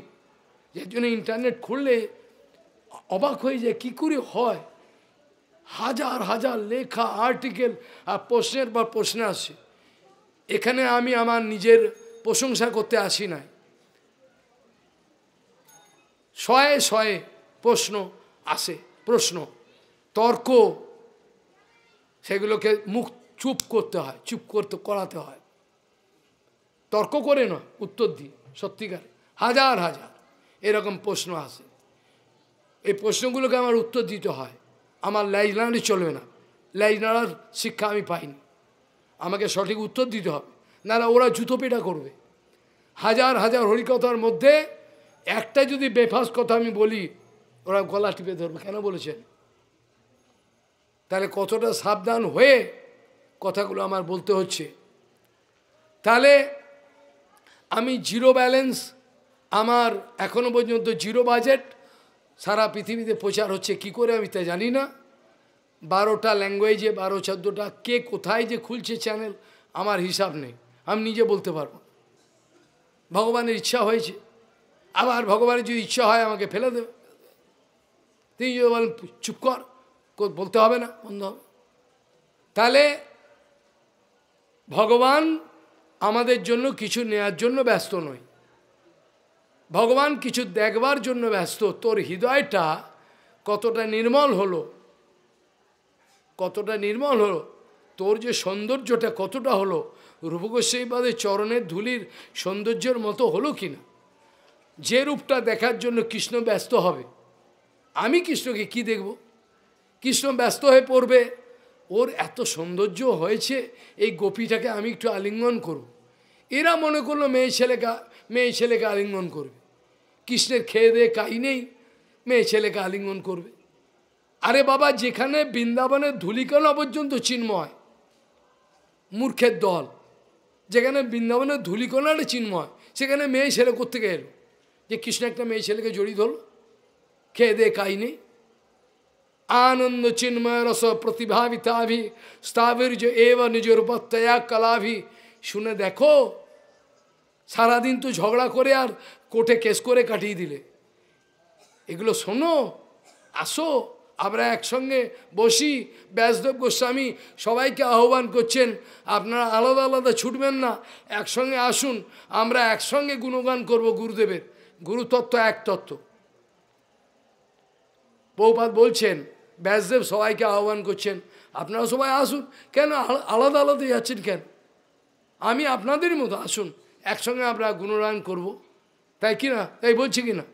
Speaker 1: যার জন্য ইন্টারনেট খুললে অবাক হয়ে যায় কী করে হয় হাজার হাজার লেখা আর্টিকেল আর প্রশ্নের পর প্রশ্ন আসে এখানে আমি আমার নিজের প্রশংসা করতে আসি নাই শয়ে শয়ে প্রশ্ন আসে প্রশ্ন তর্ক সেগুলোকে মুখ চুপ করতে হয় চুপ করতে করাতে হয় তর্ক করে নয় উত্তর দিয়ে সত্যিকার হাজার হাজার এরকম প্রশ্ন আসে এই প্রশ্নগুলোকে আমার উত্তর দিতে হয় আমার নাড়ি চলবে না নাড়ার শিক্ষা আমি পাইনি আমাকে সঠিক উত্তর দিতে হবে নাহলে ওরা জুতো পেটা করবে হাজার হাজার হরিকথার মধ্যে একটা যদি বেফাস কথা আমি বলি ওরা গলা টিপে ধরবে কেন বলেছেন তাহলে কতটা সাবধান হয়ে কথাগুলো আমার বলতে হচ্ছে তাহলে আমি জিরো ব্যালেন্স আমার এখনো পর্যন্ত জিরো বাজেট সারা পৃথিবীতে প্রচার হচ্ছে কি করে আমি তা জানি না বারোটা ল্যাঙ্গুয়েজে বারো চোদ্দোটা কে কোথায় যে খুলছে চ্যানেল আমার হিসাব নেই আমি নিজে বলতে পারবো ভগবানের ইচ্ছা হয়েছে আবার ভগবানের যদি ইচ্ছা হয় আমাকে ফেলে দেবে তিনি যদি বলেন চুপ কর বলতে হবে না বন্ধ হবে তাহলে ভগবান আমাদের জন্য কিছু নেয়ার জন্য ব্যস্ত নয় ভগবান কিছু দেখবার জন্য ব্যস্ত তোর হৃদয়টা কতটা নির্মল হলো কতটা নির্মল হলো তোর যে সৌন্দর্যটা কতটা হলো রূপগোস্বাইবাদের চরণের ধুলির সৌন্দর্যের মতো হলো কি না যে রূপটা দেখার জন্য কৃষ্ণ ব্যস্ত হবে আমি কৃষ্ণকে কি দেখব কৃষ্ণ ব্যস্ত হয়ে পড়বে ওর এত সৌন্দর্য হয়েছে এই গোপীটাকে আমি একটু আলিঙ্গন করব এরা মনে করলো মেয়ে ছেলেকা মেয়ে ছেলেকে আলিঙ্গন করবে কৃষ্ণের খেয়ে দেয়ে কাই নেই মেয়ে ছেলেকে আলিঙ্গন করবে আরে বাবা যেখানে বৃন্দাবনের ধুলিকণা পর্যন্ত চিন্ময় মূর্খের দল যেখানে বৃন্দাবনের ধুলিকণাটা চিন্ময় সেখানে মেয়ে ছেলে করতে এলো যে কৃষ্ণ একটা মেয়ে ছেলেকে জড়িয়ে ধরল খেয়ে দেয়ে কাই নেই আনন্দ চিন্ময় রস প্রতিভাবিতাভি স্থাবির্য এব উপত্যয়া কলাভি শুনে দেখো সারাদিন তো ঝগড়া করে আর কোর্টে কেস করে কাটিয়ে দিলে এগুলো শোনো আসো আমরা একসঙ্গে বসি ব্যাসদেব গোস্বামী সবাইকে আহ্বান করছেন আপনারা আলাদা আলাদা ছুটবেন না একসঙ্গে আসুন আমরা একসঙ্গে গুণগান করব গুরুদেবের গুরুতত্ত্ব এক তত্ত্ব বহুপাত বলছেন ব্যাসদেব সবাইকে আহ্বান করছেন আপনারা সবাই আসুন কেন আলাদা আলাদা যাচ্ছেন কেন আমি আপনাদের মতো আসুন একসঙ্গে আমরা গুণরান করব তাই কি না এই বইছে কি না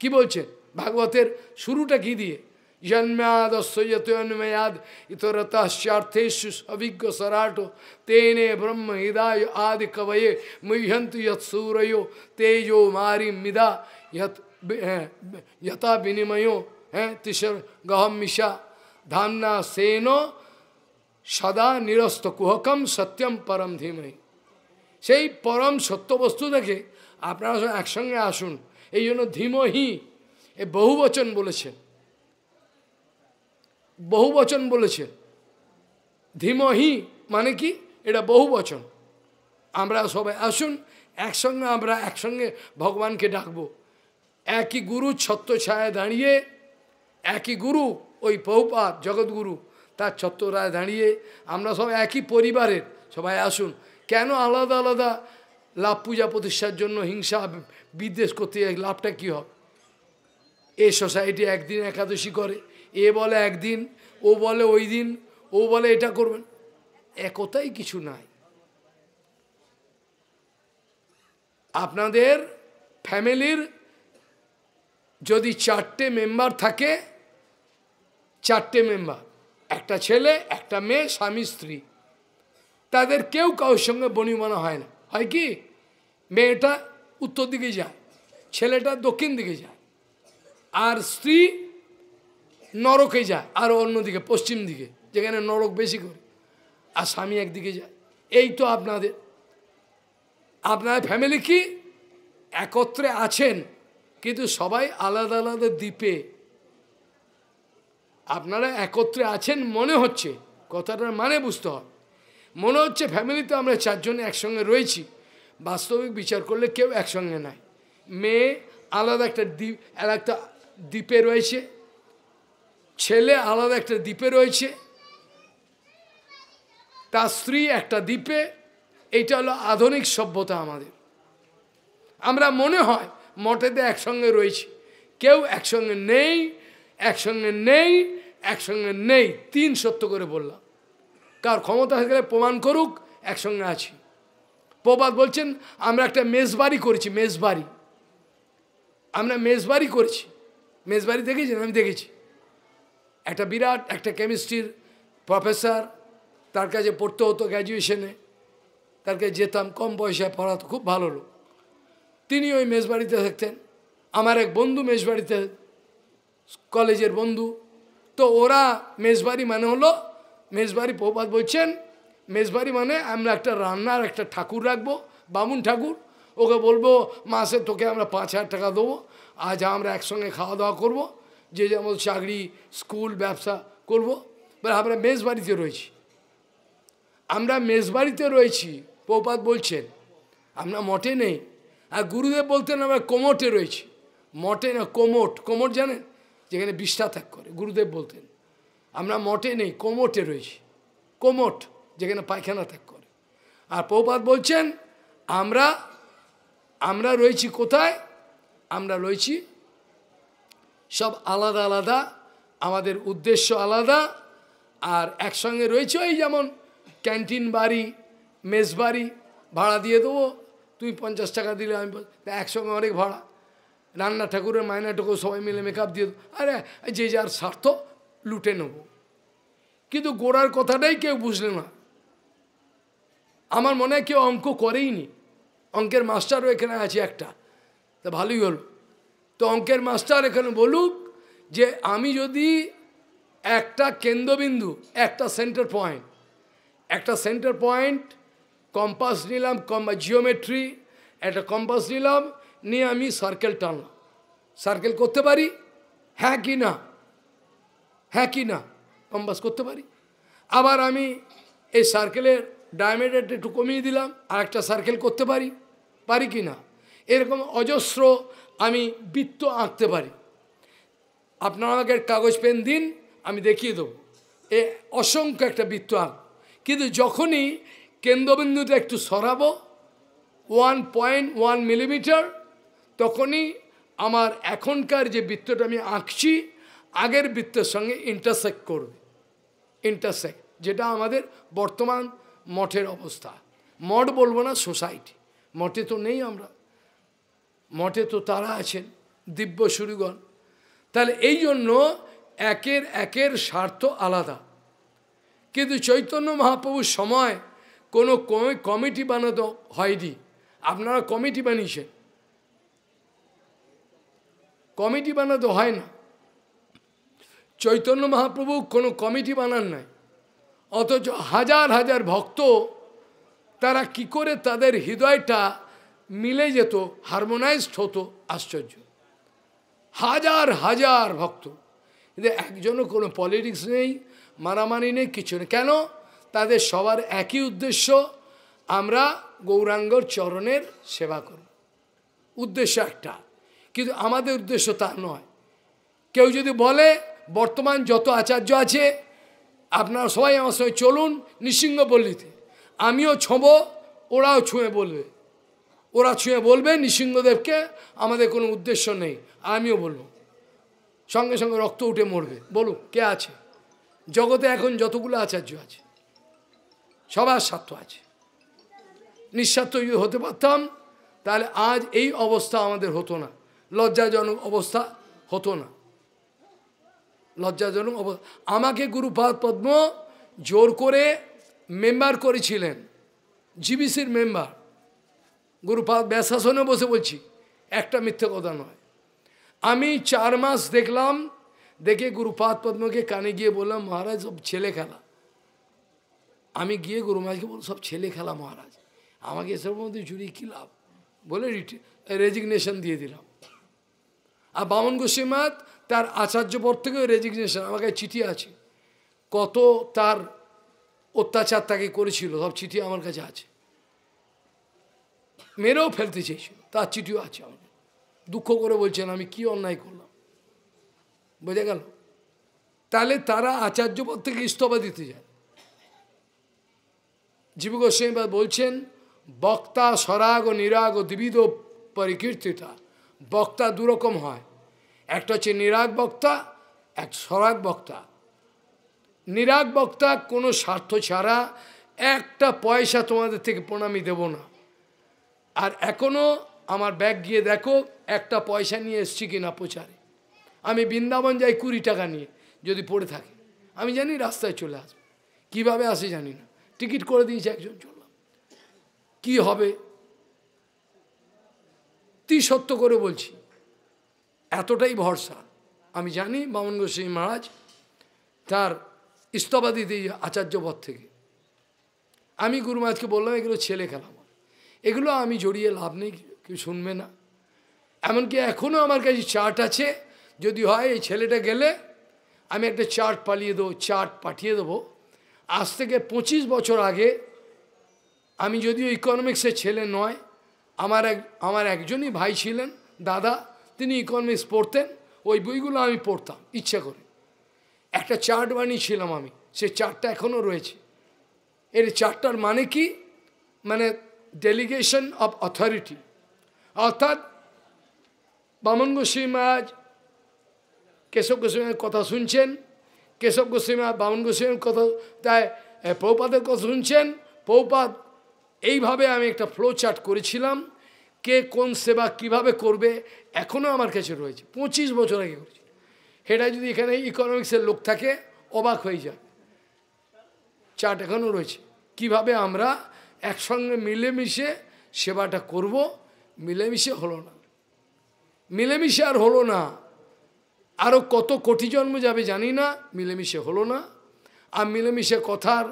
Speaker 1: কি বইছে ভাগবতের শুরুটা কি দিয়ে জন্মাদস্যয়তন্নময়াদ ইতরতাশ্চর্তেশু স্বিগগো সরাটো তেনে ব্রহ্ম হিদায় আদিকবয়ে মিহন্ত্যতসূরয় তেয়ো মারি মিদা ইত হ্যাঁ, যতা বিনিময় হে হ্যাঁ, তি গহমিশা ধান্য সেনো সদা নিরস্ত কুহকম সত্যম পরম ধীমি সেই পরম সত্য বস্তু দেখে আপনারা একসঙ্গে আসুন এই জন্য ধীমহি এ বহু বচন বলেছেন বহু বচন বলেছেন ধীমহি মানে কি এটা বহু বচন আমরা সবাই আসুন একসঙ্গে আমরা একসঙ্গে ভগবানকে ডাকবো একই গুরু ছত্রছায়ায় দাঁড়িয়ে একই গুরু ওই বহুপাত জগৎগুরু তার রায় দাঁড়িয়ে আমরা সব একই পরিবারের সবাই আসুন কেন আলাদা আলাদা লাভ পূজা প্রতিষ্ঠার জন্য হিংসা বিদ্বেষ করতে লাভটা কী হবে এ সোসাইটি একদিন একাদশী করে এ বলে একদিন ও বলে ওই দিন ও বলে এটা করবেন একতাই কিছু নাই আপনাদের ফ্যামিলির যদি চারটে মেম্বার থাকে চারটে মেম্বার একটা ছেলে একটা মেয়ে স্বামী স্ত্রী তাদের কেউ কারোর সঙ্গে বনিমানা হয় না হয় কি মেয়েটা উত্তর দিকে যায় ছেলেটা দক্ষিণ দিকে যায় আর স্ত্রী নরকে যায় আর অন্যদিকে পশ্চিম দিকে যেখানে নরক বেশি করে আর স্বামী একদিকে যায় এই তো আপনাদের আপনার ফ্যামিলি কি একত্রে আছেন কিন্তু সবাই আলাদা আলাদা দ্বীপে আপনারা একত্রে আছেন মনে হচ্ছে কথাটার মানে বুঝতে হয় মনে হচ্ছে ফ্যামিলিতে আমরা চারজনে একসঙ্গে রয়েছি বাস্তবিক বিচার করলে কেউ একসঙ্গে নাই মেয়ে আলাদা একটা দ্বীপ একটা দ্বীপে রয়েছে ছেলে আলাদা একটা দ্বীপে রয়েছে তার স্ত্রী একটা দ্বীপে এইটা হলো আধুনিক সভ্যতা আমাদের আমরা মনে হয় মঠেতে একসঙ্গে রয়েছি কেউ একসঙ্গে নেই একসঙ্গে নেই একসঙ্গে নেই তিন সত্য করে বললাম কার ক্ষমতা হয়ে গেলে প্রমাণ করুক একসঙ্গে আছি প্রবাদ বলছেন আমরা একটা মেজবাড়ি করেছি মেজবাড়ি আমরা মেজবাড়ি করেছি মেজবাড়ি দেখেছেন আমি দেখেছি একটা বিরাট একটা কেমিস্ট্রির প্রফেসর তার কাছে পড়তে হতো গ্র্যাজুয়েশনে তার কাছে যেতাম কম পয়সায় পড়াতো খুব ভালো লোক তিনি ওই মেজবাড়িতে থাকতেন আমার এক বন্ধু মেজবাড়িতে কলেজের বন্ধু তো ওরা মেজবাড়ি মানে হলো মেজবাড়ি প্রপাত বলছেন মেজবাড়ি মানে আমরা একটা রান্নার একটা ঠাকুর রাখবো বামুন ঠাকুর ওকে বলবো মাসে তোকে আমরা পাঁচ হাজার টাকা দেবো আজ আমরা একসঙ্গে খাওয়া দাওয়া করব। যে যেমন চাকরি স্কুল ব্যবসা করব। এবার আমরা মেজবাড়িতে রয়েছি আমরা মেজবাড়িতে রয়েছি প্রপাত বলছেন আমরা মঠে নেই আর গুরুদেব বলতেন আমরা কোমটে রয়েছি মঠে না কোমট কোমট জানেন যেখানে বিষ্ঠা ত্যাগ করে গুরুদেব বলতেন আমরা মঠে নেই কোমটে রয়েছি কোমট যেখানে পায়খানা ত্যাগ করে আর পৌপাত বলছেন আমরা আমরা রয়েছি কোথায় আমরা রয়েছি সব আলাদা আলাদা আমাদের উদ্দেশ্য আলাদা আর একসঙ্গে রয়েছে ওই যেমন ক্যান্টিন বাড়ি মেস বাড়ি ভাড়া দিয়ে দেবো তুই পঞ্চাশ টাকা দিলে আমি একসঙ্গে অনেক ভাড়া রান্না ঠাকুরের মায়না ঠাকুর সবাই মিলে মেকআপ দিয়ে দেবো আরে যে যার স্বার্থ লুটে নেব কিন্তু গোড়ার কথাটাই কেউ বুঝলে না আমার মনে হয় কেউ অঙ্ক করেই নি অঙ্কের মাস্টারও এখানে আছে একটা তা ভালোই হলো তো অঙ্কের মাস্টার এখানে বলুক যে আমি যদি একটা কেন্দ্রবিন্দু একটা সেন্টার পয়েন্ট একটা সেন্টার পয়েন্ট কম্পাস নিলাম কম্পা জিওমেট্রি একটা কম্পাস নিলাম নিয়ে আমি সার্কেল টানলাম সার্কেল করতে পারি হ্যাঁ কি না হ্যাঁ কি না কম্পাস করতে পারি আবার আমি এই সার্কেলের ডায়ামিটারটা একটু কমিয়ে দিলাম আর একটা সার্কেল করতে পারি পারি কি না এরকম অজস্র আমি বৃত্ত আঁকতে পারি আপনারা আমাকে কাগজ পেন দিন আমি দেখিয়ে দেবো এ অসংখ্য একটা বৃত্ত আঁক কিন্তু যখনই কেন্দ্রবিন্দুটা একটু সরাবো ওয়ান পয়েন্ট ওয়ান মিলিমিটার তখনই আমার এখনকার যে বৃত্তটা আমি আঁকছি আগের বৃত্তের সঙ্গে ইন্টারসেক্ট করবে ইন্টারসেক্ট যেটা আমাদের বর্তমান মঠের অবস্থা মঠ বলবো না সোসাইটি মঠে তো নেই আমরা মঠে তো তারা আছেন দিব্য সুরীগণ তাহলে এই জন্য একের একের স্বার্থ আলাদা কিন্তু চৈতন্য মহাপ্রভুর সময় কোনো কমিটি বানাতে হয়নি আপনারা কমিটি বানিয়েছেন কমিটি বানাতে হয় না চৈতন্য মহাপ্রভু কোনো কমিটি বানান নাই অথচ হাজার হাজার ভক্ত তারা কি করে তাদের হৃদয়টা মিলে যেত হারমোনাইজড হতো আশ্চর্য হাজার হাজার ভক্ত এদের একজনও কোনো পলিটিক্স নেই মারামারি নেই কিছু নেই কেন তাদের সবার একই উদ্দেশ্য আমরা গৌরাঙ্গর চরণের সেবা করব উদ্দেশ্য একটা কিন্তু আমাদের উদ্দেশ্য তা নয় কেউ যদি বলে বর্তমান যত আচার্য আছে আপনারা সবাই আমার সঙ্গে চলুন নৃসিংহ পল্লীতে আমিও ছোঁব ওরাও ছুঁয়ে বলবে ওরা ছুঁয়ে বলবে নৃসিংহদেবকে আমাদের কোনো উদ্দেশ্য নেই আমিও বলবো সঙ্গে সঙ্গে রক্ত উঠে মরবে বলুন কে আছে জগতে এখন যতগুলো আচার্য আছে সবার স্বার্থ আছে নিঃস্বার্থ যদি হতে পারতাম তাহলে আজ এই অবস্থা আমাদের হতো না লজ্জাজনক অবস্থা হতো না লজ্জাজনক আমাকে গুরুপাদ পদ্ম জোর করে মেম্বার করেছিলেন জিবিসির মেম্বার গুরুপাদ ব্যাশাসনে বসে বলছি একটা মিথ্যে কথা নয় আমি চার মাস দেখলাম দেখে গুরুপাদ পদ্মকে কানে গিয়ে বললাম মহারাজ সব ছেলে খেলা আমি গিয়ে গুরু মহারাজকে বললাম সব ছেলে খেলা মহারাজ আমাকে এসব মধ্যে জুড়ি কী লাভ বলে রেজিগনেশন দিয়ে দিলাম আর বামন গোস্বীমাত তার আচার্য থেকেও রেজিগনেশন আমার কাছে চিঠি আছে কত তার অত্যাচার তাকে করেছিল সব চিঠি আমার কাছে আছে মেরেও ফেলতে চেয়েছিল তার চিঠিও আছে আমার দুঃখ করে বলছেন আমি কি অন্যায় করলাম বোঝা গেল তাহলে তারা আচার্য থেকে ইস্তফা দিতে যায় জীব গোস্বামী বলছেন বক্তা সরাগ ও নিরাগ ও দ্বিবিধ পরিকীর্তিতা বক্তা দুরকম হয় একটা হচ্ছে নিরাগ বক্তা এক সরাগ বক্তা নিরাগ বক্তা কোনো স্বার্থ ছাড়া একটা পয়সা তোমাদের থেকে প্রণামী দেব না আর এখনও আমার ব্যাগ গিয়ে দেখো একটা পয়সা নিয়ে এসছি কিনা প্রচারে আমি বৃন্দাবন যাই কুড়ি টাকা নিয়ে যদি পড়ে থাকে আমি জানি রাস্তায় চলে আসবো কীভাবে আসে জানি না টিকিট করে দিয়েছে একজন চললাম কি হবে তি সত্য করে বলছি এতটাই ভরসা আমি জানি বামন গোস্বামী মহারাজ তার ইস্তফা দিতে আচার্য পথ থেকে আমি গুরু মহারাজকে বললাম এগুলো ছেলে খেলাম এগুলো আমি জড়িয়ে লাভ নেই কেউ শুনবে না এমনকি এখনও আমার কাছে চার্ট আছে যদি হয় এই ছেলেটা গেলে আমি একটা চার্ট পালিয়ে দেবো চার্ট পাঠিয়ে দেবো আজ থেকে পঁচিশ বছর আগে আমি যদিও ইকোনমিক্সের ছেলে নয় আমার এক আমার একজনই ভাই ছিলেন দাদা তিনি ইকোনমিক্স পড়তেন ওই বইগুলো আমি পড়তাম ইচ্ছা করে একটা চার্ট বানিয়েছিলাম আমি সে চার্টটা এখনও রয়েছে এর চার্টটার মানে কি মানে ডেলিগেশন অফ অথরিটি অর্থাৎ বামন গোস্বামী মহারাজ কেশব গোস্বামীর কথা শুনছেন কেশব গোস্বামী বামন গোস্বামীর কথা তাই পৌপাদের কথা শুনছেন পৌপাদ এইভাবে আমি একটা ফ্লো চার্ট করেছিলাম কে কোন সেবা কিভাবে করবে এখনও আমার কাছে রয়েছে পঁচিশ বছর আগে করেছি সেটা যদি এখানে ইকোনমিক্সের লোক থাকে অবাক হয়ে যায় চার্ট এখনও রয়েছে কিভাবে আমরা একসঙ্গে মিলেমিশে সেবাটা করব মিলেমিশে হলো না মিলেমিশে আর হলো না আরও কত কোটি জন্ম যাবে জানি না মিলেমিশে হলো না আর মিলেমিশে কথার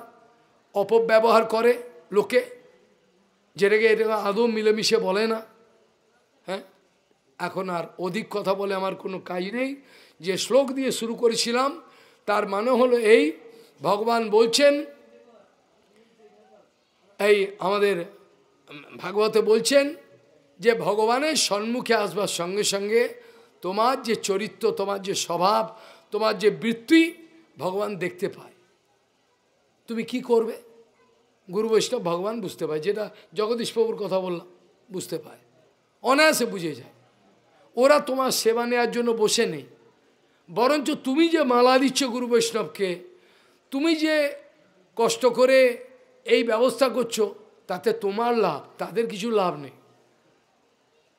Speaker 1: অপব্যবহার করে লোকে যেটাকে এটাকে আদৌ মিলেমিশে বলে না হ্যাঁ এখন আর অধিক কথা বলে আমার কোনো কাজ নেই যে শ্লোক দিয়ে শুরু করেছিলাম তার মানে হলো এই ভগবান বলছেন এই আমাদের ভাগবতে বলছেন যে ভগবানের সম্মুখে আসবার সঙ্গে সঙ্গে তোমার যে চরিত্র তোমার যে স্বভাব তোমার যে বৃত্তি ভগবান দেখতে পায় তুমি কি করবে গুরু বৈষ্ণব ভগবান বুঝতে পায় যেটা জগদীশ প্রভুর কথা বললাম বুঝতে পায় অনায়াসে বুঝে যায় ওরা তোমার সেবা নেওয়ার জন্য বসে নেই বরঞ্চ তুমি যে মালা দিচ্ছ গুরু বৈষ্ণবকে তুমি যে কষ্ট করে এই ব্যবস্থা করছো তাতে তোমার লাভ তাদের কিছু লাভ নেই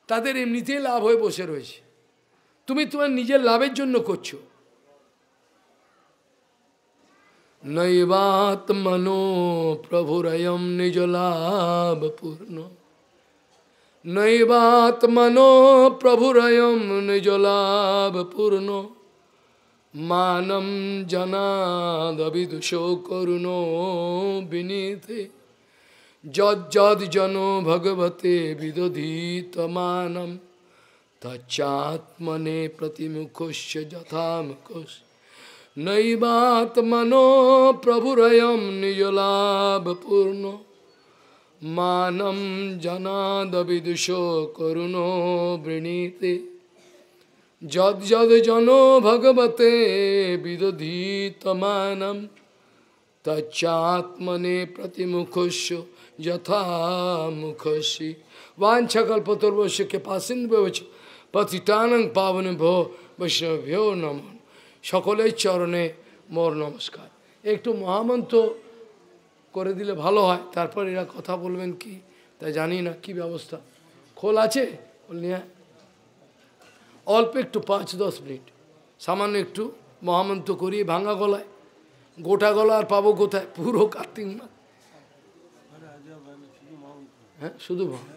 Speaker 1: তাদের এমনিতেই লাভ হয়ে বসে রয়েছে তুমি তোমার নিজের লাভের জন্য করছো नैवात्मनो प्रभुरयम निजलाभपूर्ण नैवात्मनो प्रभुरयम निजलाभपूर्ण मानम जनादविदुषो करुणो विनीते जज्जनो भगवते विदधीतमानम तच्चात्मने प्रतिमुखस्य यथा मुखस्य নৈবাত্মনো প্রভুরয়ম পূর্ণ মানম জনাদবিদুষ করুণ বৃণীতে যদ যদ জন ভগবতে বিদধীতমানম তচ্চাত্মনে প্রতিমুখস্য যথা মুখসি বাঞ্ছকল্পতর্বশ্য কে পাসিন্দ পতিতানং পাবন ভো বৈষ্ণভ্যো নমন সকলের চরণে মোর নমস্কার একটু মহামন্ত্র করে দিলে ভালো হয় তারপর এরা কথা বলবেন কি তা জানি না কি ব্যবস্থা খোল আছে অল্প একটু পাঁচ দশ মিনিট সামান্য একটু মহামন্ত্র করিয়ে ভাঙা গলায় গোটা গলা আর পাবো কোথায় পুরো কার্তিক মাস হ্যাঁ শুধু ভাঙা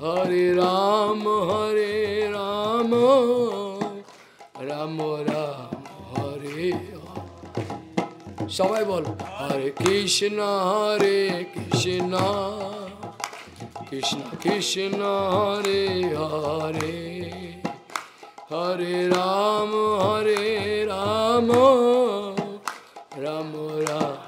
Speaker 1: Hare Ram, Hare Ram, Ram Ram, Hare সবাই বলো হরে কৃষ্ণ হরে কৃষ্ণ কৃষ্ণ কৃষ্ণ হরে হরে হরে রাম হরে Ram Ram Ram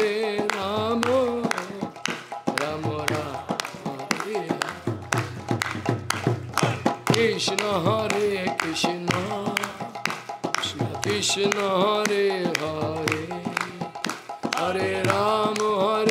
Speaker 1: Krishna Hare Krishna Krishna Krishna Hare Hare Hare Ram Hare